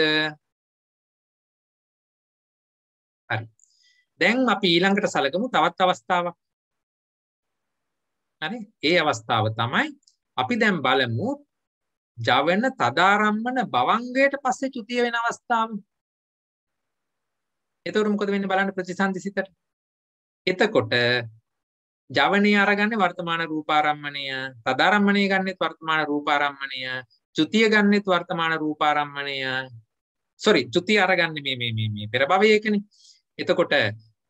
හරි. දැන් අපි ඊළඟට සලකමු තවත් අවස්ථාවක්. හරි. ඒ අවස්ථාව තමයි අපි දැන් බලමු ජවන තදාරම්මන භවංගයට පස්සේ චුතිය වෙන අවස්ථාව. එතකොට මොකද වෙන්නේ බලන්න ප්‍රතිසන්දිසිතට. එතකොට ජවනය අරගන්න වර්තමාන රූපාරම්මණය තදාරම්මණය ගන්නෙත් වර්තමාන රූපාරම්මණය චුතිය ගන්නෙත් වර්තමාන රූපාරම්මණය සොරි චුතිය අරගන්න මේ පෙර භවයකන එතකොට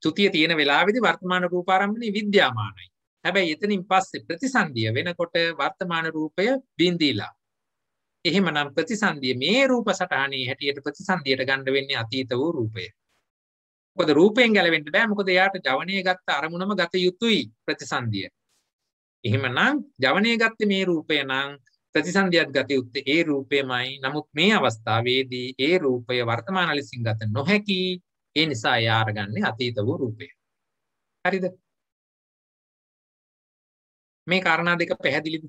චුතිය තියෙන වෙලාවිදි වර්තමාන රූපාරම්මණය විද්‍යාමානයි හැබැයි එතනින් පස්සේ ප්‍රතිසන්දිය වෙනකොට වර්තමාන රූපය බින්දීලා එහෙමනම් ප්‍රතිසන්දිය මේ රූප සටහනේ හැටියට ප්‍රතිසන්දියට ගණඩ වෙන්නේ අතීත වූ රූපය මොකද රූපයෙන් ගැලවෙන්න බෑ මොකද එයාට ජවනයේ ගත්ත අරමුණම ගත යුතුයි ප්‍රතිසන්දිය. එහෙමනම් ජවනයේ ගත්තේ මේ රූපය නම් ප්‍රතිසන්දියත් ගත යුත්තේ ඒ රූපයමයි. නමුත් මේ අවස්ථාවේදී ඒ රූපය වර්තමාන ලෙසින් ගත නොහැකි. ඒ නිසා එයා අරගන්නේ අතීත වූ රූපය. හරිද? මේ කාරණා දෙක පැහැදිලිද?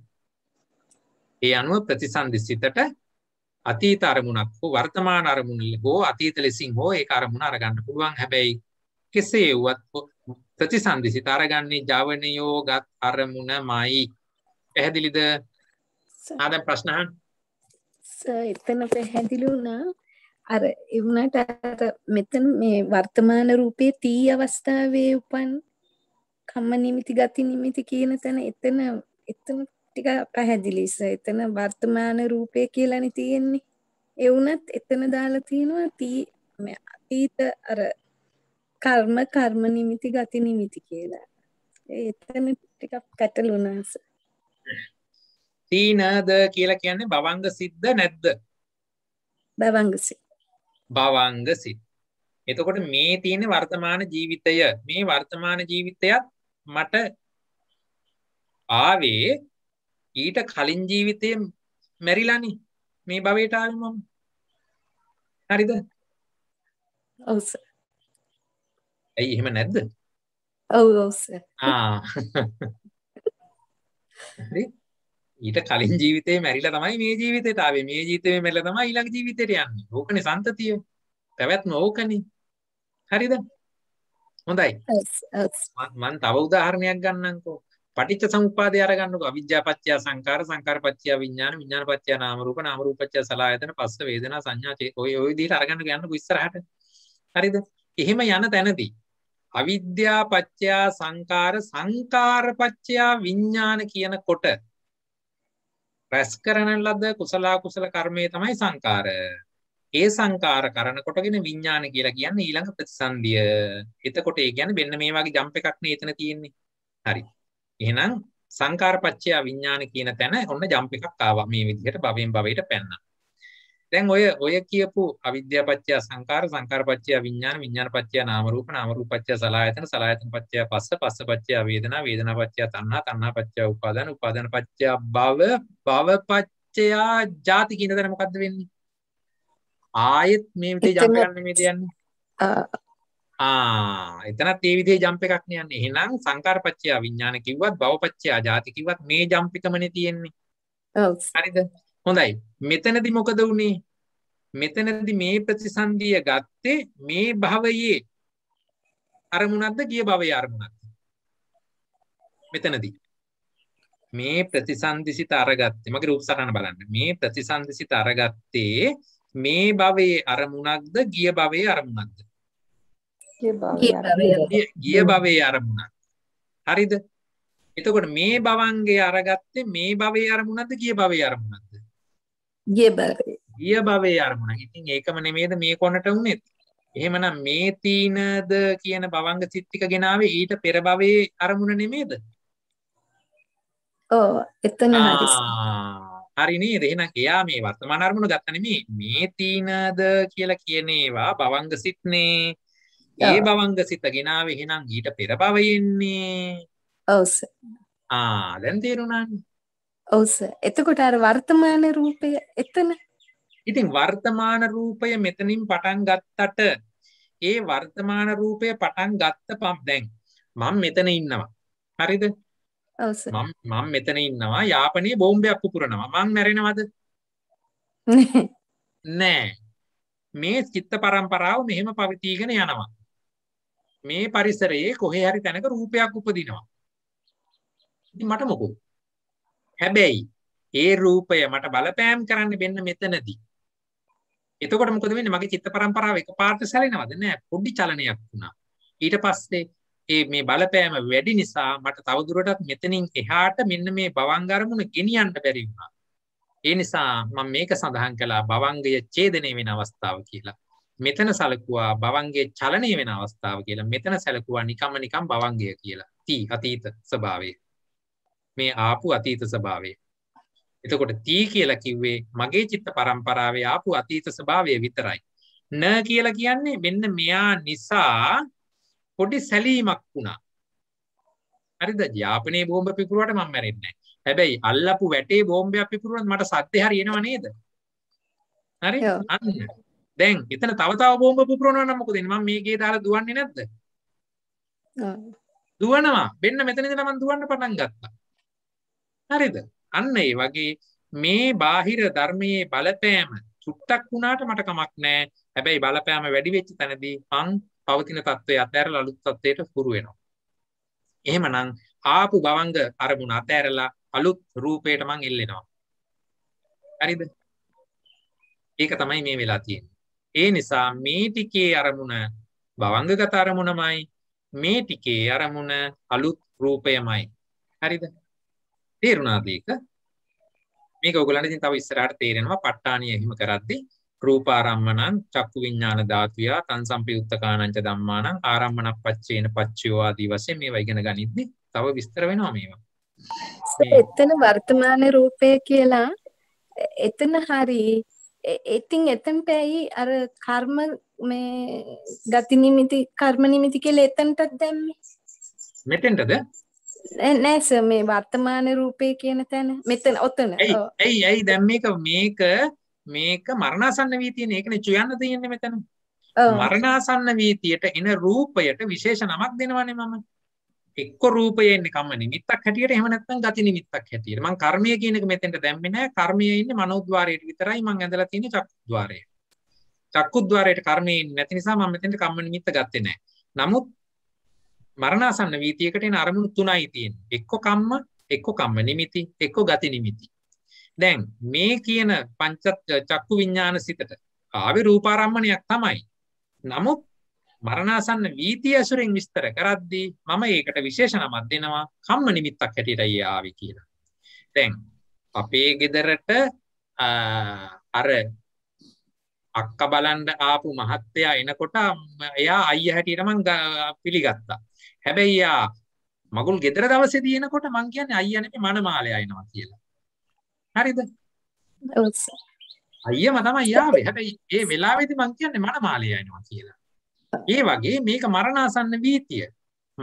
ඒ අනුව ප්‍රතිසන්දි සිතට අතීත අරමුණක් හෝ වර්තමාන අරමුණල හෝ අතීත ලෙසින් හෝ ඒ අරමුණ අරගන්න පුළුවන් හැබැයි කෙසේ වුවත් ප්‍රතිසන්දිසි තරගන්නේ ජවනයෝ ගත් අරමුණ මයි පැහැදිලිද ආද ප්‍රශ්නහන් එතන පැහැදිලුනා අර එවුණට අර මෙතන මේ වර්තමාන රූපයේ තී අවස්ථාවේ උපන් කම්ම නිමිති ගති නිමිති කියන තැන එතන එතන ටික පැහැදිලිස එතන වර්තමාන රූපය කියලනි තියෙන්නේ එවුනත් එතන දාලා තියෙනවා තී අතීත අර කර්ම කර්ම නිමිති ගති නිමිති කියලා එතන ටිකක් පැටලුණාස තීනද කියලා කියන්නේ බවංග සිද්ධ නැද්ද බවංග සිත් බවංග සිත් එතකොට මේ තියෙන වර්තමාන ජීවිතය මේ වර්තමාන ජීවිතයත් මට ආවේ ඊට කලින් ජීවිතය මැරිලානි මේ භවයටාව මම හරිද ඔවස ඇයි එහෙම නැද්ද ඔව ඔවස ඊට කලින් ජීවිතේ මැරිලා තමයි මේ ජීවිතයට ආවේ මේ ජීවිතේ මැරිලා තමයි ඊළඟ ජීවිතයට යන්නේ ඕකනේ සම්තතිය පැවැත්ම ඕකනේ හරිද හොඳයි මම තව උදාහරණයක් ගන්නම්කෝ පටිච්ච සමුප්පාදේ අරගන්නකො අවිජ්ජා පත්‍ය සංකාර සංකාර පත්‍ය විඥාන විඥාන පත්‍ය නාම රූප නාම රූප පත්‍ය සලආයතන පස්ස වේදනා සංඥා ඔය ඔය විදිහට අරගන්න යන්නකො ඉස්සරහට හරිද එහෙම යන තැනදී අවිද්‍යා පත්‍ය සංකාර සංකාර පත්‍ය විඥාන කියනකොට රැස් කරන ලද කුසල කුසල කර්මයේ තමයි සංකාර ඒ සංකාර කරනකොටගෙන විඥාන කියලා කියන්නේ ඊළඟ ප්‍රතිසන්දිය එතකොට ඒ කියන්නේ මෙන්න මේ වගේ ජම්ප් එකක් නේ එතන තියෙන්නේ හරි එහෙනම් සංකාරපච්චය විඥාන කියන තැන ඔන්න ජම්ප් එකක් ආවා මේ විදිහට භවයෙන් භවයට පැන්න. දැන් ඔය ඔය කියපු අවිද්‍යාපච්චය සංකාර සංකාරපච්චය විඥාන විඥානපච්චය නාම රූප නාම රූපපච්චය සලආයතන සලආයතනපච්චය පස්ස පස්සපච්චය වේදනා වේදනාපච්චය තණ්හා තණ්හාපච්චය උපාදාන උපාදානපච්චය භව භවපච්චය ජාති කියන තැන මොකද්ද වෙන්නේ? ආයෙත් මේ විදිහට ජම්ප් කරන්න මේ කියන්නේ. එතනත් ඒ විදිහේ ජම්ප් එකක් නේ යන්නේ. එහෙනම් සංකාරපච්චය විඥාන කිව්වත් භවපච්චය ජාති කිව්වත් මේ ජම්ප් එකමනේ තියෙන්නේ. ඔව්. හරිද? හොඳයි. මෙතනදි මොකද වුනේ? මෙතනදි මේ ප්‍රතිසන්දිය ගත්තේ මේ භවයේ අරමුණක්ද ගිය භවයේ අරමුණක්ද? මෙතනදී මේ ප්‍රතිසන්දිසිත අරගත්තේ මගේ රූප සටහන බලන්න. මේ ප්‍රතිසන්දිසිත අරගත්තේ මේ භවයේ අරමුණක්ද ගිය භවයේ අරමුණක්ද? ගිය භවයේ අරමුණක්. හරිද? එතකොට මේ භවංගේ අරගත්තේ මේ භවයේ අරමුණක්ද ගිය භවයේ අරමුණක්ද? ගිය භවයේ. ගිය භවයේ අරමුණක්. ඉතින් ඒකම නෙමෙයිද මේ කොනට උනේත්. එහෙමනම් මේ තීනද කියන භවංග සිත් ටික ගෙනාවේ ඊට පෙර භවයේ අරමුණ නෙමෙයිද? ඔව් එතන හරි. හරි නේද? එහෙනම් එයා මේ වර්තමාන අරමුණ ගත්ත නෙමෙයි. මේ තීනද කියලා කියන ඒවා භවංග සිත්නේ. ඒ බවංග සිත ගෙනාව එහෙනම් ඊට පෙර බවයෙන්නේ ඔවස oh, ආදැන් තේරුණන් ඔවස oh, එතකොට අර වර්තමාන රූපය එතන ඉතින් වර්තමාන රූපය මෙතනින් පටන් ගත්තට ඒ වර්තමාන රූපය පටන් ගත්ත පම් දැන් මං මෙතන ඉන්නවා හරිද oh, මං මෙතන ඉන්නවා යාපනයේ බෝම්බයක් පුපුරනවා මං මැරෙනවද නෑ මේ චිත්ත පරම්පරාව මෙහෙම පවතීගෙන යනවා මේ පරිසරයේ කොහේ හරි තැනක රූපයක් උපදිනවා. ඉතින් මට මොකෝ? හැබැයි ඒ රූපය මට බලපෑම් කරන්න වෙන්න මෙතනදී. එතකොට මොකද වෙන්නේ? මගේ චිත්ත පරම්පරාව එකපාරට සැලෙනවද? නෑ. පොඩි චලනයක් වුණා. ඊට පස්සේ ඒ මේ බලපෑම වැඩි නිසා මට තවදුරටත් මෙතනින් එහාට මෙන්න මේ භවංග අරමුණ ගෙනියන්න බැරි වුණා. ඒ නිසා මම මේක සඳහන් කළා භවංගය ඡේදනය වෙන අවස්ථාව කියලා. මෙතන සලකුවා බවන්ගේ චලනය වෙන අවස්ථාව කියලා මෙතන සැලකුවා නිකම්ම නිකම් බවන්ගය කියලා තී අතීත ස්වභාවය මේ ආපු අතීත ස්වභාවය එතකොට තී කියලා කිව්වේ මගේ චිත්ත පරම්පරාවේ ආපු අතීත ස්වභාවය විතරයි න කියලා කියන්නේ මෙන්න මෙයා නිසා පොඩි සැලීමක් වුණා හරිද යාපනයේ බෝම්බ පිපුරුවට මම මැරෙන්නේ හැබැයි අල්ලපු වැටේ බෝම්බයක් පිපුරුවොත් මට සද්දේ හරි එනව නේද හරි අන්න දැන් එතන තවතාව බෝම්බ පුපුරනවන මොකදෙන ම මේගේ දාලා දුවන්නේ නැද්ද දුවනවා බෙන්න්න මෙතනද තමන් දුවන්න පටන් ගත්තා හරිද අන්න ඒ වගේ මේ බාහිර ධර්මයේ බලපෑම සුට්ටක් වුණාට මට කමක් නෑ හැබැයි බලපෑම වැඩි වෙච්ච තැනදී මං පවතින තත්ත්වය අතෑර අලුත් තත්වයට පුරුවෙනවා එහෙමනම් ආපු බවංග අරමුණ අතෑරලා අලුත් රූපයට මං එල්ලෙනවා හරිද ඒක තමයි මේ වෙලා තියෙන්නේ ඒ නිසා මේ ටිකේ අරමුණ භවංගගත අරමුණමයි මේ ටිකේ අරමුණ අලුත් රූපයමයි. හරිද? තේරුණාද ඒක? මේක ඔයගොල්ලන්ට ඉතින් තව ඉස්සරහට තේරෙනවා ප ဋ ාණිය හිම කරද්දී රූපාරම්මණං චක්කු විඥාන ධාතුයා තං සම්පයුත්තකානංච ධම්මානං ආරම්මණප්පච්චේන පච්චයෝ ආදී වශයෙන් මේවා ඉගෙන ගනිද්දී තව විස්තර වෙනවා මේවා. එතන වර්තමාන රූපය කියලා එතන හරි ඉතින් එතන්ට ඇයි අර කර්ම මේ ගතිනිමිති කර්ම නිමිති කියල එතන්ටත් දැම්මි මෙතෙන්ටද නෑස මේ වර්තමාන රූපය කියන තැන මෙතන ඔතන ඇයි ඇයි දැම්මක මේක මේක මරණාසන්න වී තියෙන ඒකන චුයන්න තියන්න මෙතන මරණාසන්න වීතියට එන රූපයට විශේෂ නමක් දෙනවනේ මම එක්ක රූපයෙන් කම්ම නිමිත්තක් හැටියට එහෙම නැත්නම් ගති නිමිත්තක් හැටියට මං කර්මය කියන එක මෙතෙන්ට දැම්මේ නැහැ කර්මය ඉන්නේ මනෝද්වාරයට විතරයි මං ඇඳලා තියෙන්නේ චක්කුද්වාරය චක්කුද්වාරයට කර්මය ඉන්නේ නැති නිසා මම මෙතෙන්ට කම්ම නිමිත්ත ගත්තේ නැහැ නමුත් මරණාසන්න වීතියකට එන අරමුණු තුනයි තියෙන්නේ එක්ක කම්ම එක්ක කම්ම නිමිති එක්ක ගති නිමිති දැන් මේ කියන පංච චක්කු විඥාන සිතට ආවේ රූපාරම්මණයක් තමයි නමුත් මරණාසන්න වීතිය ඇසුරෙන් විස්තර කරද්දී මම ඒකට විශේෂ නමක් දෙනවා කම්ම නිමිත්තක් හැටියට ඒ ආවි කියලා. දැන් අපේ ගෙදරට අර අක්ක බලන්ඩ ආපු මහත්තයා එනකොට එයා අයිය හැටියට මං පිළිගත්තා. හැබැයි යා මගුල් ගෙදර දවසේ දයනකොට මං කියන්නේ අයියනක මනමාලය අයනවා කියලා. හරිද? අයියම තමයි යාවේ. හැබැයි ඒ වෙලාවේදී මං කියන්නේ මනමාලය අයනවා කියලා. ඒ වගේ මේක මරණාසන්න වීතිය.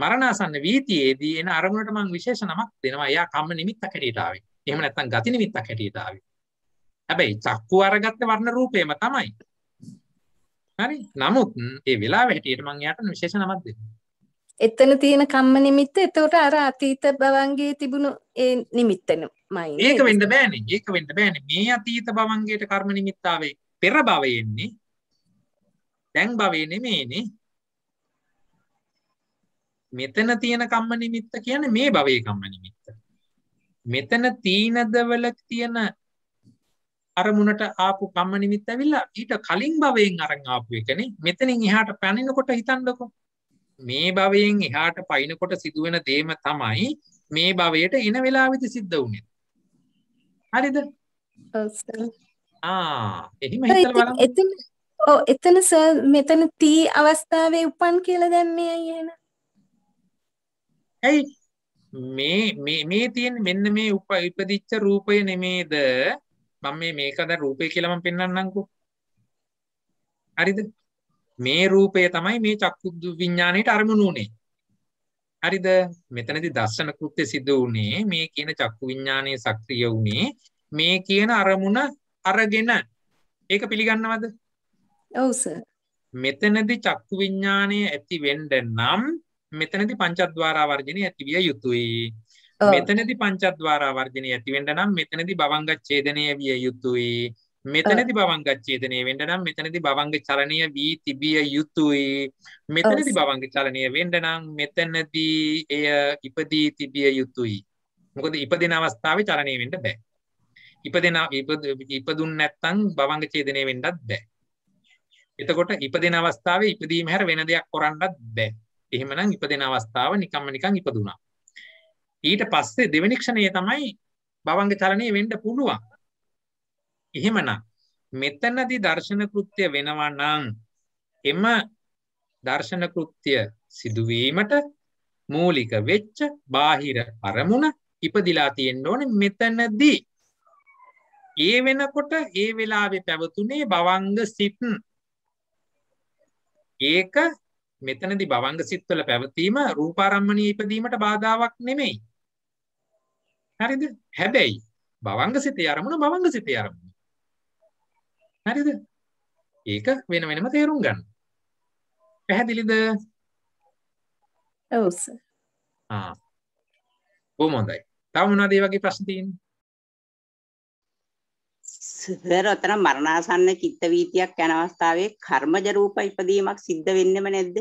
මරණාසන්න වීතියේදී එන අරමුණට මම විශේෂ නමක් දෙනවා. එයා කම්ම නිමිත්තක් හැටියට ආවේ. එහෙම නැත්නම් ගති නිමිත්තක් හැටියට ආවේ. හැබැයි චක්කු අරගත්ත වර්ණ රූපේම තමයි. හරි. නමුත් ඒ වෙලාව හැටියට මම එයාට විශේෂ නමක් දෙනවා. එතන තියෙන කම්ම නිමිත්ත එතකොට අර අතීත භවංගයේ තිබුණු ඒ නිමිත්තනමයි. ඒක වෙන්න බෑනේ. ඒක වෙන්න බෑනේ. මේ අතීත භවංගයට කර්ම නිමිත්තාවේ පෙර භවයෙන්නේ දැන් භවය නෙමෙයිනේ. මෙතන තියෙන කම්ම නිමිත්ත කියන්නේ මේ භවයේ කම්ම නිමිත්ත. මෙතන තීනදවල තියෙන අරමුණට ආපු කම්ම නිමිත්ත ඇවිල්ලා ඊට කලින් භවයෙන් අරන් ආපු එකනේ. මෙතනින් එහාට පැනිනකොට හිතන්නකෝ. මේ භවයෙන් එහාට පයින්කොට සිදුවෙන දේම තමයි මේ භවයට එන වෙලාවෙදි සිද්ධ වුනේ. හරිද? ඔව් සර්. ආ, එහෙම හිතලා බලන්න. ඔව් එතන සර් මෙතන තී අවස්ථාවේ උපන් කියලා දැම්මේ අයියා එහෙනම්. ඇයි මේ මේ මේ තියෙන මෙන්න මේ උප ඉපදිච්ච රූපය නෙමේද මම මේ මේක දැන් රූපය කියලා මම පෙන්වන්නම්කෝ. හරිද? මේ රූපය තමයි මේ චක්කු විඥාණයට අරමුණු උනේ. හරිද? මෙතනදී දර්ශන කෘත්‍ය සිදු වුණේ මේ කියන චක්කු විඥානයේ සක්‍රිය වුණේ මේ කියන අරමුණ අරගෙන ඒක පිළිගන්නවද? ඔව් සර්. මෙතනදී චක්කු විඥාණය ඇති වෙන්න නම් මෙතනදී පංචද්වාරා වර්ජනය ඇති විය යුතුයි. Oh. මෙතනදී පංචද්වාරා වර්ජනය ඇති වෙන්න නම් මෙතනදී භවංග ඡේදනය විය යුතුයි. මෙතනති බවංග oh. චේතනය වෙන්ඩ නම් මෙතනති බවංග චලනය වී තිබිය යුතුයි මෙතනති බවංග චලනය වෙන්ඩ නම් මෙතනදී එය ඉපදී තිබිය යුතුයි මොකද ඉපදින අවස්ථාව චලනය වෙන්ඩ බෑ ඉප දෙෙන ඉපදුන් නැත්තං බවංග චේදනය වෙන්ඩත් බෑ එතකොට ඉපදෙන අවස්ථාවේ ඉපදීම හැර වෙන දෙයක් කරන්නත් බෑ. එහෙමනම් ඉපදෙන අවස්ථාව නිකම්ම නිකන් ඉපදුනා. ඊට පස්සේ දෙවෙනි ක්ෂණය තමයි භවංග චලනය වෙන්න පුළුවන්. එහෙමනම් මෙතනදී දර්ශන කෘත්‍ය වෙනවා නම් එම දර්ශන කෘත්‍ය සිදුවීමට මූලික වෙච්ච බාහිර අරමුණ ඉපදිලා තියෙන්න ඕනේ මෙතනදී ඒ වෙනකොට ඒ වෙලාවේ පැවතුනේ භවංග සිත් ඒක මෙතනදි භවංග සිත්වල පැවතීම රූපාරම්මණී ඉපදීමට බාධාවක් නෙමෙයි. හරිද? හැබැයි භවංග සිතේ අරමුණ භවංග සිතේ අරමුණ. හරිද? ඒක වෙන වෙනම තේරුම් ගන්න. පැහැදිලිද? ඔව් සර්. ආ. කොහොමදයි? තව මොනවද මේ වගේ ප්‍රශ්න තියෙන්නේ? සතර මරණාසන්න චිත්ත වීතියක් යන අවස්ථාවේ කර්මජ රූප ඉදීමක් සිද්ධ වෙන්නෙම නැද්ද?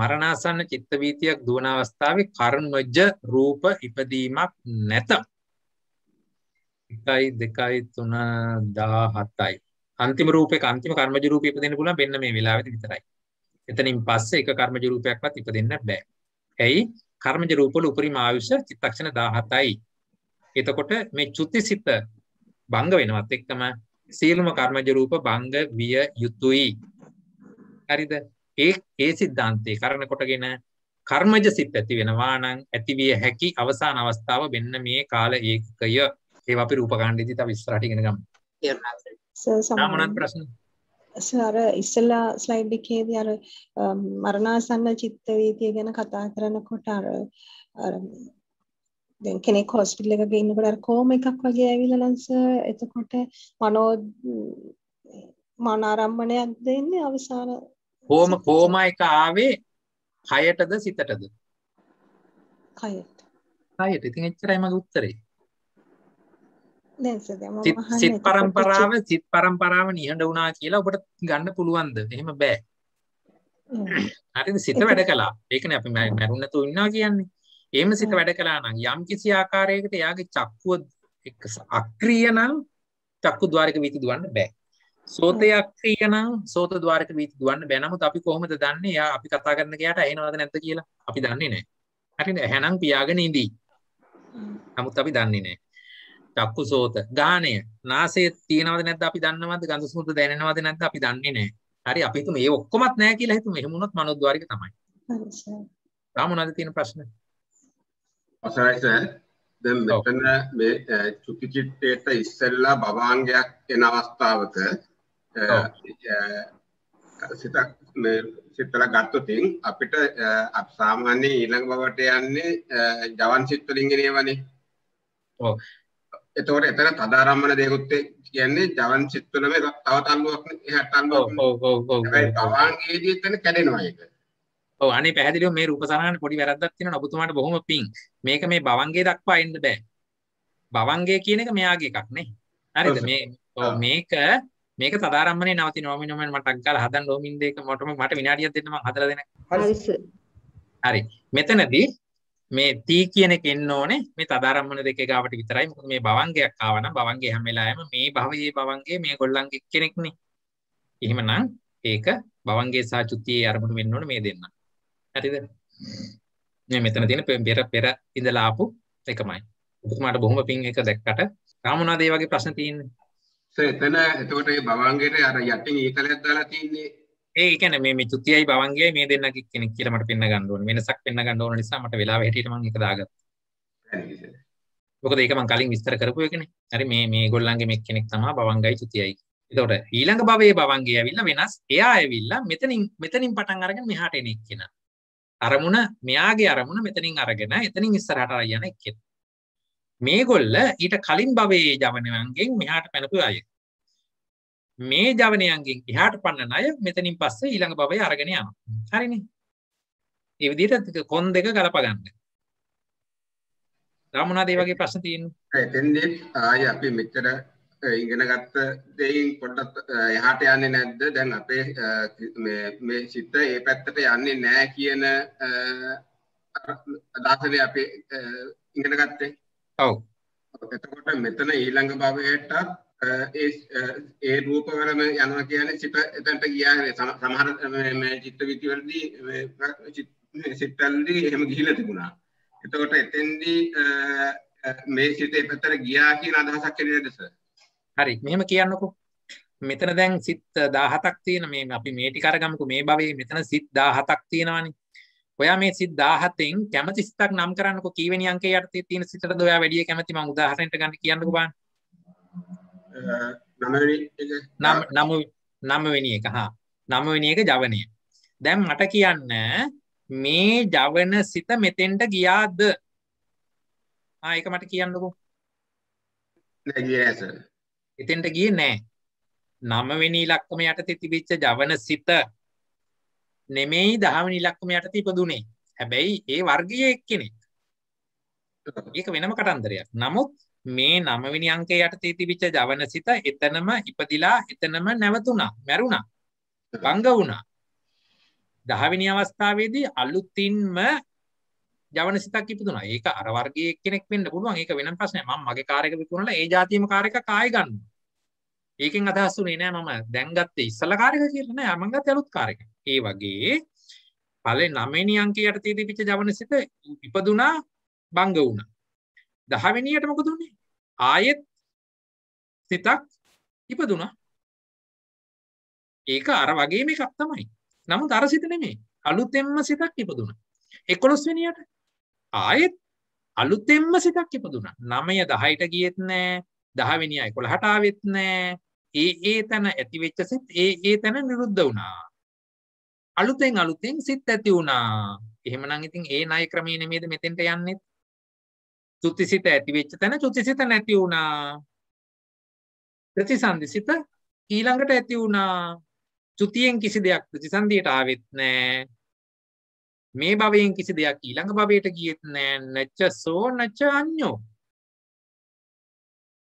මරණාසන්න චිත්ත වීතියක් දුවන අවස්ථාවේ කර්මජ රූප ඉදීමක් නැත. 1යි 2යි 3 17යි. අන්තිම රූපේක අන්තිම කර්මජ රූපය ඉපදෙන්න පුළුවන් මෙන්න මේ වෙලාවෙදි විතරයි. එතනින් පස්සේ එක කර්මජ රූපයක්වත් ඉපදෙන්න බෑ. ඇයි? කර්මජ රූපවල උපරිම ආයුෂ චිත්තක්ෂණ 17යි. එතකොට මේ චුතිසිත බංග වෙනවත් එක්කම සියලුම කර්මජ රූප බංග විය යුතුයි. හරිද? ඒ ඒ સિદ્ધාන්තේ කරණ කොටගෙන කර්මජ සිත් ඇති වෙනවා නම් ඇතිවිය හැකි අවසාන අවස්ථාව මෙන්න මේ කාල ඒකකය. ඒවා අපි රූපකාණ්ඩයේදී තව ඉස්සරහට ඉගෙන ගමු. තේරුණාද? ප්‍රශ්න සර ඉස්සලා ස්ලයිඩ් එකේදී අර මරණාසන්න චිත්ත වීතිය ගැන කතා කරනකොට අර දැන් කෙනෙක් හොස්පිටල් එකක ඉන්නකොට අර කෝම එකක් වගේ ඇවිල්ලා නම් සර් එතකොට මනෝ මන ආරම්මණයක් දෙන්නේ අවසාන කෝම කෝමා එක ආවේ කයටද සිතටද කයට කයට ඉතින් එච්චරයි මගේ උත්තරේ දැන් සර් මම සිත් පරම්පරාව සිත් පරම්පරාව නිහඬ වුණා කියලා ඔබට ගන්න පුළුවන්ද එහෙම බෑ හරිද සිත වැඩ කළා ඒකනේ අපි මැරුණ නැතුව ඉන්නවා කියන්නේ ඒම සිත වැඩ කලා නම් යම් කිසි ආකාරයකට එයාගේ චක්කුව අක්‍රිය නම් චක්කු ද්වාරික වීති දුවන්න බෑ සෝතය අක්‍රිය නම් සෝත ද්වාරක වීති දුවන්න බැනමුත් අපි කොහොමද දන්නේ යා අපි කතා කරන කයාට එනවද නැද්ද කියලා අපි දන්නේ නෑ හරි හැනම් පියාගෙන ඉදී නමුත් අපි දන්නේ නෑ චක්කු සෝත ගානය නාසේ තියනවද නැද්ද අපි දන්නවද ගඳ සුවඳ දැනෙනවද නැද්ද අපි දන්නේ නෑ හරි අපි හිතමු ඒ ඔක්කොමත් නෑ කියලා හිතමු එහෙම වුණොත් මනෝද්වාරික තමයි තාම මොනවද තියෙන ප්‍රශ්නේ අවසරයිස දැන් මෙතන මේ චුති චිත්තේට ඉස්සෙල්ලා භවාංගයක් එන අවස්ථාවක සිතක් මේ සිත්තල ගත්තොතින් අපිට අප සාමාන්‍ය ඊළඟ බවට යන්නේ ජවන් සිත් වලින් එනවනේ. ඔව්. එතකොට එතන තදාරම්මන දේකුත් කියන්නේ ජවන් සිත් වලම තව තල්ලුවක් එහාට තල්ලුවක්. ඔව් ඔව් ඔව්. හැබැයි තවාංගයේදී එතන කැඩෙනවා ඒක. ඔව් අනේ පැහැදිලිව මේ රූප සරහන පොඩි වැරද්දක් තියෙනවා ඔබතුමාට බොහොම පිං. මේක මේ භවංගයේ දක්වා එන්න බෑ. භවංගය කියන එක මෙයාගේ එකක් නේ. හරිද? මේ මේක මේක සදාරම්මනේ නවතිනවා මිනෝ මම මටක් ගාලා හදන්න ඕමින් දෙක මටම මට විනාඩියක් දෙන්න මම හදලා දෙන්න. හරි. මෙතනදී මේ තී කියන එක එන්න ඕනේ මේ තදාරම්මන දෙකේ ගාවට විතරයි. මොකද මේ භවංගයක් ආවනම් භවංගේ හැම වෙලාවෙම මේ භවයේ භවංගේ මේ ගොල්ලන්ගේ කෙනෙක්නේ. එහෙමනම් ඒක භවංගේ සහ චුතියේ අරමුණු වෙන්න ඕනේ මේ දෙන්න. හරිද මේ මෙතන තියෙන පෙර පෙර ඉඳලා ආපු එකමයි ඔබතුමාට බොහොම පිං එක දැක්කට රාමුණාද ඒ වගේ ප්‍රශ්න තියෙන්නේ සර් එතන එතකොට මේ භවංගයට අර යටින් ඊතලයක් දාලා තින්නේ ඒ කියන්නේ මේ මේ චුතියයි භවංගයයි මේ දෙන්න කෙනෙක් කියලා මට පෙන්න ගන්න ඕනේ වෙනසක් පෙන්න ගන්න ඕන නිසා මට වෙලාව හැටියට මම ඒක දාගත්තා මොකද ඒක මම කලින් විස්තර කරපු එකනේ හරි මේ මේ ගොල්ලන්ගේ මේ කෙනෙක් තමයි භවංගයි චුතියයි එතකොට ඊළඟ භවයේ භවංගේ ඇවිල්ලා වෙනස් එයා ඇවිල්ලා මෙතනින් මෙතනින් පටන් අරගෙන මෙහාට එන එක්කෙනා. අරමුණ මෙයාගේ අරමුණ මෙතනින් අරගෙන එතනින් ඉස්සරහට යන එකෙත්. මේගොල්ල ඊට කලින් භවයේ ජවනයන්ගෙන් මෙහාට පැනපු අය. මේ ජවනයන්ගෙන් එහාට පන්නන අය මෙතනින් පස්සේ ඊළඟ භවයේ අරගෙන යනවා. හරිනේ. ඒ විදිහට කොන් දෙක ගලප ගන්න. රාමුණාද ඒ වගේ ප්‍රශ්න තියෙනවා. එතෙන්දී ආයේ අපි මෙච්චර ඉගෙන ගත්ත දෙයින් පොඩ්ඩත් එහාට යන්නේ නැද්ද දැන් අපේ මේ සිත ඒ පැත්තට යන්නේ නෑ කියන අදහසන අපේ ඉගෙන ගත්තේ ඔව් එතකොට මෙතන ඊළඟ භවයටත් ඒ ඒ රූප වලම යනවා කියන්නේ සිත එතනට ගියානේ සමහර මේ චිත්ත විතිවලදී සිත්තල්දී එහෙම ගිහිලා තිබුණා එතකොට එතෙන්දී මේ සිතේ පැත්තට ගියා කියන අදහසක් එන්නේ නැද්ද සර් හරි මෙහෙම කියන්නකෝ මෙතන දැන් සිත් 17ක් තියෙන මේ අපි මේ ටික අරගමුකෝ මේ භවයේ මෙතන සිත් 17ක් තියෙනවානේ. ඔයා මේ සිත් 17න් කැමති සිතක් නම් කරන්නකෝ කීවෙනි අංකයේ යටතේ තියෙන සිතටද ඔයා වැඩි කැමති මම උදාහරණයක් ගන්න කියන්නකෝ බලන්න. නම නමවෙනි එක හා නමවෙනි එක ජවනය. දැන් මට කියන්න මේ ජවන සිත මෙතෙන්ට ගියාද? ආ ඒක මට කියන්නකෝ. නෑ ගියේ නෑ සර්. එතෙන්ට ගියේ නෑ. නවවෙනි ඉලක්කම යටතේ තිබිච්ච ජවන සිත නෙමෙයි 10 වෙනි ඉලක්කම යටතේ ඉපදුනේ. හැබැයි ඒ වර්ගයේ එක්කෙනෙක්. ඒක වෙනම කතන්දරයක්. නමුත් මේ 9 වෙනි අංකයේ යටතේ තිබිච්ච ජවන සිත එතනම ඉපදිලා එතනම නැවතුණා, මැරුණා. භංග වුණා. 10 වෙනි අවස්ථාවේදී අලුතින්ම ජවන සිතක් ඉපදුණා. ඒක අර වර්ගයේ එක්කෙනෙක් වෙන්න පුළුවන්. ඒක වෙනම ප්‍රශ්නයක්. මම මගේ කාර්යයක විකුණලා ඒ જાතියම කාර්යයක කාය ගන්නවා. ඒකෙන් අදහස්සුනේ නෑ මම දැන්ගත්තේ ඉස්සල කාරක කියලා නෑ මම ගත්තේ අලුත් කාරක. ඒ වගේ පළේ 9 වෙනි අංකයට තීදිපිච්ච ජවනසිත ඉපදුනා බංග වුණා. 10 වෙනියට මොකද උනේ? ආයෙත් සිතක් ඉපදුනා. ඒක අර වගේම එකක් තමයි. නමුත් අර සිත නෙමෙයි. අලුතෙන්ම සිතක් ඉපදුනා. 11 වෙනියට ආයෙත් අලුතෙන්ම සිතක් ඉපදුනා. 9 10ට ගියෙත් නෑ. දහවෙනියා එකොළහට ආවෙත් නෑ ඒ ඒ තැන ඇතිවෙච්ච සිත් ඒ ඒ තැන නිරුද්ධ වුණා අලුතෙන් අලුතෙන් සිත් ඇති වුණා එහෙමනම් ඉතින් ඒ ණය ක්‍රමයේ නෙමෙයිද මෙතෙන්ට යන්නේ චුතිසිත ඇතිවෙච්ච තැන චුතිසිත නැති වුණා ප්‍රතිසන්දිසිත ඊළඟට ඇති වුණා චුතියෙන් කිසි දෙයක් ප්‍රතිසන්දියට ආවෙත් නෑ මේ භවයෙන් කිසි දෙයක් ඊළඟ භවයට ගියෙත් නෑ නච්ච සෝ නච්ච අඤ්ඤෝ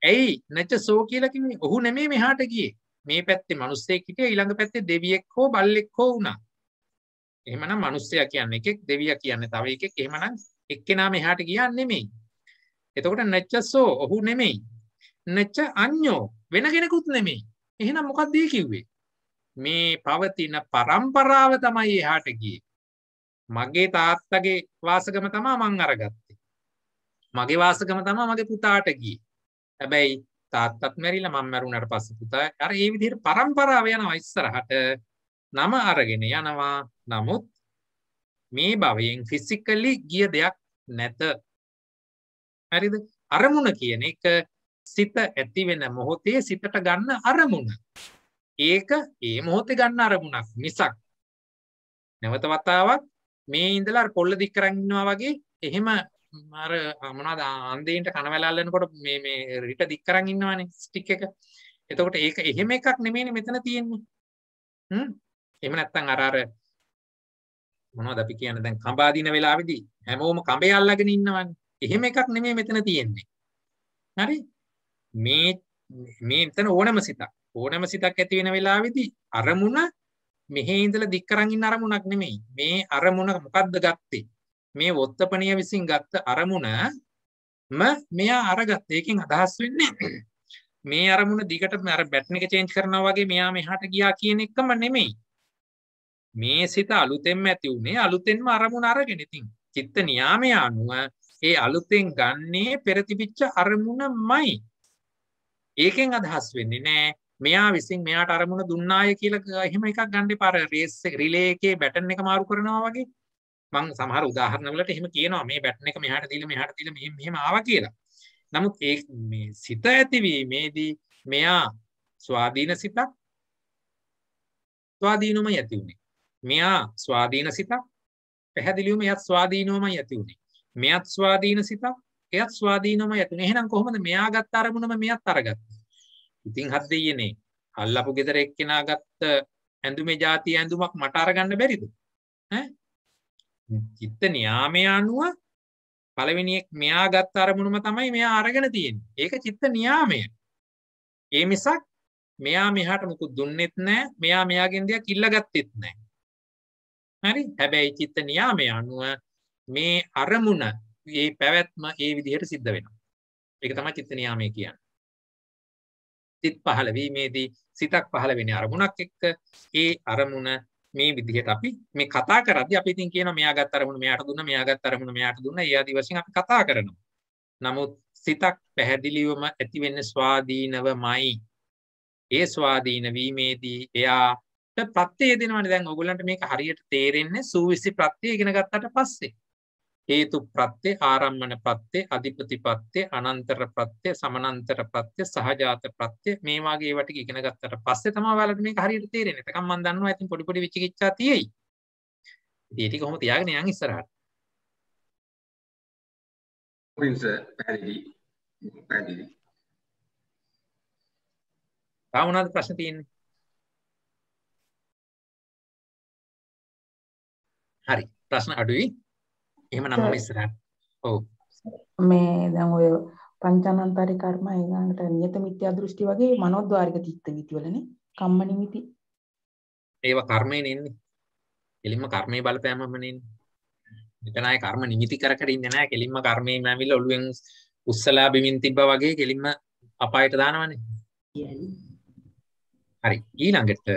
ඇයි නැච සෝ කියලා කිව්වේ ඔහු නෙමෙයි මෙහාට ගියේ. මේ පැත්තේ මිනිස්සෙක් හිටියා ඊළඟ පැත්තේ දෙවියෙක් හෝ බල්ලෙක් හෝ වුණා. එහෙමනම් මිනිස්සයා කියන්නේ එකෙක් දෙවියා කියන්නේ තව එකෙක්. එහෙමනම් එක්කෙනා මෙහාට ගියා නෙමෙයි. එතකොට නැච්චසෝ ඔහු නෙමෙයි. නැච්ච අඤ්ඤෝ වෙන කෙනෙකුත් නෙමෙයි. එහෙනම් මොකක්ද ඒ කිව්වේ? මේ පවතින પરම්පරාව තමයි එහාට ගියේ. මගේ තාත්තගේ වාසගම තමයි මං අරගත්තේ. මගේ වාසගම තමයි මගේ පුතාට ගියේ. හැබැයි තාත්තත් මැරිලා මම මැරුණාට පස්සේ පුතා අර ඒ විදිහට પરම්පරාව යනවා ඉස්සරහට නම අරගෙන යනවා නමුත් මේ භවයෙන් ෆිසිකලි ගිය දෙයක් නැත හරිද අරමුණ කියන එක සිත ඇති වෙන මොහොතේ සිතට ගන්න අරමුණ ඒක ඒ මොහොතේ ගන්න අරමුණක් මිසක් නැවත වතාවක් මේ ඉඳලා පොල්ල දික් කරන් ඉන්නවා වගේ එහෙම අර මොනවාද අන්දේන්ට කනවැලල්ලනකොට මේ මේ රිට දික් කරන් ඉන්නවනේ ස්ටික් එක. එතකොට ඒක එහෙම එකක් නෙමෙයිනේ මෙතන තියෙන්නේ. හ්ම්. එහෙම නැත්නම් අර අර මොනවද අපි කියන්නේ දැන් කඹා දින වෙලාවේදී හැමෝම කඹේ අල්ලගෙන ඉන්නවනේ. එහෙම එකක් නෙමෙයි මෙතන තියෙන්නේ. හරි? මේ මේ මෙතන ඕනම සිතක්. ඕනම සිතක් ඇති වෙන වෙලාවේදී අරමුණ මෙහි ඉඳලා දික් කරන් ඉන්න අරමුණක් නෙමෙයි. මේ අරමුණ මොකද්ද ගත්තේ? මේ වොත්තපනය විසින් ගත්ත අරමුණ ම මෙයා අරගත් ඒකින් අදහස් වෙන්නේ මේ අරමුණ දිගට මර බැට්න එක චේන්ච් කරන වගේ මෙයා මෙහට ගියා කියන එකම නෙමෙයි මේ සිත අලුතෙන්ම ඇති වුණේ අලුතෙන්ම අරමුණ අරගෙනඉතින් චිත්ත නියාමය අනුව ඒ අලුතෙන් ගන්නේ පෙරතිපිච්ච අරමුණ මයි ඒකෙන් අදහස් වෙන්නේ නෑ මෙයා විසින් මෙයාට අරමුණ දුන්නාය කියලා එහෙම එකක් ගණ්ඩි පර රේස් රිලේ එකේ බැටන් එක මාරු කරනවා වගේ මං සමහර උදාහරණ වලට එහෙම කියනවා මේ බැට්න එක මෙහාට දීලා මෙහාට දීලා මෙහෙම මෙහෙම ආවා කියලා. නමුත් ඒ මේ සිත ඇතිවීමේදී මෙයා ස්වාධීන සිතක් ස්වාධීනවමයි ඇති උනේ. මෙයා ස්වාධීන සිතක් පැහැදිලිවම එයත් ස්වාධීනවමයි ඇති උනේ. මෙයත් ස්වාධීන සිතක් එයත් ස්වාධීනවමයි ඇති උනේ. එහෙනම් කොහොමද මෙයා ගත්ත අරමුණම මෙයත් අරගත්තේ? ඉතින් හත් දෙයියනේ අල්ලපු ගෙදර එක්කෙනා ගත්ත ඇඳුමේ જાති ඇඳුමක් මට අරගන්න බැරිද? ඈ චිත්ත නියාමය අනුව පළවෙනිෙක් මෙයා ගත් අරමුණුම තමයි මෙයා අරගෙන තියෙන් ඒක චිත්ත නියාමය ඒ මිසක් මෙයා මෙහට මුකු දුන්නෙත් නෑ මෙයා මෙයාගෙන් දෙයක් ඉල්ලගත්තෙත් නෑ හරි හැබැයි චිත්ත නියාමය අනුව මේ අරමුණ ඒ පැවැත්ම ඒ විදිහට සිද්ධ වෙන එක තම චිත්ත නියාමය කියන්න සිත් පහළ වීමේදී සිතක් පහළ වෙන අරමුණක් එක්ක ඒ අරමුණ මේ විදිහට අපි මේ කතා කරද්දී අපි ඉතින් කියනවා මෙයා ගත්ත අරමුණ මෙයාට දුන්න මෙයා ගත්ත අරමුණ මෙයාට දුන්න ඒ ආදී වශයෙන් අපි කතා කරනවා. නමුත් සිතක් පැහැදිලිවම ඇති වෙන්නේ ස්වාධීනවමයි. ඒ ස්වාධීන වීමේදී එයාට ප්‍රත්‍යය දෙනවනේ දැන් ඔයගොල්ලන්ට මේක හරියට තේරෙන්නේ සූවිසි ප්‍රත්‍යය ඉගෙන ගත්තට පස්සේ. හේතු ප්‍රත්්‍යය ආරම්මන ප්‍රත්්‍යය අධිපතිපත්්‍යය අනන්තර ප්‍රත්්‍යය සමනන්තර ප්‍රත්්‍යය සහජාත ප්‍රත්්‍යය මේවාගේ වට ඉගෙනගත්තට පස්සේ තම වැලට මේ හරිට තේරෙන එකකම් දන්න ඇති පොඩිපොඩි විචිචා තියෙයි ඒටි කොහොම තියාගෙන යන් ඉස්සරහට පින්ස පැරිදි පැදිලි තවුණද ප්‍රශ්න තියන්නේ හරි ප්‍රශ්න අඩුයි එහෙමනම් මම ඉස්සරහට ඔව් මේ දැන් ඔය පංචානන්තරි කර්ම ඊගාට නියත මිත්‍යා දෘෂ්ටි වගේ මනෝද්වාරික තිත්ත විතිවලනේ කම්ම නිමිති ඒවා කර්මයෙන් එන්නේ කෙලින්ම කර්මයේ බලපෑමම නෙන්නේ මෙතන ආයේ කර්ම නිමිති කර කර ඉන්නේ නැහැ කෙලින්ම කර්මයෙන් ඇවිල්ලා ඔළුවෙන් උස්සලා බිමින් තිබ්බා වගේ කෙලින්ම අපායට දානවනේ හරි ඊළඟට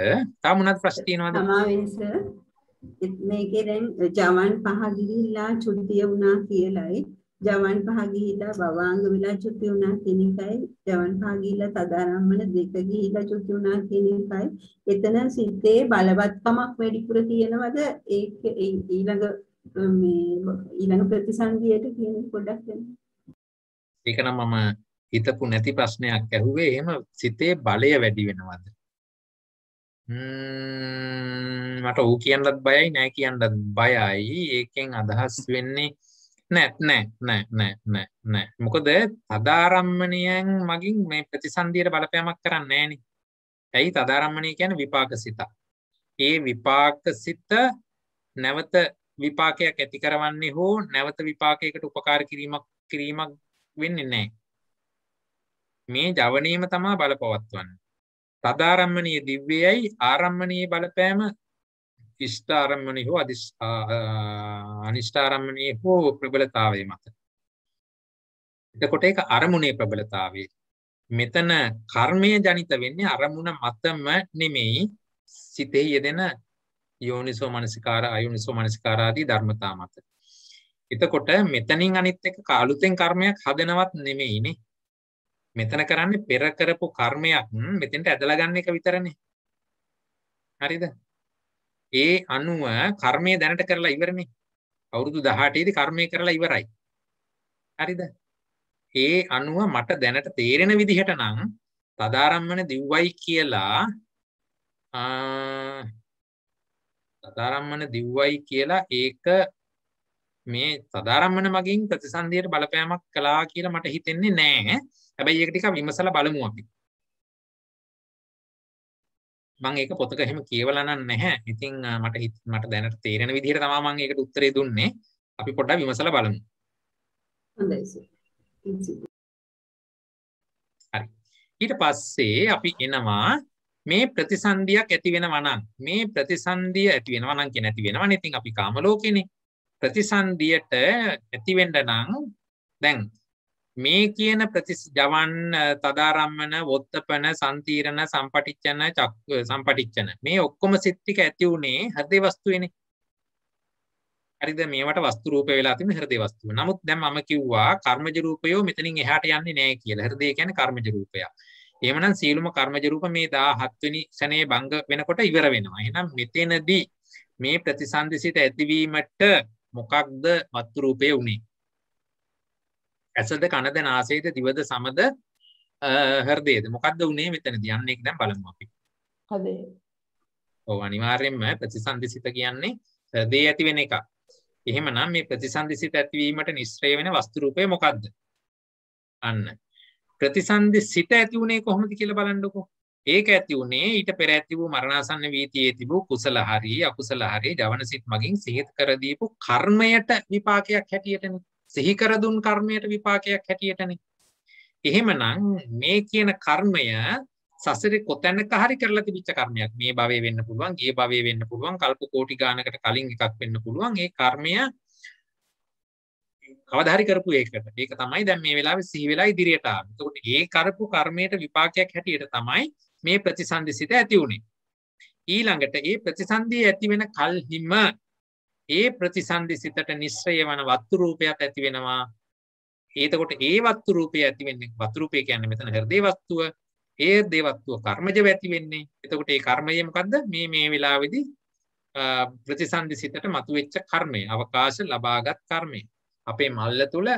තාම මොනවද ප්‍රශ්න තියෙනවද තමා වෙනස මේකේ දැන් ජවන් පහ ගිහිල්ලා චුතිය වුණා කියලයි ජවන් පහ ගිහිලා බවාංග වෙලා චුති වුණා කියන එකයි ජවන් පහ ගිහිලා සදාරම්මන දෙක ගිහිලා චුති වුණා කියන එකයි එතන සිතේ බලවත්කමක් වැඩිපුර තියෙනවද ඒක ඊළඟ මේ ඊළඟ ප්‍රතිසන්දියට කියන පොඩ්ඩක් දෙන්න ඒක නම් මම හිතපු නැති ප්‍රශ්නයක් ඇහුවේ එහෙම සිතේ බලය වැඩි වෙනවද මට ඔහු කියන්නත් බයයි නෑ කියන්නත් බයයි ඒකෙන් අදහස් වෙන්නේ නෑ නෑ නෑ නෑ නෑ නෑ මොකද තදාරම්මණයෙන් මගින් මේ ප්‍රතිසන්දියට බලපෑමක් කරන්නේ නෑනි ඇයි තදාරම්මණය කියන විපාක සිත ඒ විපාක සිත නැවත විපාකයක් ඇති කරවන්නේ හෝ නැවත විපාකයකට උපකාර කිරීමක් කිරීමක් වෙන්නේ නෑ මේ ජවනීම තමා බලපවත්වන්න තදාරම්මණය දිව්‍යයයි ආරම්මණයේ බලපෑම ස්ථාරම්මණි හෝ අධි අනිෂ්ඨාරම්මණයේ හෝ ප්‍රබලතාවේ මත. එතකොට ඒක අරමුණේ ප්‍රබලතාවය. මෙතන කර්මය ජනිත වෙන්නේ අරමුණ මතම නෙමෙයි සිතේ යෙදෙන යෝනිසෝ මනසිකාර අයෝනිසෝ මනසිකාරාදී ධර්මතා මත. එතකොට මෙතනින් අනිත් එක කාලුතෙන් කර්මයක් හදනවත් නෙමෙයිනේ. මෙතන කරන්නේ පෙර කරපු කර්මයක් මෙතෙන්ට ඇදලා ගන්න එක විතරනේ. හරිද? ඒ අනුව කර්මය දැනට කරලා ඉවරනේ. අවුරුදු 18 දී කර්මය කරලා ඉවරයි. හරිද? ඒ අනුව මට දැනට තේරෙන විදිහට නම් තදාරම්මන දිව්වයි කියලා තදාරම්මන දිව්වයි කියලා ඒක මේ සදාරම්මන මගින් ප්‍රතිසන්දියට බලපෑමක් කළා කියලා මට හිතෙන්නේ නෑ. හැබැයි ඒක ටික විමසලා බලමු අපි. මම ඒක පොතක එහෙම කියවලා නම් නැහැ. ඉතින් මට මට දැනට තේරෙන විදිහට තමයි මම ඒකට උත්තරේ දුන්නේ. අපි පොඩ්ඩක් විමසලා බලමු. හොඳයි සර්. හරි. ඊට පස්සේ අපි එනවා මේ ප්‍රතිසන්දියක් ඇති වෙනවා නම් මේ ප්‍රතිසන්දිය ඇති වෙනවා නම් කියන ඇති වෙනවනේ. ඉතින් අපි කාම ලෝකෙනේ. ප්‍රතිසන්දියට ඇති වෙන්න නම් දැන් මේ කියන ප්‍රතිජවන් තදාරම්මන වොත්තපන සන්තීරණ සම්පටිච්චන චක් සම්පටිච්චන මේ ඔක්කොම සිත්තික ඇති වුණේ හදේ වස්තුවන හරිද මේට වස්තුරූප වෙලාතිම හරදේ වස්තුව නමුත් දැම් ම කිව්වා කර්මජරූපයෝ මෙතනින් එහට යන්නේ නෑ කියල හරදේ ගැන කර්මජරූපය එමනම් සීලුම කර්මජරූප මේ දා හත්වනි සනය බංග වෙනකොට ඉවර වෙනවා එනම් මෙතනදී මේ ප්‍රතිසන්දිසිත ඇතිවීමට මොකක්ද වත්තුරූපය වුණේ ඇසද කනද නාසේද දිවද සමද හර්දේද මොකක්ද උනේ මෙතනදී යන්නේ දැන් බලමු අපි. හදේ. ඔව් අනිවාර්යයෙන්ම ප්‍රතිසන්දිසිත කියන්නේ හදේ ඇති වෙන එක. එහෙමනම් මේ ප්‍රතිසන්දිසිත ඇතිවීමට නිස්සය වෙන වස්තු රූපය මොකද්ද? අන්න. ප්‍රතිසන්දිසිත ඇති උනේ කොහොමද කියලා බලන්නකෝ. ඒක ඇති උනේ ඊට පෙර ඇති වූ මරණාසන්න වීතියේ තිබූ කුසල හරි අකුසල හරි ජවන සිත් මගින් සිහිත කර දීපු කර්මයට විපාකයක් හැටියටනේ. සිහිකර දුන් කර්මයට විපාකයක් හැටියටනේ. එහෙමනම් මේ කියන කර්මය සසරේ කොතැනක හරි කරලා තිබිච්ච කර්මයක්. මේ භවයේ වෙන්න පුළුවන්, ගිය භවයේ වෙන්න පුළුවන්, කල්ප කෝටි ගානකට කලින් එකක් වෙන්න පුළුවන්. ඒ කර්මය කවදා හරි කරපු එකට. ඒක තමයි දැන් මේ වෙලාවේ සිහි වෙලා ඉදිරියට ආවේ. එතකොට ඒ කරපු කර්මයට විපාකයක් හැටියට තමයි මේ ප්‍රතිසන්දිසිත ඇති උනේ. ඊළඟට ඒ ප්‍රතිසන්දිය ඇති වෙන කල්හිම ඒ ප්‍රතිසන්දි සිතට නිශ්‍රය වන වත්තු රූපයක් ඇති වෙනවා ඒතකොට ඒ වත්තු රූපය ඇති වෙන්නේ වත්තු රූපය කියන්නේ මෙතන හෘදේ වස්තුව ඒ දේවත්වව කර්මජව ඇති වෙන්නේ එතකොට ඒ කර්මය මොකද්ද මේ මේ වෙලාවේදී ප්‍රතිසන්දි සිතට මතුවෙච්ච කර්මය අවකාශ ලබාගත් කර්මය අපේ මල්ල තුල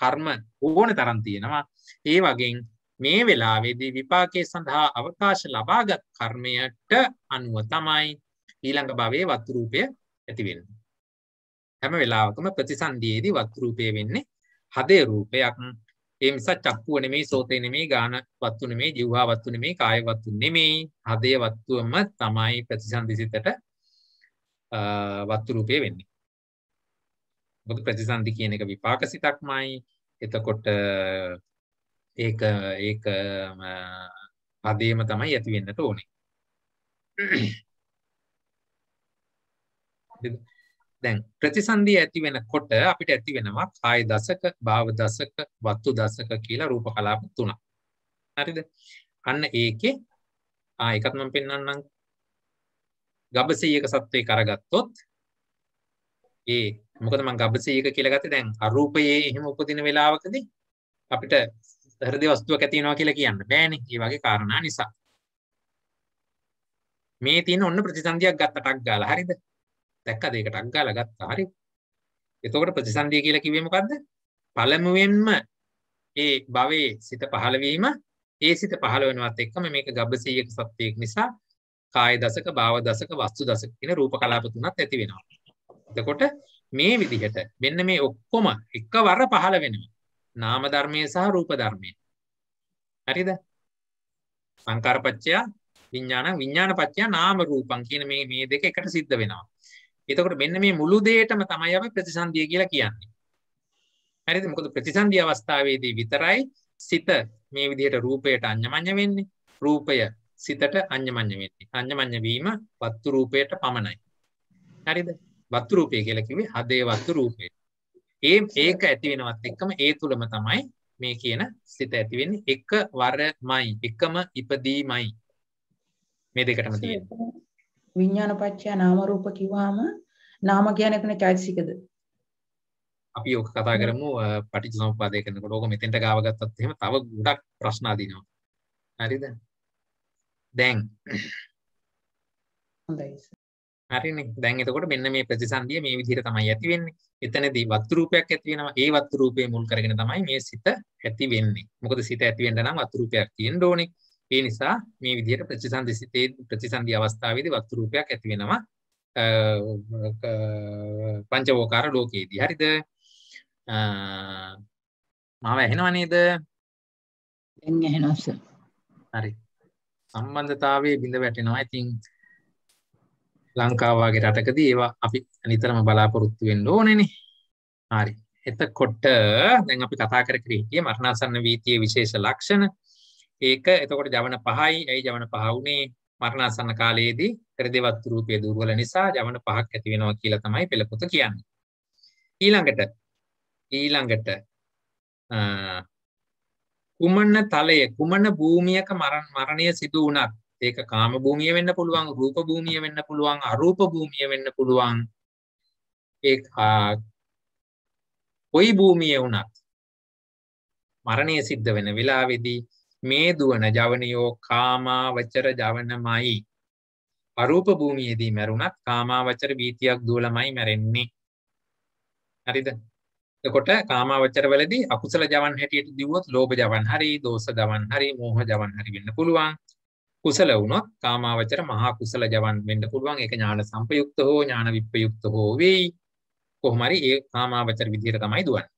කර්ම ඕන තරම් තියෙනවා ඒ වගේ මේ වෙලාවේදී විපාකයේ සඳහා අවකාශ ලබාගත් කර්මයට අනුව තමයි ඊළඟ භවයේ වත්තු රූපය ඇති වෙන්නේ හැම වෙලාවකම ප්‍රතිසන්දියේදී වත් රූපය වෙන්නේ හදේ රූපයක්. ඒ නිසා චක්කුව නෙමෙයි සෝතේ නෙමෙයි ගාන වත්තු නෙමෙයි ජීවහා වත්තු නෙමෙයි කාය වත්තු නෙමෙයි හදේ වත්තුවම තමයි ප්‍රතිසන්දි සිතට වත්තු රූපය වෙන්නේ. මොකද ප්‍රතිසන්දි කියන එක විපාක සිතක්මයි. එතකොට ඒක ඒක හදේම තමයි ඇති වෙන්නට ඕනේ. දැන් ප්‍රතිසන්දිය ඇති වෙනකොට අපිට ඇති වෙනවා කාය දසක, භාව දසක, වස්තු දසක කියලා රූප කලාප තුනක්. හරිද? අන්න ඒකේ ආ එකත් මම පෙන්වන්නම්. ගබසීයක සත්වේ කරගත්තොත් ඒ මොකද මම ගබසීයක කියලා ගත්තේ දැන් අරූපයේ එහෙම උපදින වෙලාවකදී අපිට හෘද වස්තුවක් ඇති වෙනවා කියලා කියන්න බෑනේ. ඒ වගේ කාරණා නිසා. මේ තියෙන ඔන්න ප්‍රතිසන්දියක් ගත්තටක් ගාලා හරිද? දැක්කද ඒකට අග්ගාලා ගත්තා හරි එතකොට ප්‍රතිසන්දිය කියලා කිව්වේ මොකද්ද පළමුවෙන්ම ඒ භවයේ සිත පහළ වීම ඒ සිත පහළ වෙනවත් එක්කම මේක ගබ්බසීයක සත්‍යයක් නිසා කාය දසක භාව දසක වස්තු දසක කියන රූප කලාප තුනක් ඇති වෙනවා එතකොට මේ විදිහට මෙන්න මේ ඔක්කොම එකවර පහළ වෙනවා නාම ධර්මයේ සහ රූප ධර්මයේ හරිද සංකාරපච්චය විඥාන විඥානපච්චය නාම රූපං කියන මේ මේ දෙක එකට සිද්ධ වෙනවා එතකොට මෙන්න මේ මුළු දේටම තමයි අපි ප්‍රතිසන්දිය කියලා කියන්නේ. හරිද? මොකද ප්‍රතිසන්දි අවස්ථාවේදී විතරයි සිත මේ විදිහට රූපයට අඤ්ඤමඤ්ඤ වෙන්නේ. රූපය සිතට අඤ්ඤමඤ්ඤ වෙන්නේ. අඤ්ඤමඤ්ඤ වීම වස්තු රූපයට පමණයි. හරිද? වස්තු රූපය කියලා කිව්වේ හදේ වස්තු රූපය. ඒ ඒක ඇති වෙනවත් එක්කම ඒ තුලම තමයි මේ කියන සිත ඇති වෙන්නේ එකවරමයි. එකම ඉපදීමයි. මේ දෙකටම තියෙන්නේ. විඥානපච්චය නාම රූප කිව්වහම නාම කියන්නේ කෙන චෛතසිකද? අපි ඔක කතා කරමු පටිච්චසමුප්පාදය කරනකොට ඕක මෙතෙන්ට ගාව ගත්තත් එහෙම තව ගොඩක් ප්‍රශ්න අදිනවා. හරිද? දැන් හොඳයි. හරිනේ. දැන් එතකොට මෙන්න මේ ප්‍රතිසන්දිය මේ විදිහට තමයි ඇති වෙන්නේ. එතනදී වස්තු රූපයක් ඇති වෙනවා. ඒ වස්තු රූපේ මුල් කරගෙන තමයි මේ සිත ඇති වෙන්නේ. මොකද සිත ඇති වෙන්න නම් වස්තු රූපයක් තියෙන්න ඕනේ. ඒ නිසා මේ විදිහට ප්‍රතිසන්දි සිතේ ප්‍රතිසන්දි අවස්ථාවේදී වස්තු රූපයක් ඇති වෙනවා පංචවෝකාර ලෝකයේදී. හරිද? මාව ඇහෙනව නේද? දැන් ඇහෙනවා සර්. හරි. සම්බන්ධතාවයේ බිඳ වැටෙනවා. ඉතින් ලංකාව වගේ රටකදී ඒවා අපි නිතරම බලාපොරොත්තු වෙන්න ඕනේනේ. හරි. එතකොට දැන් අපි කතා කර කර හිටියේ මරණාසන්න වීතියේ විශේෂ ලක්ෂණ ඒක එතකොට ජවන 5යි. ඇයි ජවන 5 උනේ? මරණාසන්න කාලයේදී ත්‍රිදේවත් රූපයේ දුර්වල නිසා ජවන 5ක් ඇති වෙනවා කියලා තමයි පෙළ පොත කියන්නේ. ඊළඟට ඊළඟට කුමන තලය කුමන භූමියක මරණය සිදු වුණත් ඒක කාම භූමිය වෙන්න පුළුවන් රූප භූමිය වෙන්න පුළුවන් අරූප භූමිය වෙන්න පුළුවන් ඒ කොයි භූමිය වුණත් මරණය සිද්ධ වෙන වෙලාවේදී මේ දුවන ජවනියෝ කාමාවචර ජවනමයි අරූප භූමියේදී මැරුණත් කාමාවචර බීතියක් දුවලමයි මැරෙන්නේ හරිද එතකොට කාමාවචර වලදී අකුසල ජවන් හැටියට දිවුවොත් ලෝභ ජවන් හරි දෝෂ ජවන් හරි මෝහ ජවන් හරි වෙන්න පුළුවන් කුසල වුණොත් කාමාවචර මහා කුසල ජවන් වෙන්න පුළුවන් ඒක ඥාන සම්පයුක්ත හෝ ඥාන විප්‍රයුක්ත හෝ වෙයි කොහොම හරි ඒ කාමාවචර විදිහට තමයි දුවන්නේ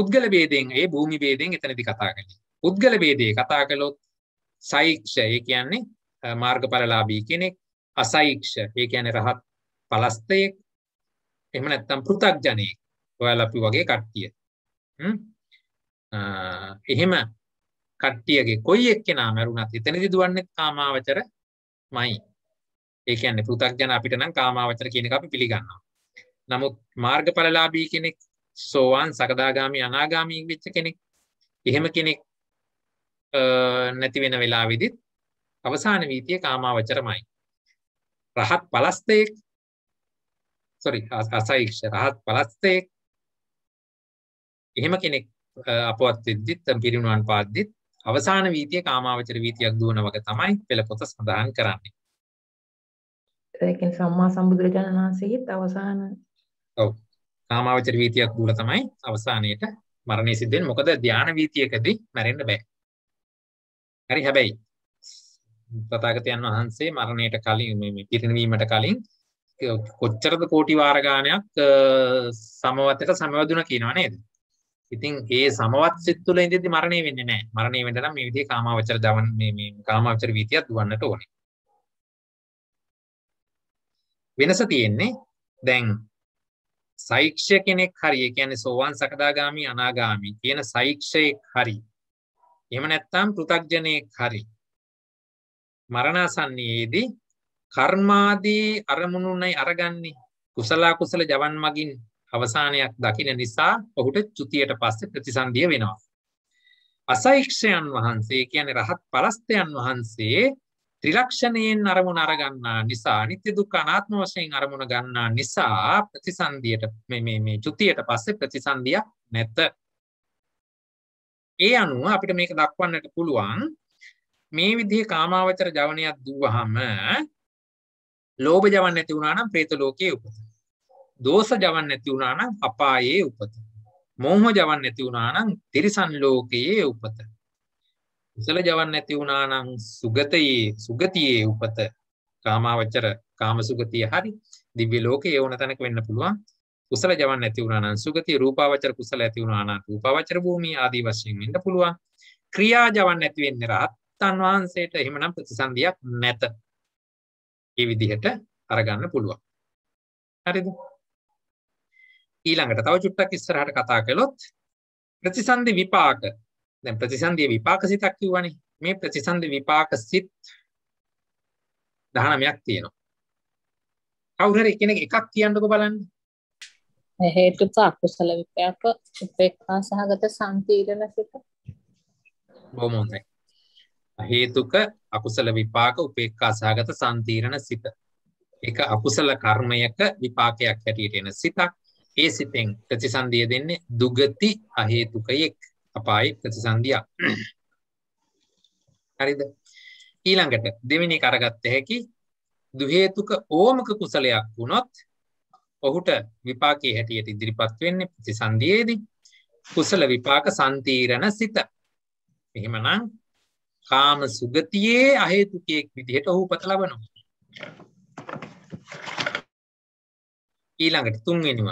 උද්ගල ભેදයෙන් ඒ භූමි ભેදයෙන් එතනදී කතා කළේ උද්ගල ભેදයේ කතා කළොත් සෛක්ෂ ඒ කියන්නේ මාර්ගඵලලාභී කෙනෙක් අසෛක්ෂ ඒ කියන්නේ රහත් පලස්තයෙක් එහෙම නැත්නම් පෘථග්ජනෙක් ඔයාලා අපි වගේ කට්ටිය හ්ම් එහෙම කට්ටියගේ කොයි එක්කෙනා මරුණත් එතනදි දුවන්නේ කාමාවචරමයි ඒ කියන්නේ පෘථග්ජන අපිට නම් කාමාවචර කියන එක අපි පිළිගන්නවා නමුත් මාර්ගඵලලාභී කෙනෙක් සෝවාන් සකදාගාමි අනාගාමී වෙච්ච කෙනෙක් එහෙම කෙනෙක් නැති වෙන වෙලාවෙදිත් අවසාන වීතිය කාමාවචරමයි. රහත් පලස්තයෙක් සොරි අසයික්ෂ රහත් පලස්තයෙක් එහෙම කෙනෙක් අපවත් වෙද්දිත් පිරිණුවන් පාද්දිත් අවසාන වීතිය කාමාවචර වීතියක් දුවන වගේ තමයි පෙළ පොත සඳහන් කරන්නේ. ඒ කියන්නේ සම්මා සම්බුදුරජාණන් වහන්සේගෙත් අවසාන ඔව් කාමාවචර වීතියක් දුවලා තමයි අවසානයේට මරණය සිද්ධ වෙන්නේ. මොකද ධානා වීතියකදී මැරෙන්න බෑ. හරි හැබැයි තථාගතයන් වහන්සේ මරණයට කලින් මේ පිරිනිවීමට කලින් කොච්චරද කෝටි වාර ගාණයක් සමවතට සමවදුන කියනවා නේද? ඉතින් ඒ සමවත් සිත් තුළ ඉඳිද්දි මරණය වෙන්නේ නැහැ. මරණය වෙන්න නම් මේ විදිහේ කාමාවචර දවන් මේ මේ කාමාවචර වීතියක් දුවන්නට ඕනේ. වෙනස තියෙන්නේ දැන් සෛක්ෂ්‍ය කෙනෙක් හරි ඒ කියන්නේ සෝවාන් සකදාගාමි අනාගාමි කියන සෛක්ෂයෙක් හරි එහෙම නැත්නම් පෘථග්ජනෙක් හරි මරණාසන්නයේදී කර්මාදී අරමුණුනයි අරගන්නේ කුසල කුසල ජවන් මගින් අවසානයක් දකින නිසා ඔහුට චුතියට පස්සේ ප්‍රතිසන්දිය වෙනවා. අසෛක්ෂයන් වහන්සේ කියන්නේ රහත් පරස්තයන් වහන්සේ ත්‍රිලක්ෂණයෙන් අරමුණ අරගන්නා නිසා නිත්‍ය දුක්ඛ අනාත්ම වශයෙන් අරමුණ ගන්නා නිසා ප්‍රතිසන්දියට මේ මේ මේ චුතියට පස්සේ ප්‍රතිසන්දියක් නැත. ඒ අනුව අපිට මේක දක්වන්නට පුළුවන් මේ විදිහ කාමාවචර ජවනයක් දුවහම ලෝභ ජවන් නැති වුණා නම් പ്രേත ලෝකයේ උපත. දෝෂ ජවන් නැති වුණා නම් අපායේ උපත. මෝහ ජවන් නැති වුණා නම් තිරිසන් ලෝකයේ උපත. කුසල ජවන් නැති වුණා නම් සුගතයේ සුගතියේ උපත. කාමාවචර කාමසුගතිය හරි දිව්‍ය ලෝකේ ඕන තැනක වෙන්න පුළුවන්. කුසල ජවන් ඇති වුණා නම් සුගතිය රූපාවචර කුසල ඇති වුණා නම් රූපාවචර භූමිය ආදී වශයෙන් වෙන්න පුළුවන් ක්‍රියා ජවන් නැති වෙන්නේ රහතන් වහන්සේට එහෙමනම් ප්‍රතිසන්දියක් නැත ඒ විදිහට අරගන්න පුළුවන් හරිද ඊළඟට තව චුට්ටක් ඉස්සරහට කතා කළොත් ප්‍රතිසන්දි විපාක දැන් ප්‍රතිසන්දිය විපාක සිතක් කිව්වනේ මේ ප්‍රතිසන්දි විපාක සිත් 19ක් තියෙනවා කවුරු හරි කෙනෙක් එකක් කියන්නකෝ බලන්න හේතුක අකුසල විපාක උපේක්ඛා සහගත සම්පීඩන සිත බොහොම හොඳයි හේතුක අකුසල විපාක උපේක්ඛා සහගත සම්පීඩන සිත ඒක අකුසල කර්මයක විපාකයක් හැටියට එන සිතක් ඒ සිතෙන් ප්‍රතිසන්දිය දෙන්නේ දුගති අහේතුකයෙක් අපායි ප්‍රතිසන්දියක් හරිද ඊළඟට දෙවෙනි කරගත්ත හැකි දුහේතුක ඕමක කුසලයක් වුණොත් ඔහුට විපාකයේ හැටියට ඉදිරිපත් වෙන්නේ ප්‍රතිසන්දියේදී කුසල විපාක සම්තිරණ සිත. එහෙමනම් කාම සුගතියේ අහේතුකයක් විදිහට ඔහු උපත ලබනවා. ඊළඟට තුන්වෙනිව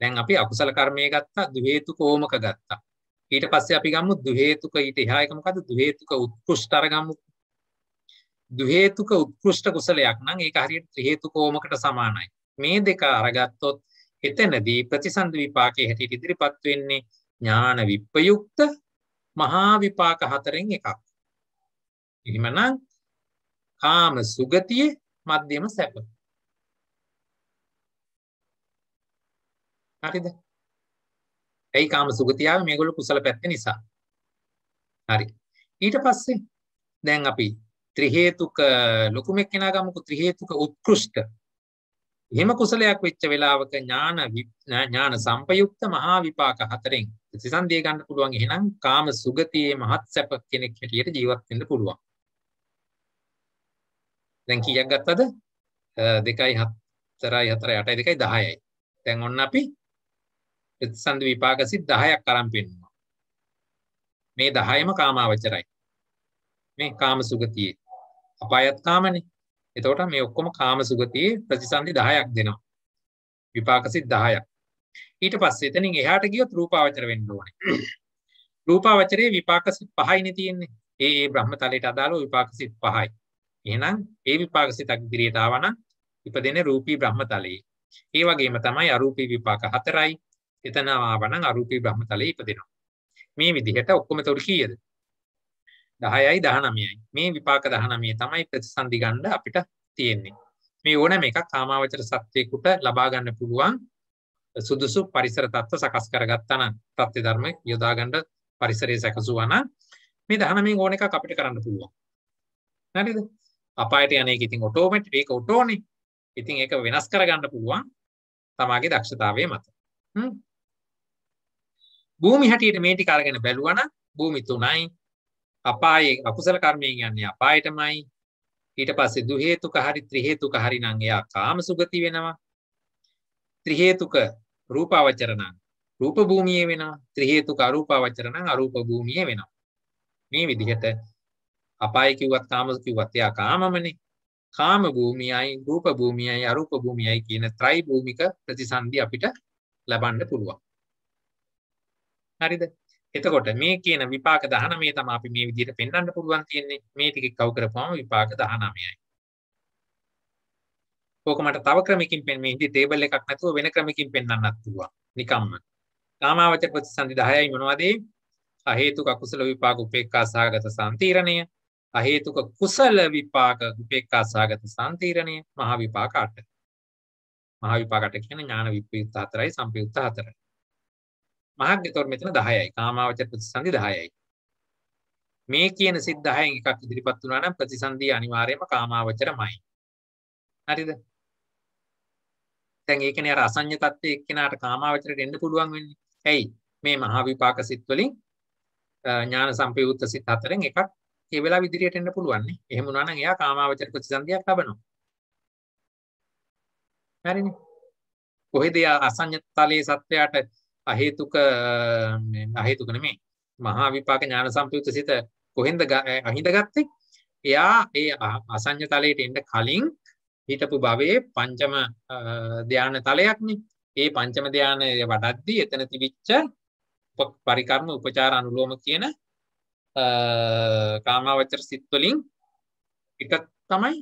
දැන් අපි අකුසල කර්මය ගත්තා දුහේතුක ඕමක ගත්තා. ඊට පස්සේ අපි ගමු දුහේතුක ඊට එහා එක මොකද්ද දුහේතුක උත්කෘෂ්ඨ අරගමු දුහේතුක උත්කෘෂ්ඨ කුසලයක් නම් ඒක හරියට ත්‍රි හේතුකෝමකට සමානයි. මේ දෙක අරගත්තොත් එතනදී ප්‍රතිසන්ද විපාකයේ හැටියට ඉදිරිපත් වෙන්නේ ඥාන විප්පයුක්ත මහා විපාක හතරෙන් එකක්. එහෙමනම් කාම සුගතිය මධ්‍යම සැප. හරිද? ඒ කාම සුගතියාව මේගොල්ලෝ කුසල පැත්ත නිසා. හරි. ඊට පස්සේ දැන් අපි ත්‍රි හේතුක ලොකුමෙක් කෙනා ගමුකෝ ත්‍රි හේතුක උත්කෘෂ්ඨ එහෙම කුසලයක් වෙච්ච වෙලාවක ඥාන ඥාන සම්පයුක්ත මහා විපාක හතරෙන් ප්‍රතිසන්දිය ගන්න පුළුවන් එහෙනම් කාම සුගතියේ මහත් සැප කෙනෙක් හැටියට ජීවත් වෙන්න පුළුවන්. දැන් කීයක් ගත්තද? 2යි 4යි 4යි 8යි 2යි 10යි. දැන් ඔන්න අපි ප්‍රතිසන්ද විපාක සිත් 10ක් අරන් පෙන්නවා. මේ 10ම කාමාවචරයි. මේ කාම සුගතියේ අපායත් කාමනේ. එතකොට මේ ඔක්කොම කාමසුගතියේ ප්‍රතිසන්දි 10ක් දෙනවා. විපාකසිත 10ක්. ඊට පස්සේ එතනින් එහාට ගියොත් රූපාවචර වෙන්න ඕනේ. රූපාවචරයේ විපාකසිත 5යිනේ තියෙන්නේ. ඒ ඒ බ්‍රහ්මතලයට අදාළව විපාකසිත 5යි. එහෙනම් ඒ විපාකසිතක් ඉදිරියට ආවනම් ඉපදෙන රූපී බ්‍රහ්මතලයේ. ඒ වගේම තමයි අරූපී විපාක 4යි. එතන ආවනම් අරූපී බ්‍රහ්මතලයේ ඉපදෙනවා. මේ විදිහට ඔක්කොම තොර කීයද? දහයයි දහනමයයි මේ විපාක දහනමේ තමයි ප්‍රතිසන්ධි ගණ්ඩ අපිට තියෙන්නේ මේ ඕන මේ එකක් කාමාවචර සත්‍යයකුට ලබාගන්න පුළුවන් සුදුසු පරිසර තත්ව සකස් කරගත්තන තත්ත්‍ය ධර්ම යොදාගණ්ඩ පරිසරය සැකසුවන මේ දහනමින් ඕන එක අපිට කරන්න පුළුවන් නැරිද අපයට යනෙ ඉතින් ඔටෝමට ඒක ඔටෝනේ ඉතින් ඒක වෙනස් කරගන්න පුළුවන් තමාගේ දක්ෂතාවය මත භූමි හැටියට මේටි කාරගෙන බැලුවන භූමි තුනයි අපායේ අකුසල කර්මයෙන් යන්නේ අපායටමයි ඊට පස්සේ දු හේතුක හරි ත්‍රි හේතුක හරි නම් එයා කාම සුගති වෙනවා ත්‍රි හේතුක රූපාවචර නම් රූප භූමියේ වෙනවා ත්‍රි හේතුක අරූපාවචර නම් අරූප භූමියේ වෙනවා මේ විදිහට අපාය කිව්වත් කාම කිව්වත් එයා කාමමනේ කාම භූමියයි රූප භූමියයි අරූප භූමියයි කියන ත්‍රි භූමික ප්‍රතිසන්දි අපිට ලබන්න පුළුවන් හරිද එතකොට මේ කියන විපාක 19 තමයි අපි මේ විදිහට පෙන්වන්න පුළුවන් තියෙන්නේ. මේ ටික කවු කරපුවාම විපාක 19යි. ඕක මට තව ක්‍රමකින් පෙන්වන්නේ ඉඳි ටේබල් එකක් නැතුව වෙන ක්‍රමකින් පෙන්වන්නත් පුළුවන්. නිකම්ම. කාමාවචර ප්‍රතිසන්දි 10යි මොනවද ඒ? අහේතුක අකුසල විපාක උපේක්ඛා සහගත සම්තිරණය. අහේතුක කුසල විපාක උපේක්ඛා සහගත සම්තිරණය. මහ විපාක 8. මහ විපාකට කියන්නේ ඥාන විප්‍රයුක්ත 4යි සම්පයුක්ත 4යි. මහග්ගතවර මෙතන 10යි. කාමාවචර ප්‍රතිසන්දි 10යි. මේ කියන සිත් 10න් එකක් ඉදිරිපත් වුණා නම් ප්‍රතිසන්දි අනිවාර්යයෙන්ම කාමාවචරමයි. හරිද? දැන් ඒකනේ අර අසඤ්ඤ තත්ත්වයේ එක්කෙනාට කාමාවචරයට එන්න පුළුවන් වෙන්නේ. ඇයි? මේ මහා විපාක සිත් වලින් ඥාන සම්පයුක්ත සිත් හතරෙන් එකක් ඒ වෙලාව ඉදිරියට එන්න පුළුවන් නේ. එහෙම වුණා නම් එයා කාමාවචර ප්‍රතිසන්දියක් ලබනවා. හරිනේ. කොහෙද අසඤ්ඤ තලයේ සත්වයාට අහේතුක අහේතුක නෙමේ මහා විපාක ඥාන සම්පයුක්ත සිත කොහෙන්ද අහිඳ ගත්තේ එයා ඒ අසඤ්ඤ තලයට එන්න කලින් හිටපු භවයේ පංචම ධානය තලයක්නේ ඒ පංචම ධානය වඩද්දී එතන තිබිච්ච පරිකර්ම උපචාර අනුලෝම කියන කාමාවචර සිත් වලින් එක තමයි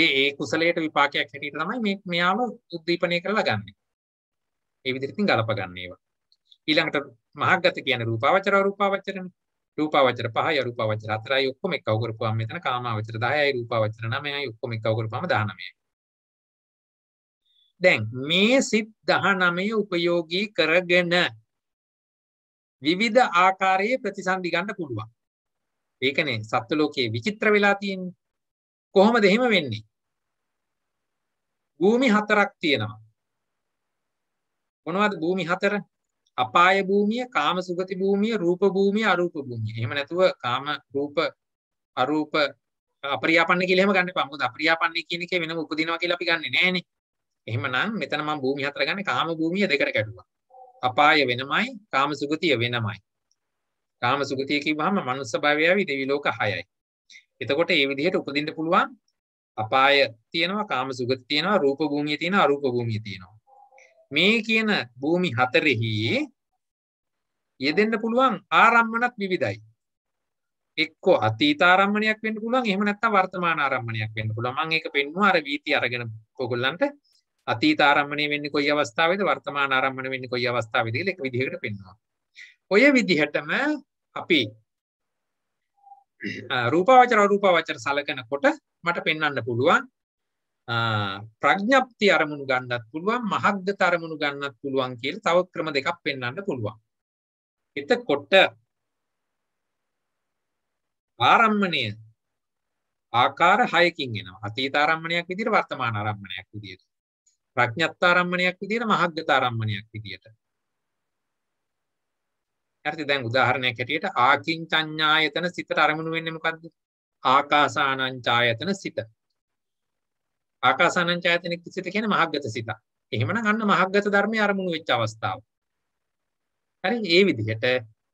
ඒ ඒ කුසලයට විපාකයක් හැටියට තමයි මේ මෙයාම උද්දීපනය කරලා ගන්න. ඒ විදිහට ඉතින් ගලප ගන්න ඒවා. ඊළඟට මහග්ගත කියන්නේ රූපාවචර රූපාවචරනේ. රූපාවචර 5යි අරූපාවචර 4යි ඔක්කොම එකව කරපුවාම මෙතන කාමාවචර 10යි රූපාවචර 9යි ඔක්කොම එකව කරපුවාම 19යි. දැන් මේ සිත් 19 උපයෝගී කරගෙන විවිධ ආකාරයේ ප්‍රතිසන්දි ගන්න පුළුවන්. ඒකනේ සත්ත්ව ලෝකයේ විචිත්‍ර වෙලා තියෙන්නේ. කොහොමද එහෙම වෙන්නේ? භූමි හතරක් තියෙනවා. මොනවද භූමි හතර? අපාය භූමිය කාම සුගති භූමිය රූප භූමිය අරූප භූමිය එහෙම නැතුව කාම රූප අරූප අප්‍රියාපන්න කියලා එහෙම ගන්න එපා මොකද අප්‍රියාපන්නේ කියන එකේ වෙනම උපදිනවා කියලා අපි ගන්නෙ නෑනේ එහෙමනම් මෙතන මම භූමිය හතර ගන්න කාම භූමිය දෙකට කැඩුවා අපාය වෙනමයි කාම සුගතිය වෙනමයි කාම සුගතිය කිව්වහම මනුස්ස භවය ආවි දෙවි ලෝක 6යි එතකොට මේ විදිහට උපදින්න පුළුවන් අපාය තියෙනවා කාම සුගති තියෙනවා රූප භූමිය තියෙනවා අරූප භූමිය තියෙනවා මේ කියන භූමි හතරෙහි යෙදෙන්න පුළුවන් ආරම්මනත් විවිධයි. එක්කෝ අතීත ආරම්මණයක් වෙන්න පුළුවන් එහෙම නැත්නම් වර්තමාන ආරම්මණයක් වෙන්න පුළුවන්. මම ඒක පෙන්නුවා අර වීති අරගෙන ඔයගොල්ලන්ට අතීත ආරම්මණය වෙන්නේ කොයි අවස්ථාවේද වර්තමාන ආරම්මණය වෙන්නේ කොයි අවස්ථාවේද කියලා එක විදිහකට පෙන්වනවා. ඔය විදිහටම අපි රූපාවචර අරූපාවචර සලකනකොට මට පෙන්වන්න පුළුවන් ප්‍රඥප්ති අරමුණු ගන්නත් පුළුවන් මහක්ද තරමුණු ගන්නත් පුළුවන් කියල තව ක්‍රම දෙකක් පෙන්න්න පුළුවන්. එත කොට්ට ආරම්මණය ආකාර හයකින් ගෙන අතී තාරම්මණයක් විදිර වර්තමාන අරම්මණයක් විදියට ප්‍රඥත්තාරම්මණයක් විදිර මහක්ද තාරම්මණයක් විදියට ඇති දැන් උදාහරණයක් හැටියට ආකින් චඥායතන සිතට අරමුණු වෙන්නමකක්ද ආකාසානංචායතන සිත ආකාසානංචායතනික සිත කියන්නේ මහග්ගත සිත. එහෙමනම් අන්න මහග්ගත ධර්මයේ අරමුණු වෙච්ච අවස්ථාව. හරි ඒ විදිහට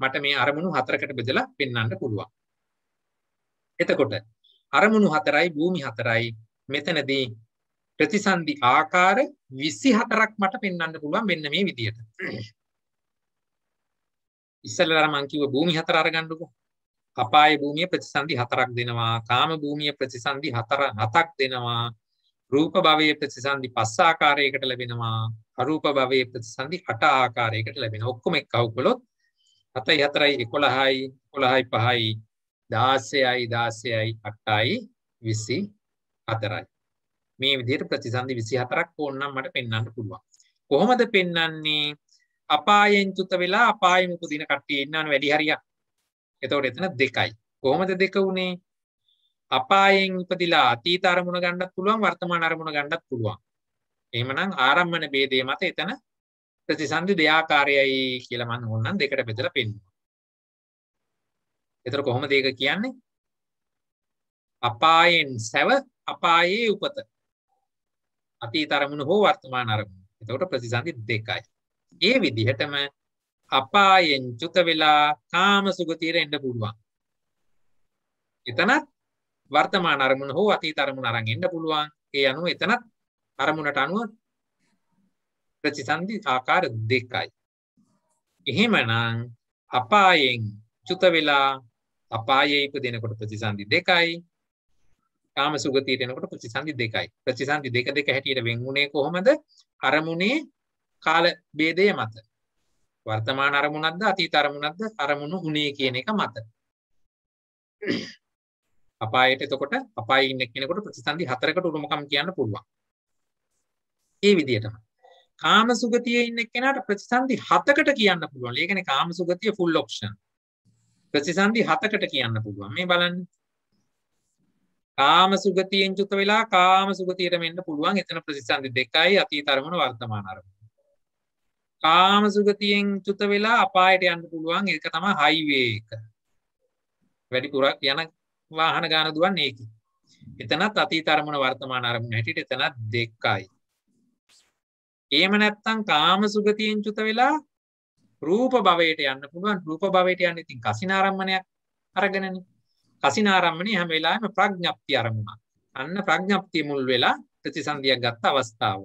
මට මේ අරමුණු හතරකට බෙදලා පෙන්වන්න පුළුවන්. එතකොට අරමුණු හතරයි භූමි හතරයි මෙතනදී ප්‍රතිසන්දි ආකාර 24ක් මට පෙන්වන්න පුළුවන් මෙන්න මේ විදිහට. ඉස්සෙල්ලා මම කිව්ව භූමි හතර අරගන්නකෝ. අපාය භූමිය ප්‍රතිසන්දි හතරක් දෙනවා. කාම භූමිය ප්‍රතිසන්දි හතර හතක් දෙනවා. රූප භවයේ ප්‍රතිසන්දි පස් ආකාරයකට ලැබෙනවා අරූප භවයේ ප්‍රතිසන්දි අට ආකාරයකට ලැබෙනවා ඔක්කොම එක්ක අවුකලොත් 7යි 4යි 11යි 11යි 5යි 16යි 16යි 8යි 24යි මේ විදිහට ප්‍රතිසන්දි 24ක් ඕනනම් මට පෙන්වන්න පුළුවන් කොහොමද පෙන්වන්නේ අපායෙන් චුත වෙලා අපායෙම උපදින කට්ටිය ඉන්නවනේ වැඩි හරියක් එතකොට එතන දෙකයි කොහොමද දෙක උනේ අපායෙන් උපදිලා අතීත අරමුණ ගන්නත් පුළුවන් වර්තමාන අරමුණ ගන්නත් පුළුවන්. එහෙමනම් ආරම්මන ભેදය මත එතන ප්‍රතිසන්දි දෙආකාරයයි කියලා මම ඕනනම් දෙකට බෙදලා පෙන්නනවා. ඒතර කොහොමද ඒක කියන්නේ? අපායෙන් සැව අපායේ උපත. අතීත අරමුණ හෝ වර්තමාන අරමුණ. එතකොට ප්‍රතිසන්දි දෙකයි. ඒ විදිහටම අපායෙන් චුත වෙලා කාම සුගතියට එන්න පුළුවන්. එතනත් වර්තමාන අරමුණ හෝ අතීත අරමුණ අරන් එන්න පුළුවන්. ඒ අනුව එතනත් අරමුණට අනුව ප්‍රතිසන්දි ආකාර දෙකයි. එහෙමනම් අපායෙන් චුත වෙලා අපායේ ඉපදෙනකොට ප්‍රතිසන්දි දෙකයි. කාම සුගතියට එනකොට ප්‍රතිසන්දි දෙකයි. ප්‍රතිසන්දි දෙක දෙක හැටියට වෙන්ුනේ කොහොමද? අරමුණේ කාල ભેදය මත. වර්තමාන අරමුණක්ද අතීත අරමුණක්ද අරමුණු උනේ කියන එක මත. අපායට එතකොට අපායේ ඉන්න කෙනෙකුට ප්‍රතිසන්දි හතරකට උරුමකම් කියන්න පුළුවන්. ඒ විදිහටම. කාම සුගතියේ ඉන්න කෙනාට ප්‍රතිසන්දි හතකට කියන්න පුළුවන්. ඒ කියන්නේ කාම සුගතිය ෆුල් ඔප්ෂන්. ප්‍රතිසන්දි හතකට කියන්න පුළුවන්. මේ බලන්න. කාම සුගතියෙන් චුත වෙලා කාම සුගතියට මෙන්න පුළුවන්. එතන ප්‍රතිසන්දි දෙකයි අතීත අරමුණ වර්තමාන අරමුණ. කාම සුගතියෙන් චුත වෙලා අපායට යන්න පුළුවන්. ඒක තමයි හයිවේ එක. වැඩි පුරක් යන වාහන ගාන දුවන් ඒකි එතනත් අති තරමුණ වර්තමාන අරමුණ හැටිට එතනත් දෙක්කයි ඒම නැත්තං කාම සුගතියෙන් චුත වෙලා රූප භවයට යන්න පුළුවන් රූප භවයට යන්න ඉතින් කසිනාරම්මණයක් අරගෙනන කසිනාරම්මණය හැම වෙලාම ප්‍රඥප්ති අරමුණ අන්න ප්‍රඥප්තිය මුල් වෙලා ප්‍රතිසන්ධියක් ගත්ත අවස්ථාව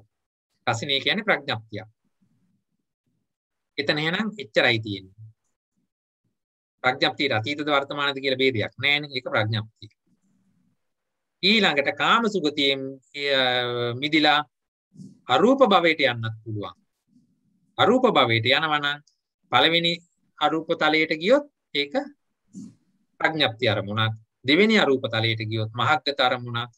කසිනය කියන ප්‍රඥප්තියක් එතන එහෙනම් එච්චරයි තියෙන්නේ ප්‍රඥප්තියට අතීතද වර්තමානද කියලා ભેදයක් නැහැ ඒක ප්‍රඥප්තිය. ඊළඟට කාමසුගතියෙන් මිදිලා අරූප භවයට යන්නත් පුළුවන්. අරූප භවයට යනවා නම් පළවෙනි අරූප තලයට ගියොත් ඒක ප්‍රඥප්ති අරමුණක්. දෙවෙනි අරූප තලයට ගියොත් මහග්ගත අරමුණක්.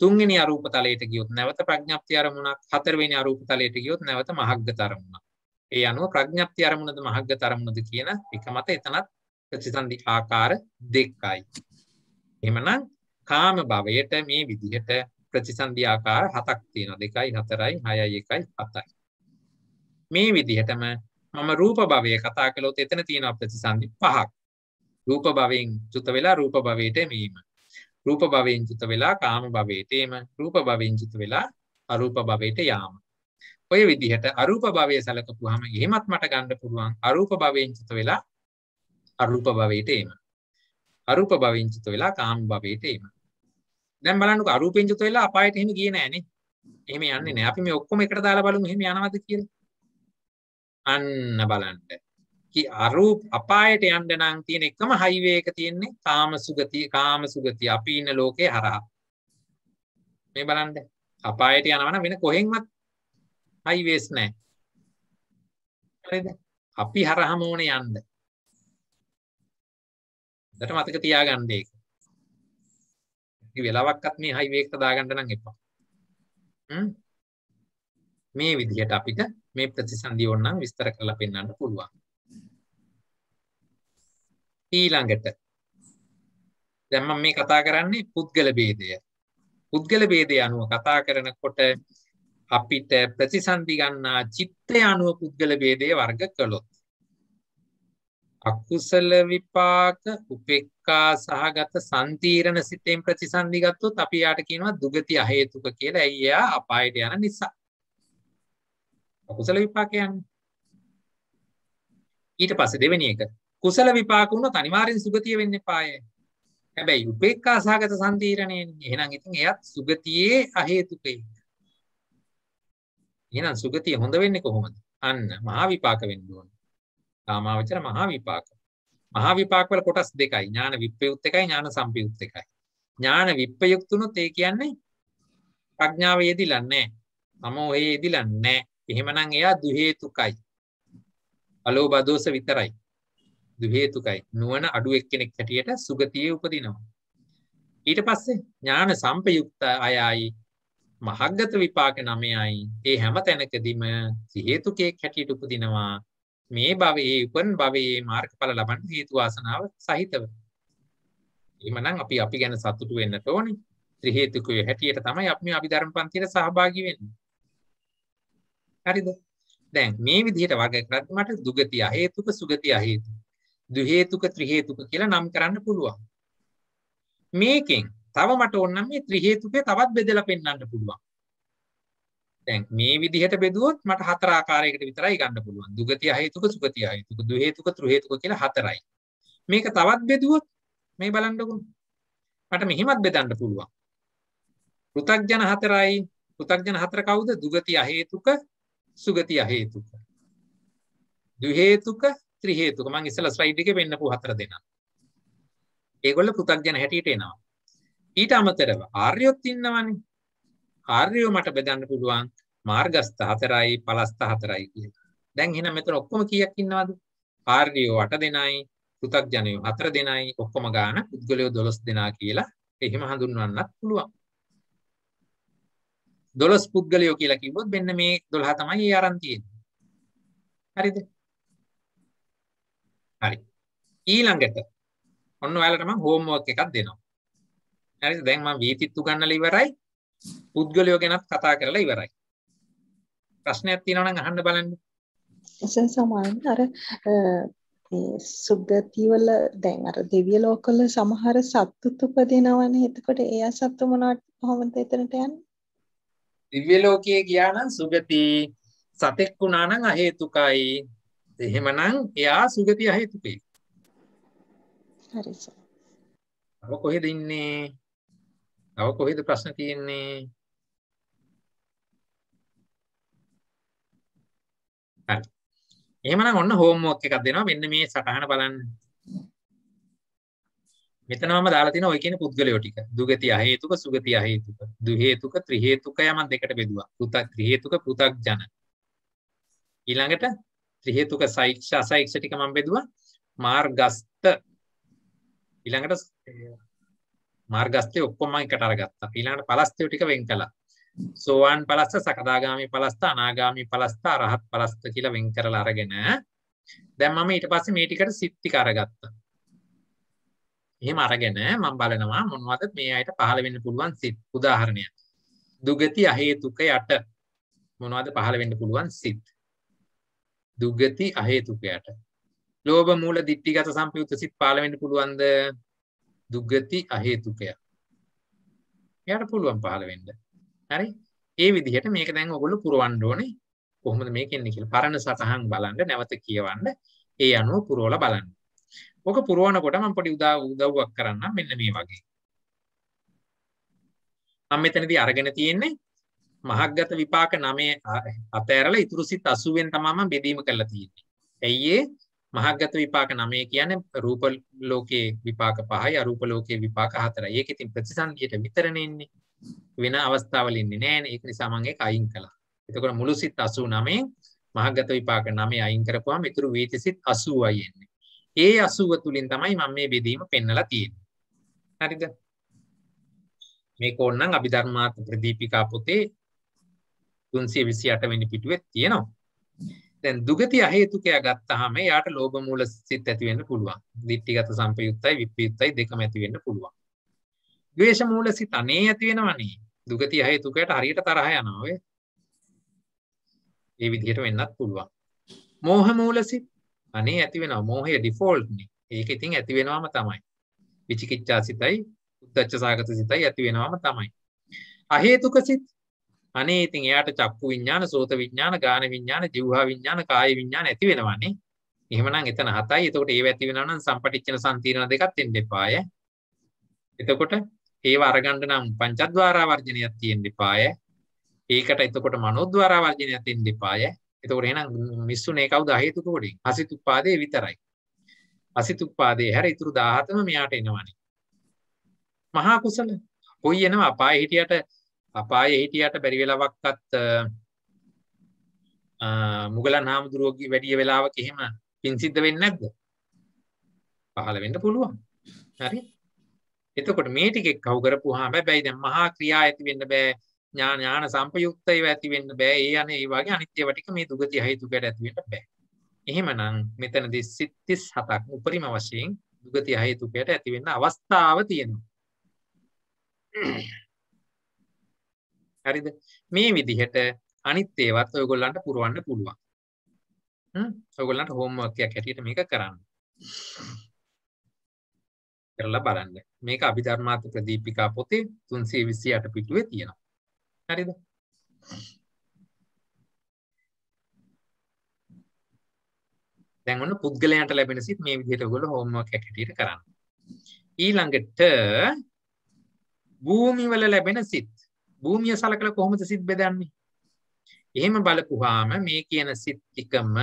තුන්වෙනි අරූප තලයට ගියොත් නැවත ප්‍රඥප්ති අරමුණක්. හතරවෙනි අරූප තලයට ගියොත් නැවත මහග්ගත අරමුණක්. ඒ අනුව ප්‍රඥප්ති අරමුණද මහග්ගත අරමුණද කියන එක මත එතනත් ප්‍රතිසන්දි ආකාර දෙකයි. එහෙමනම් කාම භවයට මේ විදිහට ප්‍රතිසන්දි ආකාර හතක් තියෙනවා. 2යි 4යි 6යි 1යි 7යි. මේ විදිහටම මම රූප භවය කතා කළොත් එතන තියෙනවා ප්‍රතිසන්දි පහක්. රූප භවයෙන් චුත වෙලා රූප භවයට එමීම. රූප භවයෙන් චුත වෙලා කාම භවයට එම. රූප භවයෙන් චුත වෙලා අරූප භවයට යාම. ඔය විදිහට අරූප භවය සැලකපුවාම එහෙමත් මට ගන්න පුළුවන් අරූප භවයෙන් චුත වෙලා අරූප භවයට එම. අරූප භවෙන් චුත වෙලා කාම භවයට එම. දැන් බලන්නකෝ අරූපෙන් චුත වෙලා අපායට එහෙම ගියේ නෑනේ. එහෙම යන්නේ නෑ. අපි මේ ඔක්කොම එකට දාලා බලමු එහෙම යනවද කියලා. අන්න බලන්න. කි අරූප අපායට යන්න නම් තියෙන එකම හයිවේ එක තියෙන්නේ කාම සුගතිය කාම සුගතිය අපි ඉන්න ලෝකේ හරහා. මේ බලන්න. අපායට යනවනම් වෙන කොහෙන්වත් හයිවේස් නෑ. හරිද? අපි හරහම ඕනේ යන්න. හොඳට මතක තියාගන්න ඒක. වෙලාවක්වත් මේ හයිවේ එකට දාගන්න නම් එපා. මේ විදිහට අපිට මේ ප්‍රතිසන්ධිය ඕනනම් විස්තර කරලා පෙන්වන්න පුළුවන්. ඊළඟට දැන් මම මේ කතා කරන්නේ පුද්ගල ભેදය. පුද්ගල ભેදය අනුව කතා කරනකොට අපිට ප්‍රතිසන්ධි ගන්නා චිත්තය අනුව පුද්ගල ભેදය වර්ග කළොත් අකුසල විපාක උපෙක්කා සහගත සන්තීරණ සිතෙන් ප්‍රතිසන්දිගත්තුත් අපි යාට කියනවා දුගති අහේතුක කියලා ඇයියා අපායට යන නිසා. අකුසල විපාකයන් ඊට පස්සේ දෙවෙනි එක කුසල විපාක වුණොත් අනිවාර්යෙන් සුගතිය වෙන්න එපාය. හැබැයි උපේක්ඛා සහගත සම්තිරණයනේ. එහෙනම් ඉතින් එයත් සුගතියේ අහේතුකයි. එහෙනම් සුගතිය හොඳ වෙන්නේ කොහොමද? අන්න මහා විපාක වෙන්න ඕනේ. කාමාවචර මහා විපාක. මහා විපාක වල කොටස් දෙකයි. ඥාන විප්‍රයුක්ත එකයි ඥාන සම්පයුක්ත එකයි. ඥාන විප්‍රයුක්ත උනොත් ඒ කියන්නේ ප්‍රඥාව යෙදිලා නැහැ. සමෝහය යෙදිලා නැහැ. එහෙමනම් එයා දු හේතුකයි. අලෝභ දෝෂ විතරයි. දු හේතුකයි. නුවණ අඩු එක්කෙනෙක් හැටියට සුගතියේ උපදිනවා. ඊට පස්සේ ඥාන සම්පයුක්ත අයයි මහග්ගත විපාක නමයයි. ඒ හැම තැනකදීම හේතුකෙක් හැටියට උපදිනවා. මේ භවයේ උපන් භවයේ මාර්ගඵල ලබන්න හේතු වාසනාව සහිතව. එහෙමනම් අපි අපි ගැන සතුටු වෙන්න ඕනේ. ත්‍රි හේතුකයේ හැටියට තමයි අපි මේ අභිධර්ම පන්තියට සහභාගී වෙන්නේ. හරිද? දැන් මේ විදිහට වර්ග කරද්දී මට දුගතිය හේතුක සුගතිය හේතුක දු හේතුක ත්‍රි හේතුක කියලා නම් කරන්න පුළුවන්. මේකෙන් තව මට ඕන නම් මේ ත්‍රි හේතුකේ තවත් බෙදලා පෙන්වන්න පුළුවන්. දැන් මේ විදිහට බෙදුවොත් මට හතර ආකාරයකට විතරයි ගන්න පුළුවන්. දුගති අහේතුක සුගති අහේතුක දු හේතුක ත්‍රු හේතුක කියලා හතරයි. මේක තවත් බෙදුවොත් මේ බලන්නකෝ. මට මෙහිමත් බෙදන්න පුළුවන්. පෘථග්ජන හතරයි. පෘථග්ජන හතර කවුද? දුගති අහේතුක සුගති අහේතුක. දු හේතුක ත්‍රි හේතුක. මම ඉස්සලා ස්ලයිඩ් එකේ වෙන්නපු හතර දෙනා. ඒගොල්ල පෘථග්ජන හැටියට එනවා. ඊට අමතරව ආර්යොත් ඉන්නවනේ. ආර්යව මට බෙදන්න පුළුවන් මාර්ගස්ත හතරයි පලස්ත හතරයි කියලා. දැන් එහෙනම් මෙතන ඔක්කොම කීයක් ඉන්නවද? ආර්යව 8 දෙනයි, පෘථග්ජනයෝ 4 දෙනයි, ඔක්කොම ගාන පුද්ගලයෝ 12 දෙනා කියලා එහෙම හඳුන්වන්නත් පුළුවන්. 12 පුද්ගලයෝ කියලා කිව්වොත් මෙන්න මේ 12 තමයි ඒ aran තියෙන්නේ. හරිද? හරි. ඊළඟට ඔන්න ඔයාලට මම හෝම්වර්ක් එකක් දෙනවා. හරිද? දැන් මම වීතිත් උගන්නලා ඉවරයි. පුද්ගලයෝ ගැනත් කතා කරලා ඉවරයි. ප්‍රශ්නයක් තියෙනවා නම් අහන්න බලන්න. එසෙන් සමාන අර සුගතිවල දැන් අර දිව්‍ය ලෝකවල සමහර සත්තුත් උපදිනවනේ. එතකොට ඒ අසත්තු මොනවට කොහොමද එතනට යන්නේ? දිව්‍ය ලෝකයේ ගියා නම් සුගති සතෙක් වුණා නම් අහේතුකයි. එහෙමනම් එයා සුගති අහේතුකයි. හරි සර්. කොහෙද ඉන්නේ? තව කොහෙද ප්‍රශ්න තියෙන්නේ? හරි. එහෙමනම් ඔන්න හෝම්වර්ක් එකක් දෙනවා. මෙන්න මේ සටහන බලන්න. මෙතන මම දාලා තිනවා ඔය කියන පුද්ගලයෝ ටික. දුගති අහේතුක, සුගති අහේතුක, දු හේතුක, ත්‍රි හේතුක යම දෙකට බෙදුවා. පෘතක් ත්‍රි හේතුක, පෘතක් ජන. ඊළඟට ත්‍රි හේතුක සෛක්ෂ අසෛක්ෂ ටික මම බෙදුවා. මාර්ගස්ත ඊළඟට මාර්ගස්තේ ඔක්කොම එකට අරගත්තා. ඊළඟට පලස්තේ ටික වෙන් කළා. සෝවාන් පලස්ත, සකදාගාමි පලස්ත, අනාගාමි පලස්ත, අරහත් පලස්ත කියලා වෙන් කරලා අරගෙන දැන් මම ඊට පස්සේ මේ ටිකට සිත් ටික අරගත්තා. එහෙම අරගෙන මම බලනවා මොනවද මේ අයට පහළ වෙන්න පුළුවන් සිත්. උදාහරණයක්. දුගති අහේතුක යට මොනවද පහළ වෙන්න පුළුවන් සිත්. දුගති අහේතුක යට. ලෝභ මූල දිට්ඨිගත සංපයුක්ත සිත් පහළ වෙන්න පුළුවන්ද? දුගති අහේතුකයක් යට පුළුවන් පහළ වෙන්න හරි ඒ විදිහට මේක දැන් ඔගොල්ලෝ පුරවන්න ඕනේ කොහොමද මේක එන්නේ කියලා පරණ සටහන් බලන්න නැවත කියවන්න ඒ අනුව පුරවලා බලන්න ඔක පුරවනකොට මම පොඩි උදා උදව්වක් කරන්නම් මෙන්න මේ වගේ මම මෙතනදී අරගෙන තියෙන්නේ මහග්ගත විපාක 9 අතෑරලා ඉතුරු සිත් 80 වෙන තමයි මම බෙදීම කරලා තියෙන්නේ ඇයි ඒ මහග්ගත විපාක 9 කියන්නේ රූප ලෝකයේ විපාක 5යි අරූප ලෝකයේ විපාක 4යි. ඒක ඉතින් ප්‍රතිසන්දියට විතරනේ ඉන්නේ. වෙන අවස්ථාවල ඉන්නේ නැහැ. ඒක නිසා මම ඒක අයින් කළා. එතකොට මුළු සිත් 89 මහග්ගත විපාක 9 අයින් කරපුවාම ඉතුරු වීති සිත් 80යි එන්නේ. ඒ 80 තුලින් තමයි මම මේ බෙදීම පෙන්නලා තියෙන්නේ. හරිද? මේක ඕනනම් අභිධර්මාර්ථ ප්‍රදීපිකා පොතේ 328 වෙනි පිටුවේ තියෙනවා. දැන් දුගති අහේතුකය ගත්තාම යාට ලෝභ මූල සිත් ඇති වෙන්න පුළුවන්. දිට්ඨිගත සංපයුත්තයි විප්පයුත්තයි දෙකම ඇති වෙන්න පුළුවන්. ද්වේෂ මූල සිත් අනේ ඇති වෙනවනේ. දුගති අහේතුකයට හරියට තරහ යනවා ඔය. ඒ විදිහට වෙන්නත් පුළුවන්. මෝහ මූල සිත් අනේ ඇති වෙනවා. මෝහය ඩිෆෝල්ට් නේ. ඒක ඉතින් ඇති වෙනවම තමයි. විචිකිච්ඡා සිතයි උද්දච්ච සාගත සිතයි ඇති වෙනවම තමයි. අහේතුක සිත් අනේ ඉතින් එයාට චක්කු විඥාන සෝත විඥාන ගාන විඥාන ජීවහා විඥාන කාය විඥාන ඇති වෙනවානේ එහෙමනම් එතන හතයි එතකොට ඒව ඇති වෙනවා නම් සම්පටිච්චන සම්තිරණ දෙකක් එන්න එපාය එතකොට ඒව අරගන්න නම් පංචද්වාරා වර්ජනයක් තියෙන්න එපාය ඒකට එතකොට මනෝද්වාරා වර්ජනයක් තියෙන්න එපාය එතකොට එහෙනම් මිස්සුනේ කවුද හේතුක කොටින් අසිතුප්පාදේ විතරයි අසිතුප්පාදේ හැර ඊතුරු 17ම මෙයාට එනවනේ මහා කුසල කොයි එනවා අපාය හිටියට අපායේ හිටියට බැරි වෙලාවක්වත් මුගලන් හාමුදුරුවෝගේ වැඩිය වෙලාවක එහෙම පින් සිද්ධ වෙන්නේ නැද්ද? පහළ වෙන්න පුළුවන්. හරි? එතකොට මේ ටිකෙක් කවු කරපුවාම හැබැයි දැන් මහා ක්‍රියා ඇති වෙන්න බෑ. ඥාන ඥාන සම්පයුක්ත ඒවා ඇති වෙන්න බෑ. ඒ අනේ ඒ වගේ අනිත්‍ය ටික මේ දුගති හේතුකට ඇති වෙන්න බෑ. එහෙමනම් මෙතනදී සිත් 37ක් උපරිම වශයෙන් දුගති හේතුකට ඇති වෙන්න අවස්ථාව තියෙනවා. හරිද මේ විදිහට අනිත් ඒවත් ඔයගොල්ලන්ට පුරවන්න පුළුවන් හ්ම් ඔයගොල්ලන්ට හෝම්වර්ක් එකක් හැටියට මේක කරන්න කරලා බලන්න මේක අභිධර්මාර්ථ ප්‍රදීපිකා පොතේ 328 පිටුවේ තියෙනවා හරිද දැන් ඔන්න පුද්ගලයන්ට ලැබෙන සිත් මේ විදිහට ඔයගොල්ලෝ හෝම්වර්ක් එකක් හැටියට කරන්න ඊළඟට භූමිවල ලැබෙන සිත් භූමිය සලකලා කොහොමද සිත් බෙදන්නේ? එහෙම බලපුවාම මේ කියන සිත් එකම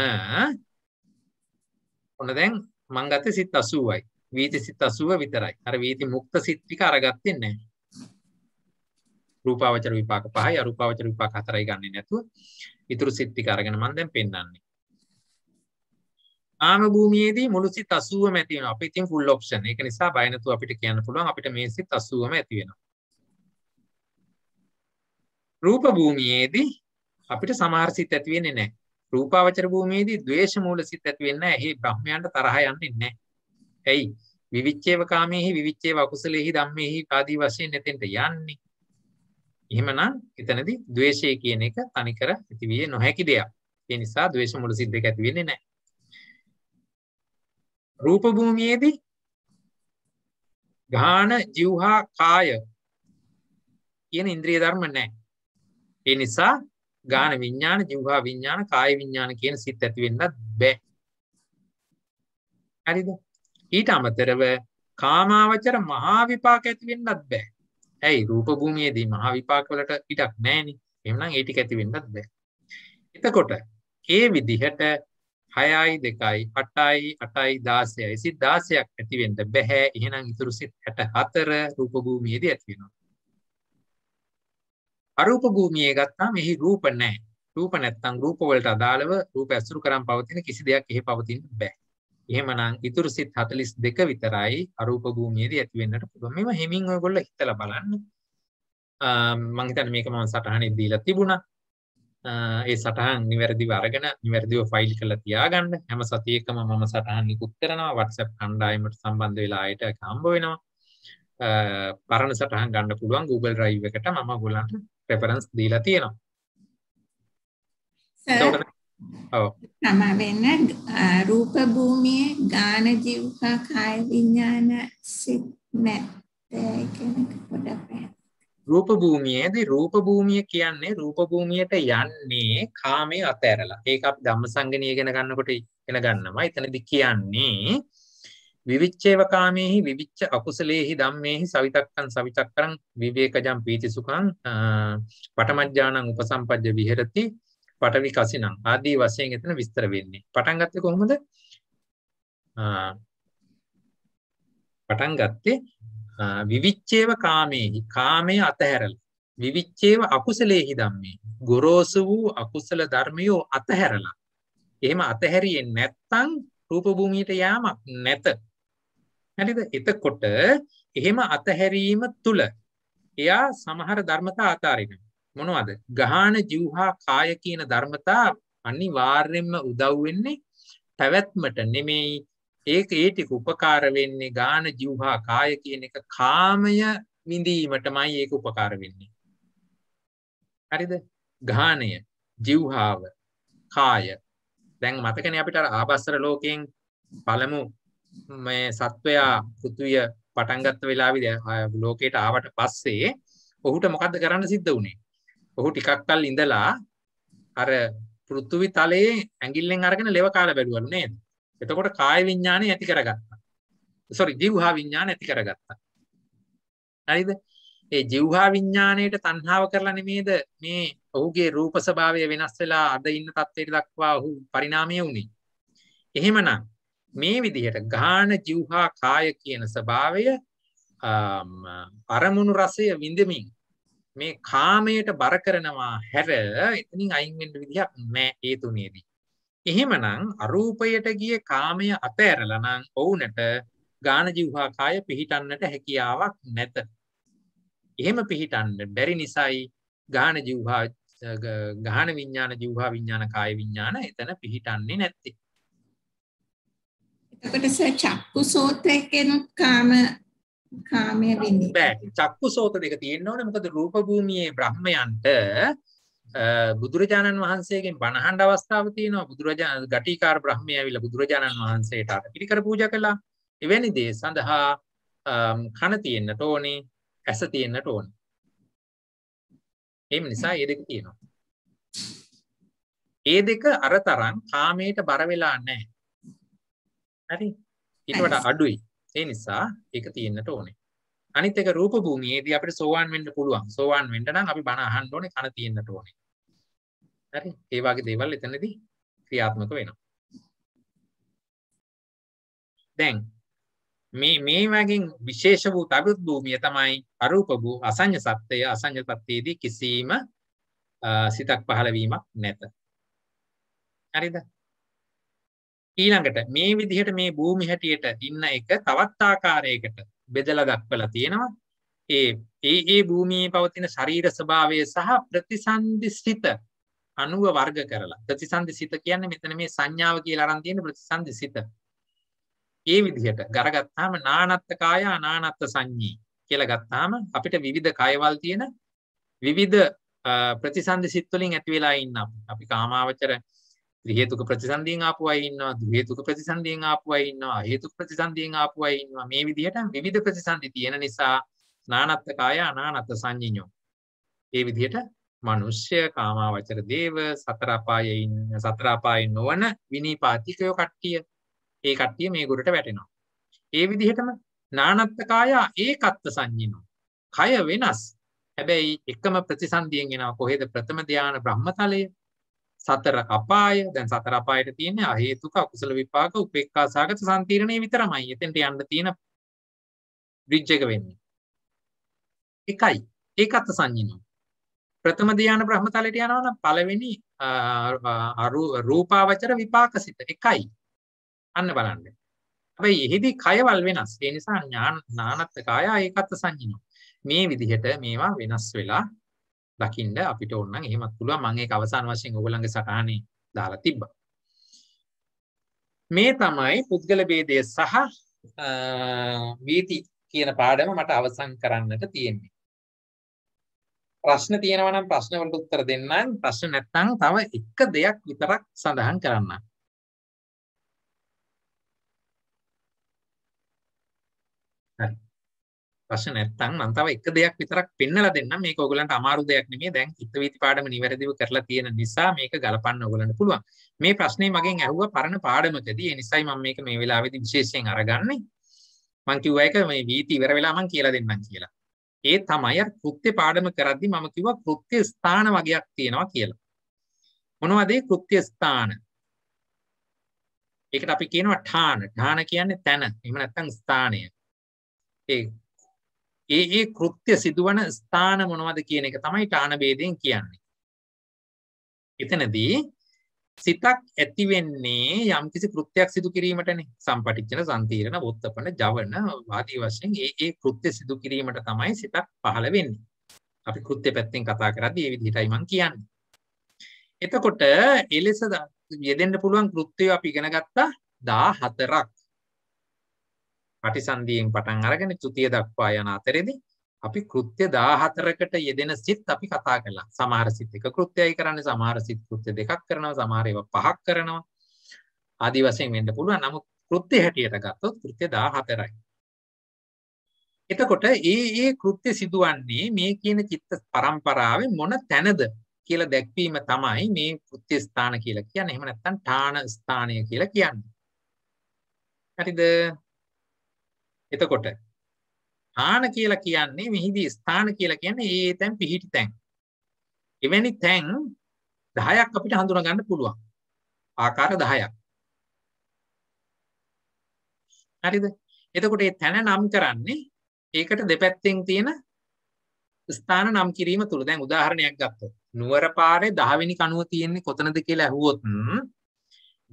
ඔන්න දැන් මං ගත්තේ සිත් 80යි. වීති සිත් 80 විතරයි. අර වීති මුක්ත සිත් ටික අරගත්තේ නැහැ. රූපාවචර විපාක පහයි අරූපාවචර විපාක හතරයි ගන්නේ නැතුව ඉතුරු සිත් ටික අරගෙන මම දැන් පෙන්වන්නේ. ආම භූමියේදී මුළු සිත් 80ම ඇති වෙනවා. අපි ඉතින් ෆුල් ඔප්ෂන්. ඒක නිසා බය නැතුව අපිට කියන්න පුළුවන් අපිට මේ සිත් 80ම ඇති වෙනවා. රූප භූමියේදී අපිට සමහර සිත් ඇති වෙන්නේ නැහැ. රූපාවචර භූමියේදී ද්වේෂ මූල සිත් ඇති වෙන්නේ නැහැ. ඒ බ්‍රහ්මයන්ට තරහ යන්නේ නැහැ. ඇයි? විවිච්ඡේව කාමේහි විවිච්ඡේව අකුසලේහි ධම්මේහි ආදී වශයෙන් එතෙන්ට යන්නේ. එහෙමනම් එතනදී ද්වේෂය කියන එක තනිකර ඇතිවිය නොහැකි දෙයක්. ඒ නිසා ද්වේෂ මූල සිත් දෙක ඇති වෙන්නේ නැහැ. රූප භූමියේදී ඝාන, જીවහා, කාය කියන ඉන්ද්‍රිය ධර්ම නැහැ. ඒ නිසා ගාන විඤ්ඥාන ජිවහා විඤ්ඥාන කාය විඤ්ඥාන කියන සිත් ඇතිවෙන්නත් බෑ හරිද ඊට අමතරව කාමාවචර මහා විපාක ඇතිවෙන්නත් බෑ ඇයි රූපභූමියදී මහා විපාකවලට ඉටක් නෑනි එමනම් ඒටි ඇතිවෙන්නත් බෑ එතකොට ඒ විදිහට හයයි දෙකයි අටයි අටයි දාසයයි සිත් දාසයක් ඇතිවෙන්ට බැහැ එහෙනම් ඉතුරු සිත් හැට හතර රූපභූමියදී ඇතිවෙනවා අරූප භූමියේ ගත්තාම එහි රූප නැහැ. රූප නැත්තම් රූප වලට අදාළව රූප ඇසුරු කරන් පවතින කිසි දෙයක් එහි පවතින්න බෑ. එහෙමනම් ඉතුරු සිත් 42 විතරයි අරූප භූමියේදී ඇති වෙන්නට පුළුවන්. මේව හිමින් ඔයගොල්ලෝ හිතලා බලන්න. මම හිතන්නේ මේක මම සටහනේ දීලා තිබුණා. ඒ සටහන් නිවැරදිව අරගෙන නිවැරදිව ෆයිල් කරලා තියාගන්න. හැම සතියකම මම සටහන් නිකුත් කරනවා. WhatsApp කණ්ඩායමට සම්බන්ධ වෙලා ආයෙට හම්බ වෙනවා. පරණ සටහන් ගන්න පුළුවන් Google Drive එකට මම ඔයගොල්ලන්ට රෙෆරන්ස් දීලා තියෙනවා. සමාවෙන්න රූප භූමියේ ගාන ජීවකා කාය විඥාන සිත් නැත්තේ කියන පොඩක් රූප භූමියේදී රූප භූමිය කියන්නේ රූප භූමියට යන්නේ කාමයේ අතහැරලා. ඒක අපි ධම්මසංගණී ඉගෙන ගන්නකොට ඉගෙන ගන්නවා. එතනදී කියන්නේ විවිච්චේවකාමේහි විවිච්ච අකුසලේහි ධම්මේහි සවිතක්කන් සවිතක්කරං විවේකජම් පීතිසුඛං පටමජ්ජානං උපසම්පජ්ජ විහෙරති පටවි කසිනං ආදී වශයෙන් එතන විස්තර වෙන්නේ. පටන් ගත්තේ කොහොමද? පටන් ගත්තේ විවිච්චේව කාමේහි කාමයේ අතහැරලා විවිච්චේව අකුසලේහි ධම්මේ ගොරෝසු වූ අකුසල ධර්මයෝ අතහැරලා එහෙම අතහැරියේ නැත්නම් රූප භූමියට යamak නැත හරිද එතකොට එහෙම අතහැරීම තුළ එයා සමහර ධර්මතා අතාරින මොනවද ගහාන ජීවහා කාය කියන ධර්මතා අනිවාර්යෙන්ම උදව් වෙන්නේ පැවැත්මට නෙමෙයි ඒක ඒ ටික උපකාර වෙන්නේ ගාන ජීවහා කාය කියන එක කාමය විඳීමටමයි ඒක උපකාර වෙන්නේ හරිද ගානය ජීවහාව කාය දැන් මතකනේ අපිට අර ආවස්සර ලෝකයෙන් පළමු මේ සත්වයා පෘථුවිය පටන්ගත්ත වෙලාවිද ලෝකයට ආවට පස්සේ ඔහුට මොකක්ද කරන්න සිද්ධ වුණේ ඔහු ටිකක්කල් ඉඳලා අර පෘතුවි තලයේ ඇගිල්ලෙන් අරගෙන ලෙව කාල බැඩුවලු නේද එතකොට කාය විඤ්ඥානය ඇති කරගත්තා සොරි ජිව්හා විඤ්ඥාන ඇති කරගත්තා හරිද ඒ ජිව්හා විඤ්ඥානයට තන්හාාව කරලා නෙමේද මේ ඔහුගේ රූප සභාවය වෙනස් වෙලා අද ඉන්න තත්වයට දක්වා ඔහු පරිනාමය වුණේ එහෙමනම් මේ විදිහට ගාන ජිව්හා කාය කියන ස්වභාවය අරමුණු රසය විඳමින් මේ කාමයට බර කරනවා හැර එතනින් අයින්වෙන්ඩ විදිහක් නෑ ඒ තුනේදී. එහෙමනං අරූපයට ගිය කාමය අපෑරලනං ඔවුනට ගාන ජිව්හා කාය පිහිටන්නට හැකියාවක් නැත. එහෙම පිහිටන්න බැරි නිසයි ගාන ජිව්හා ගාන විඤ්ඥාන ජිව්හා විඤ්ඥාන කාය විඤ්ඥාන එතන පිහිටන්නේ නැත්තේ. එතකොට සර් චක්කු සෝතේකෙනුත් කාම කාමයේ විඳින්න බෑ. චක්කු සෝත දෙක තියෙන්න ඕනේ. මොකද රූප භූමියේ බ්‍රහ්මයන්ට බුදුරජාණන් වහන්සේගෙන් බණහඬ අවස්ථාව තියෙනවා. බුදුරජාණන් ගටිකාර බ්‍රහ්මය ඇවිල්ලා බුදුරජාණන් වහන්සේට අර පිළිකර පූජා කළා. එවැනි දේ සඳහා කන තියෙන්නට ඕනේ, ඇස තියෙන්නට ඕනේ. ඒ නිසා ඒ දෙක තියෙනවා. ඒ දෙක අර තරම් කාමයට බර වෙලා නැහැ. හරි ඊට වඩා අඩුයි ඒ නිසා ඒක තියෙන්නට ඕනේ අනිත් එක රූප භූමියේදී අපිට සෝවාන් වෙන්න පුළුවන් සෝවාන් වෙන්න නම් අපි බණ අහන්න ඕනේ කන තියෙන්නට ඕනේ හරි ඒ වගේ දේවල් එතනදී ක්‍රියාත්මක වෙනවා දැන් මේ මේ වගේ විශේෂ වූ තබුත් භූමිය තමයි අරූප වූ අසඤ්ඤ සත්‍යය අසඤ්ඤ සත්‍යයේදී කිසිම සිතක් පහළ වීමක් නැත. හරිද? ඊළඟට මේ විදිහට මේ භූමි හැටියට ඉන්න එක තවත් ආකාරයකට බෙදලා දක්වලා තියෙනවා. ඒ ඒ ඒ භූමියේ පවතින ශරීර ස්වභාවය සහ ප්‍රතිසන්දි සිත අනුව වර්ග කරලා. ප්‍රතිසන්දි සිත කියන්නේ මෙතන මේ සංඥාව කියලා අරන් තියෙන ප්‍රතිසන්දි සිත. ඒ විදිහට ගරගත්තාම නානත්ත් කාය අනානත්ත් සංඤී කියලා ගත්තාම අපිට විවිධ කයවල් තියෙන විවිධ ප්‍රතිසන්දි සිත් වලින් ඇති වෙලා ඉන්න අපි කාමාවචර හේතුක ප්‍රතිසන්දියෙන් ආපු අය ඉන්නවා හේතුක ප්‍රතිසන්දියෙන් ආපු අය ඉන්නවා හේතුක ප්‍රතිසන්දියෙන් ආපු අය ඉන්නවා මේ විදිහට විවිධ ප්‍රතිසන්දි තියෙන නිසා නානත්ත කාය අනානත්ත සංඤිඤෝ ඒ විදිහට මිනිස්ය කාමාවචර දේව සතර අපායේ ඉන්න සතර අපායේ නොවන විනීපාතිකයෝ කට්ටිය ඒ කට්ටිය මේ ගොඩට වැටෙනවා ඒ විදිහටම නානත්ත කාය ඒකත්ත සංඤිනෝ කය වෙනස් හැබැයි එකම ප්‍රතිසන්දියෙන් එනවා කොහෙද ප්‍රථම ධානය බ්‍රහ්මතලයේ සතර අපාය දැන් සතර අපායට තියෙන අහේතුක අකුසල විපාක උපේක්ඛා සාගත සම්තිරණේ විතරමයි. එතෙන්ට යන්න තියෙන බ්‍රිජ් එක වෙන්නේ. එකයි. ඒකත් සංඥා. ප්‍රථම ධ්‍යාන බ්‍රහ්මතලයට යනවා නම් පළවෙනි රූපාවචර විපාකසිත එකයි. අන්න බලන්න. හැබැයි එහිදී කයවල් වෙනස්. ඒ නිසා ඥාන නානත් කාය ඒකත් සංඥා. මේ විදිහට මේවා වෙනස් වෙලා දකින්න අපිට ඕන නම් එහෙමත් පුළුවන් මම ඒක අවසාන වශයෙන් ඔයගොල්ලන්ගේ සටහනේ දාලා තිබ්බා. මේ තමයි පුද්ගල ભેදය සහ වීති කියන පාඩම මට අවසන් කරන්නට තියෙන්නේ. ප්‍රශ්න තියෙනවා නම් ප්‍රශ්න වලට උත්තර දෙන්නම් ප්‍රශ්න නැත්නම් තව එක දෙයක් විතරක් සඳහන් කරන්නම්. හරි ප්‍රශ්න නැත්තම් මම තව එක දෙයක් විතරක් පෙන්නලා දෙන්නම් මේක ඔයගලන්ට අමාරු දෙයක් නෙමෙයි දැන් හිතවිති පාඩම නිවැරදිව කරලා තියෙන නිසා මේක ගලපන්න ඔයගලන්ට පුළුවන් මේ ප්‍රශ්නේ මගෙන් ඇහුවා පරණ පාඩමකදී ඒ නිසායි මම මේක මේ වෙලාවේදී විශේෂයෙන් අරගන්නේ මම කිව්වා එක මේ වීති ඉවර වෙලා මම කියලා දෙන්නම් කියලා ඒ තමයි අර කෘත්‍ය පාඩම කරද්දී මම කිව්වා කෘත්‍ය ස්ථාන වගයක් තියෙනවා කියලා මොනවද ඒ කෘත්‍ය ස්ථාන ඒකට අපි කියනවා ඨාන ඨාන කියන්නේ තැන එහෙම නැත්නම් ස්ථානය ඒ ඒ ඒ කෘත්‍ය සිදුවන ස්ථාන මොනවද කියන එක තමයි ටාන බේදයෙන් කියන්නේ. එතනදී සිතක් ඇති වෙන්නේ යම්කිසි කෘත්‍යයක් සිදු කිරීමටනේ. සම්පටිච්ඡන, සම්තිරණ, වොත්තපන, ජවන ආදී වශයෙන් ඒ ඒ කෘත්‍ය සිදු කිරීමට තමයි සිතක් පහළ වෙන්නේ. අපි කෘත්‍ය පැත්තෙන් කතා කරද්දී මේ විදිහටයි මම කියන්නේ. එතකොට එලෙස යෙදෙන්න පුළුවන් කෘත්‍යය අපි ඉගෙන ගත්තා 14ක්. පටිසන්ධියෙන් පටන් අරගෙන ත්‍ෘතිය දක්වා යන අතරේදී අපි කෘත්‍ය 14කට යෙදෙන සිත් අපි කතා කළා. සමහර සිත් එක කෘත්‍යයි කරන්නේ, සමහර සිත් කෘත්‍ය දෙකක් කරනවා, සමහර ඒවා පහක් කරනවා. ආදි වශයෙන් වෙන්න පුළුවන්. නමුත් කෘත්‍ය හැටියට ගත්තොත් කෘත්‍ය 14යි. එතකොට ඒ ඒ කෘත්‍ය සිදුවන්නේ මේ කියන චිත්ත පරම්පරාවේ මොන තැනද කියලා දැක්වීම තමයි මේ කෘත්‍ය ස්ථාන කියලා කියන්නේ. එහෙම නැත්නම් ඨාන ස්ථානය කියලා කියන්නේ. හරිද? එතකොට ආන කියලා කියන්නේ මෙහිදී ස්ථාන කියලා කියන්නේ ඒ තැන් පිහිටි තැන්. එවැනි තැන් 10ක් අපිට හඳුනා ගන්න පුළුවන්. ආකාර 10ක්. හරිද? එතකොට මේ තැන නම් කරන්නේ ඒකට දෙපැත්තෙන් තියෙන ස්ථාන නම් කිරීම තුල. දැන් උදාහරණයක් ගත්තොත් නුවර පාරේ 10 වෙනි කණුව තියෙන්නේ කොතනද කියලා අහුවොත්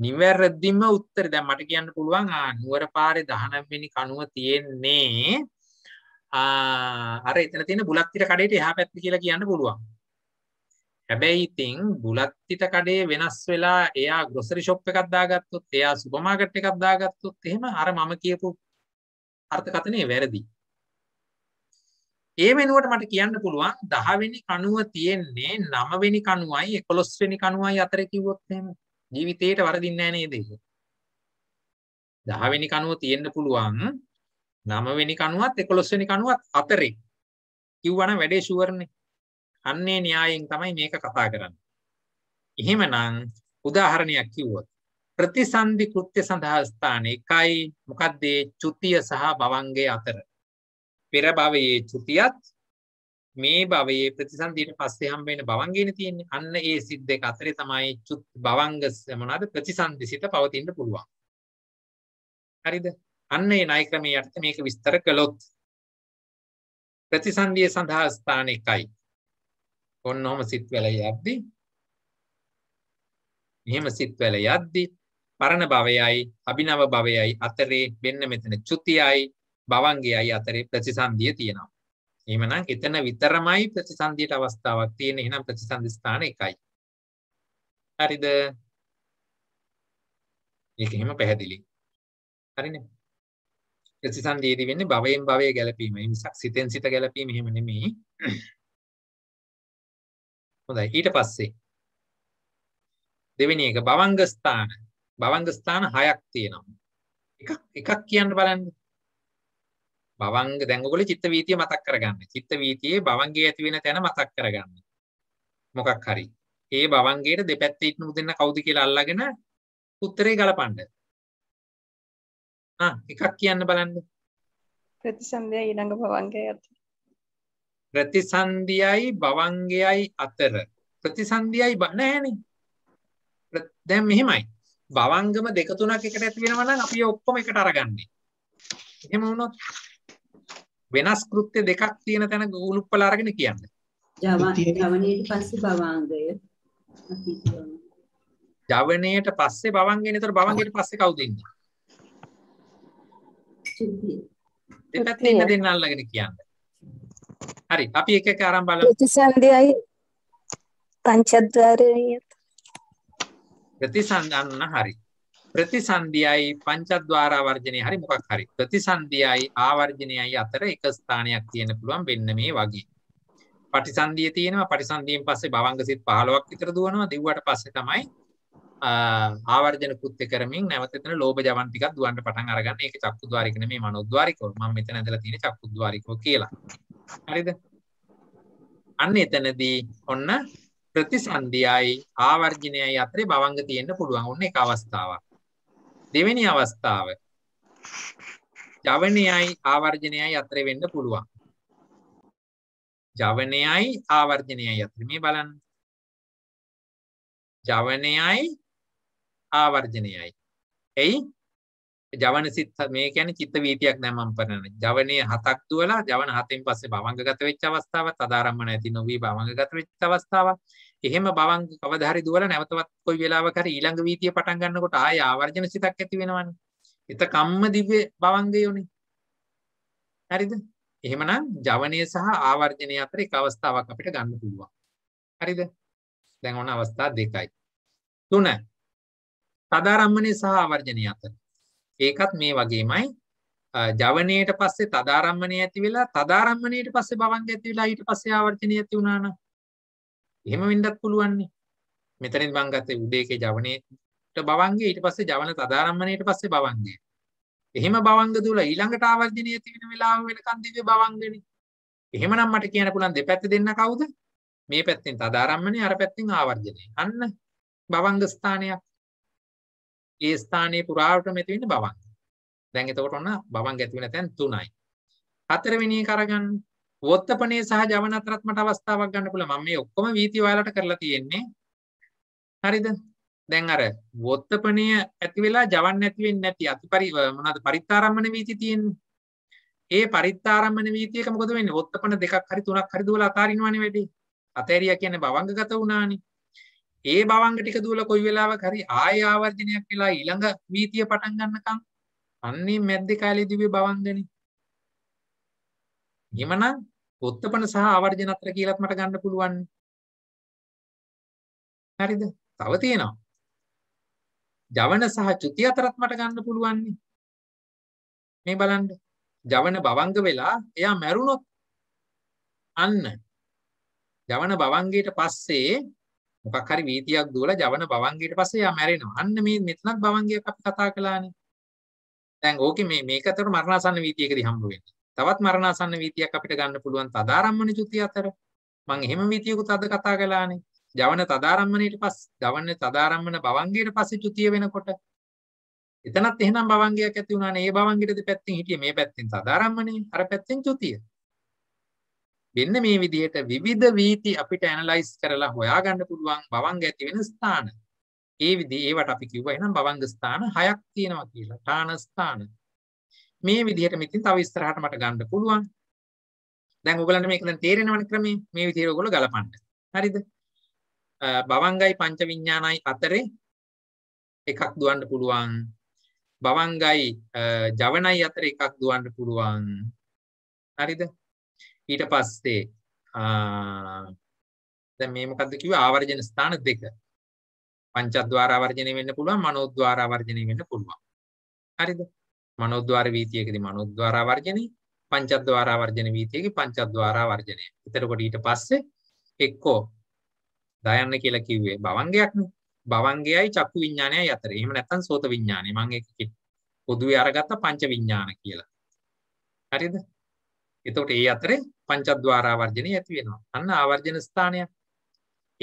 නිවැරදිම උත්තර දැ මට කියන්න පුළුවන් නුවර පාරි දහනම්වෙනි කනුව තියෙන්නේ අර එතන තියෙන බුලක්තිට කඩේට එහා පැත්ති කියලා කියන්න පුළුවන් හැබැයි ඉතිං බුලක්තිට කඩේ වෙනස් වෙලා එයා ගොසරි ශොප් එකක් දාගත්තුත් එයා සුපමාගට් එකක් දාගත්තුත් එහෙම අර මම කියපු අර්ථකතනය වැරදි ඒ වෙනුවට මට කියන්න පුළුවන් දහවෙනි කනුව තියෙන්නේ නමවෙනි කනුවයි එකොළොස්වෙනි කනුවයි අතර කිවොත් එහෙම ජීවිතේට වරදින්නේ නැහැ නේද ඒක? දහවෙනි කණුව තියෙන්න පුළුවන් නවවෙනි කණුවත් 11 වෙනි කණුවත් අතරේ කිව්වනම් වැඩේ ෂුවර්නේ. අන්නේ න්‍යායෙන් තමයි මේක කතා කරන්නේ. එහෙමනම් උදාහරණයක් කිව්වොත් ප්‍රතිසන්දි කෘත්‍ය සඳහා ස්ථාන එකයි මොකද්ද චුතිය සහ භවංගේ අතර. පෙර භවයේ චුතියත් මේ භවයේ ප්‍රතිසන්දියට පස්සේ හම්බ වෙන භවංගේන තියෙන්නේ. අන්න ඒ සිත් දෙක අතරේ තමයි චුත් භවංග මොනවාද ප්‍රතිසන්දි සිත පවතින්න පුළුවන්. හරිද? අන්න ඒ ණය ක්‍රමයේ යටතේ මේක විස්තර කළොත් ප්‍රතිසන්දිය සඳහා ස්ථාන එකයි. ඔන්න ඔහම සිත් වල යද්දී මෙහෙම සිත් වල යද්දී පරණ භවයයි අභිනව භවයයි අතරේ මෙන්න මෙතන චුතියයි භවංගයයි අතරේ ප්‍රතිසන්දිය තියෙනවා. එහෙමනම් එතන විතරමයි ප්‍රතිසන්දියට අවස්ථාවක් තියෙන්නේ. එහෙනම් ප්‍රතිසන්දි ස්ථාන එකයි. හරිද? ඒක එහෙම පැහැදිලි. හරිනේ. ප්‍රතිසන්දියේදී වෙන්නේ භවයෙන් භවය ගැලපීම. ඒ නිසා සිතෙන් සිත ගැලපීම එහෙම නෙමෙයි. හොඳයි. ඊට පස්සේ දෙවෙනි එක භවංග ස්ථාන. භවංග ස්ථාන හයක් තියෙනවා. එකක් එකක් කියන්න බලන්න. භවංග දැන් ඔයගොල්ලෝ චිත්ත වීතිය මතක් කරගන්න. චිත්ත වීතියේ භවංගයේ ඇති වෙන තැන මතක් කරගන්න. මොකක් හරි. ඒ භවංගයේ දෙපැත්තේ ඉන්න උදෙන්න කවුද කියලා අල්ලාගෙන උත්තරේ ගලපන්න. ආ එකක් කියන්න බලන්න. ප්‍රතිසන්දිය ඊළඟ භවංගයේ ඇති. ප්‍රතිසන්දියයි භවංගයයි අතර ප්‍රතිසන්දියයි නැහැනේ. දැන් මෙහෙමයි. භවංගම දෙක තුනක් එකට ඇති වෙනවා නම් අපි ඔක්කොම එකට අරගන්නේ. එහෙම වුණොත් වෙනස් කෘත්‍ය දෙකක් තියෙන තැන උලුප්පල අරගෙන කියන්න. ජවනයේට පස්සේ භවංගය. ජවනයේට පස්සේ භවංගය. ඒතර භවංගයට පස්සේ කවුද ඉන්නේ? දෙපැත්තේ ඉන්න දෙන්න අල්ලගෙන කියන්න. හරි අපි එක එක ආරම්භ බලමු. ප්‍රතිසන්දියයි පංචද්වාරයේ ප්‍රතිසන්දන්න හරි. ප්‍රතිසන්දියයි පංචද්වාර වර්ජනය හරි මොකක් හරි ප්‍රතිසන්දියයි ආවර්ජනයයි අතර එක ස්ථානයක් තියෙන පුළුවන් වෙන්න මේ වගේ පටිසන්දිය තියෙනවා පටිසන්දියෙන් පස්සේ භවංග සිත් 15ක් විතර දුවනවා දිව්වට පස්සේ තමයි ආවර්ජන කෘත්‍ය කරමින් නැවත එතන ලෝභ ජවන් ටිකක් දුවන්න පටන් අරගන්න ඒක චක්කුද්වාරික නෙමෙයි මනෝද්වාරිකෝ මම මෙතන ඇඳලා තියෙන චක්කුද්වාරිකෝ කියලා හරිද අන්න එතනදී ඔන්න ප්‍රතිසන්දියයි ආවර්ජනයයි අතරේ භවංග තියෙන්න පුළුවන් ඔන්න එක අවස්ථාවක් දෙවෙනි අවස්ථාව ජවනයයි ආවර්ජනයයි අතර වෙන්න පුළුවන්. ජවනයයි ආවර්ජනයයි අතර මේ බලන්න. ජවනයයි ආවර්ජනයයි. එයි ජවන සිත් මේ කියන්නේ චිත්ත වීතියක් නෑ මම පරණ. ජවනයේ හතක් දුවලා ජවන හතෙන් පස්සේ භවංගගත වෙච්ච අවස්ථාවත් අදාරම්මන ඇති නොවි භවංගගත වෙච්ච අවස්ථාවක්. එහෙම භවංග කවදා හරි දුවලා නැවතවත් කොයි වෙලාවක හරි ඊළඟ වීතිය පටන් ගන්නකොට ආය ආවර්ජන සිතක් ඇති වෙනවනේ. එත කම්ම දිව්‍ය භවංගයෝනේ. හරිද? එහෙමනම් ජවනය සහ ආවර්ජනය අතර එක අවස්ථාවක් අපිට ගන්න පුළුවන්. හරිද? දැන් ඔන්න අවස්ථා දෙකයි. තුන. සදාරම්මනේ සහ ආවර්ජනය අතර ඒකත් මේ වගේමයි ජවනයට පස්සේ තදාරම්මණය ඇති වෙලා තදාරම්මණයට පස්සේ භවංග ඇති වෙලා ඊට පස්සේ ආවර්ජනය ඇති වුණා නම් එහෙම වෙන්නත් පුළුවන්නේ මෙතනින් මං ගත්තේ උදේකේ ජවනයේට භවංගේ ඊට පස්සේ ජවන තදාරම්මණයට පස්සේ භවංගය එහෙම භවංග දුල ඊළඟට ආවර්ජනය ඇති වෙන වෙලාව වෙනකන් දිව්‍ය භවංගනේ එහෙමනම් මට කියන්න පුළුවන් දෙපැත්ත දෙන්න කවුද මේ පැත්තෙන් තදාරම්මණය අර පැත්තෙන් ආවර්ජනය අන්න භවංග ස්ථානයක් ඒ ස්ථානයේ පුරාවටම ඇති වෙන්නේ බවක්. දැන් එතකොට ඔන්න බවක් ඇති වෙන තැන් තුනයි. හතරවෙනි එක අරගන්න. වොත්තපනේ සහ ජවන අතරත් මට අවස්ථාවක් ගන්න පුළුවන්. මම මේ ඔක්කොම වීති ඔයාලට කරලා තියෙන්නේ. හරිද? දැන් අර වොත්තපනේ ඇති වෙලා ජවන් නැති වෙන්නේ නැති අතිපරි මොනවාද පරිත්තාරම්මන වීති තියෙන්නේ. ඒ පරිත්තාරම්මන වීති එක මොකද වෙන්නේ? වොත්තපන දෙකක් හරි තුනක් හරි දුවලා අතාරිනවනේ වැඩි. අතෑරියා කියන්නේ භවංගගත වුණානේ. ඒ බවංග ටික දුවල කොයි වෙලාවක හරි ආය ආවර්ජනයක් වෙලා ඊළඟ වීතිය පටන් ගන්නකම් අන්නේ මැද්ද කාලේ දිවේ බවංගනේ. එහෙමනම් උත්පන සහ ආවර්ජන අතර කියලාත් මට ගන්න පුළුවන්. හරිද? තව තියෙනවා. ජවන සහ චුති අතරත් මට ගන්න පුළුවන්. මේ බලන්න. ජවන බවංග වෙලා එයා මැරුණොත් අන්න ජවන බවංගයට පස්සේ මොකක් හරි වීතියක් දුවලා ජවන භවංගීට පස්සේ යා මැරෙනවා. අන්න මේ මෙතනත් භවංගියක් අපි කතා කළානේ. දැන් ඕකේ මේ මේක අතර මරණාසන්න වීතියකදී හම්බ වෙන්නේ. තවත් මරණාසන්න වීතියක් අපිට ගන්න පුළුවන් තදාරම්මන චුතිය අතර. මම එහෙම වීතියකුත් අද කතා කළානේ. ජවන තදාරම්මණයට පස් ජවන තදාරම්මන භවංගයට පස්සේ චුතිය වෙනකොට එතනත් එහෙනම් භවංගයක් ඇති වුණානේ ඒ භවංගෙට දෙපැත්තෙන් හිටියේ මේ පැත්තෙන් තදාරම්මනේ අර පැත්තෙන් චුතිය මෙන්න මේ විදිහට විවිධ වීති අපිට ඇනලයිස් කරලා හොයාගන්න පුළුවන් භවංග ඇති වෙන ස්ථාන. ඒ විදිහේ ඒවට අපි කිව්වා එහෙනම් භවංග ස්ථාන හයක් තියෙනවා කියලා. ඨාන ස්ථාන. මේ විදිහට මෙතින් තව ඉස්සරහට මට ගන්න පුළුවන්. දැන් ඔයගලන්ට මේක දැන් තේරෙනවනේ ක්‍රමේ. මේ විදිහට ඔයගොල්ලෝ ගලපන්න. හරිද? භවංගයි පංච විඥානයි අතරේ එකක් දුවන්න පුළුවන් භවංගයි ජවනයි අතර එකක් දුවන්න පුළුවන් හරිද ඊට පස්සේ දැන් මේ මොකද්ද කිව්වේ ආවර්ජන ස්ථාන දෙක. පංචද්වාර ආවර්ජනය වෙන්න පුළුවන්, මනෝද්වාර ආවර්ජනය වෙන්න පුළුවන්. හරිද? මනෝද්වාර වීතියකදී මනෝද්වාර ආවර්ජනය, පංචද්වාර ආවර්ජන වීතියකදී පංචද්වාර ආවර්ජනය. එතකොට ඊට පස්සේ එක්කෝ දයන්න කියලා කිව්වේ භවංගයක්නේ. භවංගයයි චක්කු විඥානයයි අතර. එහෙම නැත්නම් සෝත විඥානය. මම ඒක පොදුවේ අරගත්ත පංච විඥාන කියලා. හරිද? එතකොට ඒ අතරේ පංචද්වාර ආවර්ජනය ඇති වෙනවා. අන්න ආවර්ජන ස්ථානයක්.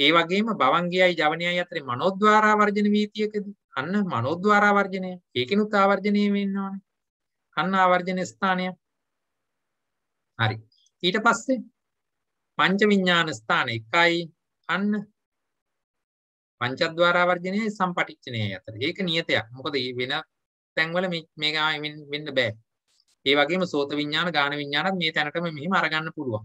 ඒ වගේම භවංගියයි ජවනියයි අතරේ මනෝද්වාර ආවර්ජන වීතියකදී අන්න මනෝද්වාර ආවර්ජනය. ඒකිනුත් ආවර්ජනය වෙන්නවනේ. අන්න ආවර්ජන ස්ථානය. හරි. ඊට පස්සේ පංච විඥාන ස්ථාන එකයි අන්න පංචද්වාර ආවර්ජනයයි සම්පටිච්ඡනයයි අතර. ඒක නියතයක්. මොකද මේ වෙන තැන්වල මේක වෙන්න බෑ. ඒ වගේම සෝත විඥාන ගාන විඥානත් මේ තැනටම මෙහිම අරගන්න පුළුවන්.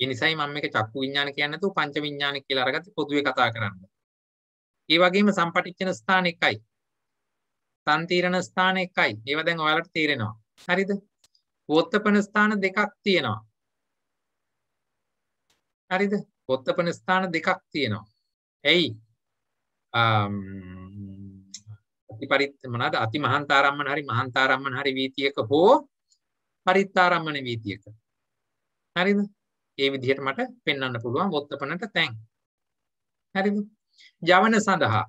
ඒ නිසායි මම මේක චක්කු විඥාන කියන්නේ නැතුව පංච විඥාන කියලා අරගත්තේ පොදුවේ කතා කරන්න. ඒ වගේම සම්පටිච්චන ස්ථාන එකයි. තන්තිරණ ස්ථාන එකයි. ඒවා දැන් ඔයාලට තේරෙනවා. හරිද? වොත්තපන ස්ථාන දෙකක් තියෙනවා. හරිද? වොත්තපන ස්ථාන දෙකක් තියෙනවා. එයි. පරිමනද අති මහන්තාරම්මන හරි මහන්තාරම්මන හරි වීතියක හෝ පරිත්තාරම්මන වීතියක හරිද ඒ විදිහට මට පෙන්න්න පුළුවන් ඔත්තපනට තැන් හරිද ජවන සඳහා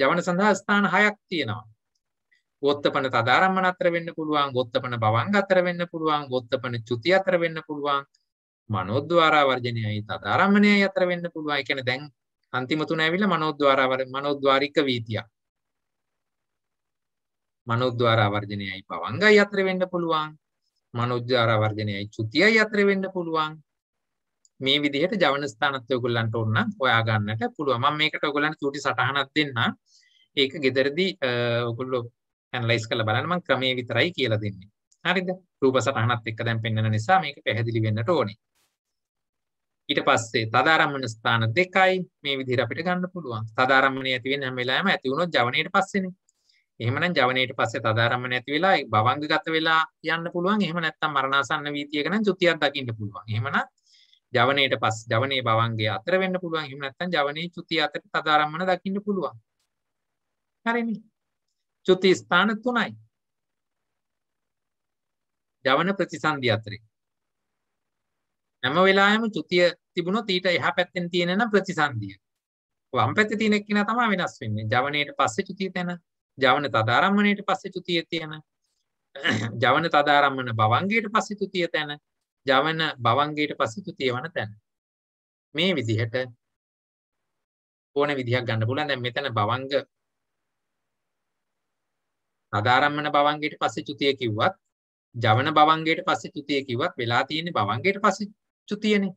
ජවන සඳහා ස්ථාන හයක් තියෙනවා ගොත්තපන තදාරම්මන අතර වෙන්න පුළුවන් ගොත්තපන බවංග අතර වෙන්න පුළුවන් ගොත්තපන චුති අතර වෙන්න පුළුවන් මනෝද්වාරා වර්ජනයයි තදාරම්මණයයි අතර වෙන්න පුළුවන් ඒ කියන්නේ දැන් අන්තිම තුන ඇවිල්ලා මනෝද්වාරා මනෝද්වාරික වීතියක් මනෝද්වාර ආවර්ජනයයි භවංගයි අතර වෙන්න පුළුවන් මනෝද්වාර ආවර්ජනයයි චුතියයි අතර වෙන්න පුළුවන් මේ විදිහට ජවන ස්ථානත්වය ඔයගොල්ලන්ට ඕන නම් හොයා ගන්නට පුළුවන් මම මේකට ඔයගොල්ලන්ට චූටි සටහනක් දෙන්නම් ඒක ගෙදරදී ඔයගොල්ලෝ ඇනලයිස් කරලා බලන්න මම ක්‍රමයේ විතරයි කියලා දෙන්නේ හරිද රූප සටහනත් එක්ක දැන් පෙන්වන නිසා මේක පැහැදිලි වෙන්නට ඕනේ ඊට පස්සේ තදාරම්මන ස්ථාන දෙකයි මේ විදිහට අපිට ගන්න පුළුවන් තදාරම්මනේ ඇති වෙන හැම වෙලාවෙම ඇති වුණොත් ජවනයේට පස්සේනේ එහෙමනම් ජවනයේට පස්සේ තදාරම්ම නැති වෙලා භවංගගත වෙලා යන්න පුළුවන්. එහෙම නැත්නම් මරණාසන්න වීතියක නම් චුතියක් දකින්න පුළුවන්. එහෙමනම් ජවනයේට පස් ජවනයේ භවංගය අතර වෙන්න පුළුවන්. එහෙම නැත්නම් ජවනයේ චුතිය අතර තදාරම්මන දකින්න පුළුවන්. හරිනේ. චුති ස්ථාන තුනයි. ජවන ප්‍රතිසන්දි අතරේ. හැම වෙලාවෙම චුතිය තිබුණොත් ඊට එහා පැත්තෙන් තියෙන නම් ප්‍රතිසන්දිය. වම් පැත්තේ තියෙන එක තමයි වෙනස් වෙන්නේ. ජවනයේට පස්සේ චුතිය තැන ජවන තදාරම්මණයට පස්සේ තුතිය තියෙන ජවන තදාරම්මන බවන්ගේට පස්සේ තුතිය තැන ජවන බවන්ගේට පස්සේ තුතිය වන තැන මේ විදිහට ඕන විදිහක් ගන්න පුළුවන් දැන් මෙතන බවංග තදාරම්මන බවන්ගේට පස්සේ තුතිය කිව්වත් ජවන බවන්ගේට පස්සේ තුතිය කිව්වත් වෙලා තියෙන්නේ බවන්ගේට පස්සේ තුතියනේ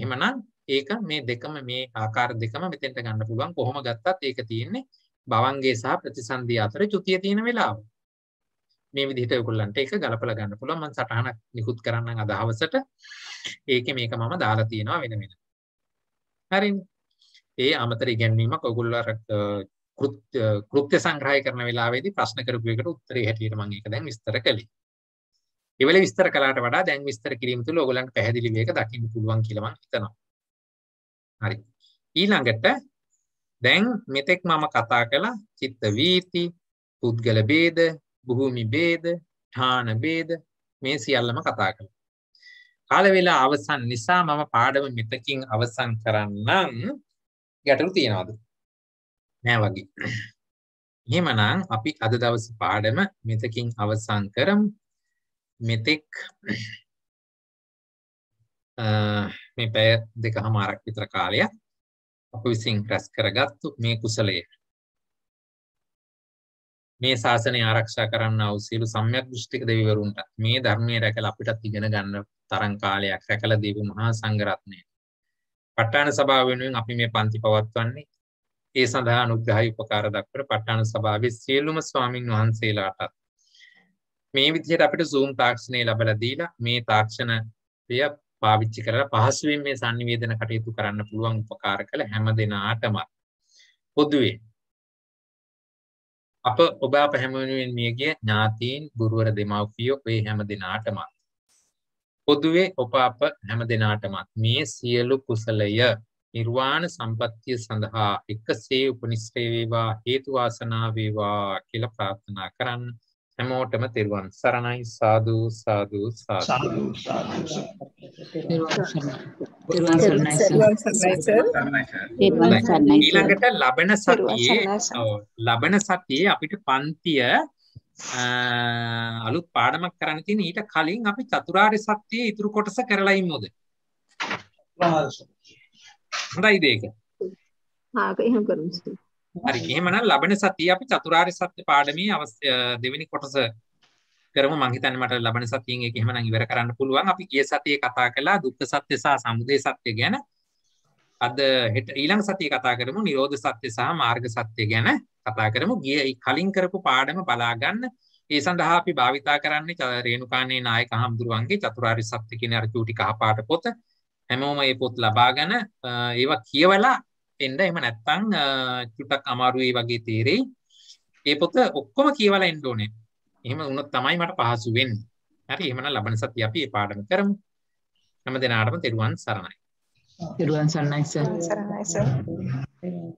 එහෙමනම් ඒක මේ දෙකම මේ ආකාර දෙකම මෙතෙන්ට ගන්න පුළුවන් කොහොම ගත්තත් ඒක තියෙන්නේ භවංගේ සහ ප්‍රතිසන්දිය අතර චුතිය තියෙන වෙලාව. මේ විදිහට ඔයගොල්ලන්ට ඒක ගලපලා ගන්න පුළුවන්. මම සටහනක් නිකුත් කරන්නම් අද හවසට. ඒකේ මේක මම දාලා තියෙනවා වෙන වෙන. හරිනේ. ඒ අමතර ඉගැන්වීමක් ඔයගොල්ලෝ අර කෘත්‍ය සංග්‍රහය කරන වෙලාවේදී ප්‍රශ්න කරපු එකට උත්තරේ හැටියට මම ඒක දැන් විස්තර කළේ. ඉවල විස්තර කළාට වඩා දැන් විස්තර කිරීම තුළ ඔයගලන්ට පැහැදිලි මේක දකින්න පුළුවන් කියලා මම හිතනවා. හරි. ඊළඟට දැන් මෙතෙක් මම කතා කළා චිත්ත වීති, පුද්ගල ભેද, භූමි ભેද, ඨාන ભેද මේ සියල්ලම කතා කළා. කාල වේලා අවසන් නිසා මම පාඩම මෙතකින් අවසන් කරන්නම්. ගැටලු තියනවාද? නෑ වගේ. එහෙමනම් අපි අද දවසේ පාඩම මෙතකින් අවසන් කරමු. මෙතෙක් මේ පැය දෙකහමාරක් විතර කාලයක් අප විසින් රැස් කරගත්තු මේ කුසලය මේ ශාසනය ආරක්ෂා කරන්න වූ සියලු සම්‍යක් දෘෂ්ටික දෙවිවරුන්ට මේ ධර්මයේ රැකලා අපිටත් ඉගෙන ගන්න තරම් කාලයක් රැකලා දීපු මහා සංඝරත්නය. ප ဋ ාණ සභාව වෙනුවෙන් අපි මේ පන්ති පවත්වන්නේ ඒ සඳහා අනුග්‍රහය උපකාර දක්වන ප ဋ ාණ සභාවේ සියලුම ස්වාමින් වහන්සේලාටත් මේ විදිහට අපිට Zoom තාක්ෂණය ලැබලා දීලා මේ තාක්ෂණ ප්‍රිය පාවිච්චි කරලා පහසුවෙන් මේ sannivedana කටයුතු කරන්න පුළුවන් උපකාර කළ හැම දිනාටම පොදුවේ අප ඔබ අප හැම වෙනුවෙන් මියගිය ඥාතීන් ගුරුවර දෙමව්පියෝ ඔබේ හැම දිනාටම පොදුවේ ඔබ අප හැම දිනාටම මේ සියලු කුසලය නිර්වාණ සම්පත්තිය සඳහා එකසේ උපනිශ්‍රේ වේවා හේතු වාසනා වේවා කියලා ප්‍රාර්ථනා කරන්නේ හැමෝටම තෙරුවන් සරණයි සාදු සාදු සාදු ඊළඟට ලබන සතියේ ලබන සතියේ අපිට පන්තිය අලුත් පාඩමක් කරන්න තියෙන ඊට කලින් අපි චතුරාර්ය සත්‍යයේ ඉතුරු කොටස කරලා ඉන්නවද හොඳයිද ඒක ආ ඒක එහෙම කරමු හරි එහෙමනම් ලබන සතිය අපි චතුරාර්ය සත්‍ය පාඩමේ අවශ්‍ය දෙවෙනි කොටස කරමු මං හිතන්නේ මට ලබන සතියෙන් ඒක එහෙමනම් ඉවර කරන්න පුළුවන් අපි ගිය සතියේ කතා කළා දුක්ඛ සත්‍ය සහ සමුදය සත්‍ය ගැන අද හෙට ඊළඟ සතියේ කතා කරමු නිරෝධ සත්‍ය සහ මාර්ග සත්‍ය ගැන කතා කරමු ගිය කලින් කරපු පාඩම බලා ගන්න ඒ සඳහා අපි භාවිතා කරන්නේ රේණුකාණේ නායක හඳුරුවන්ගේ චතුරාර්ය සත්‍ය කියන අර චූටි කහපාට පොත හැමෝම මේ පොත් ලබාගෙන ඒවා කියවලා එන්ඩ එම නැත්තං චුටක් අමාරුවේ වගේ තේරෙයි ඒ පොත ඔක්කොම කියවල එන්ඩෝනේ එහෙම උනොත් තමයි මට පහසුවෙන් හරි එහමන ලබන සති අපි පාඩම කරමු නම දෙනාටම තෙරුවන් සරණයි තෙරුවන් සරණයි සරණයි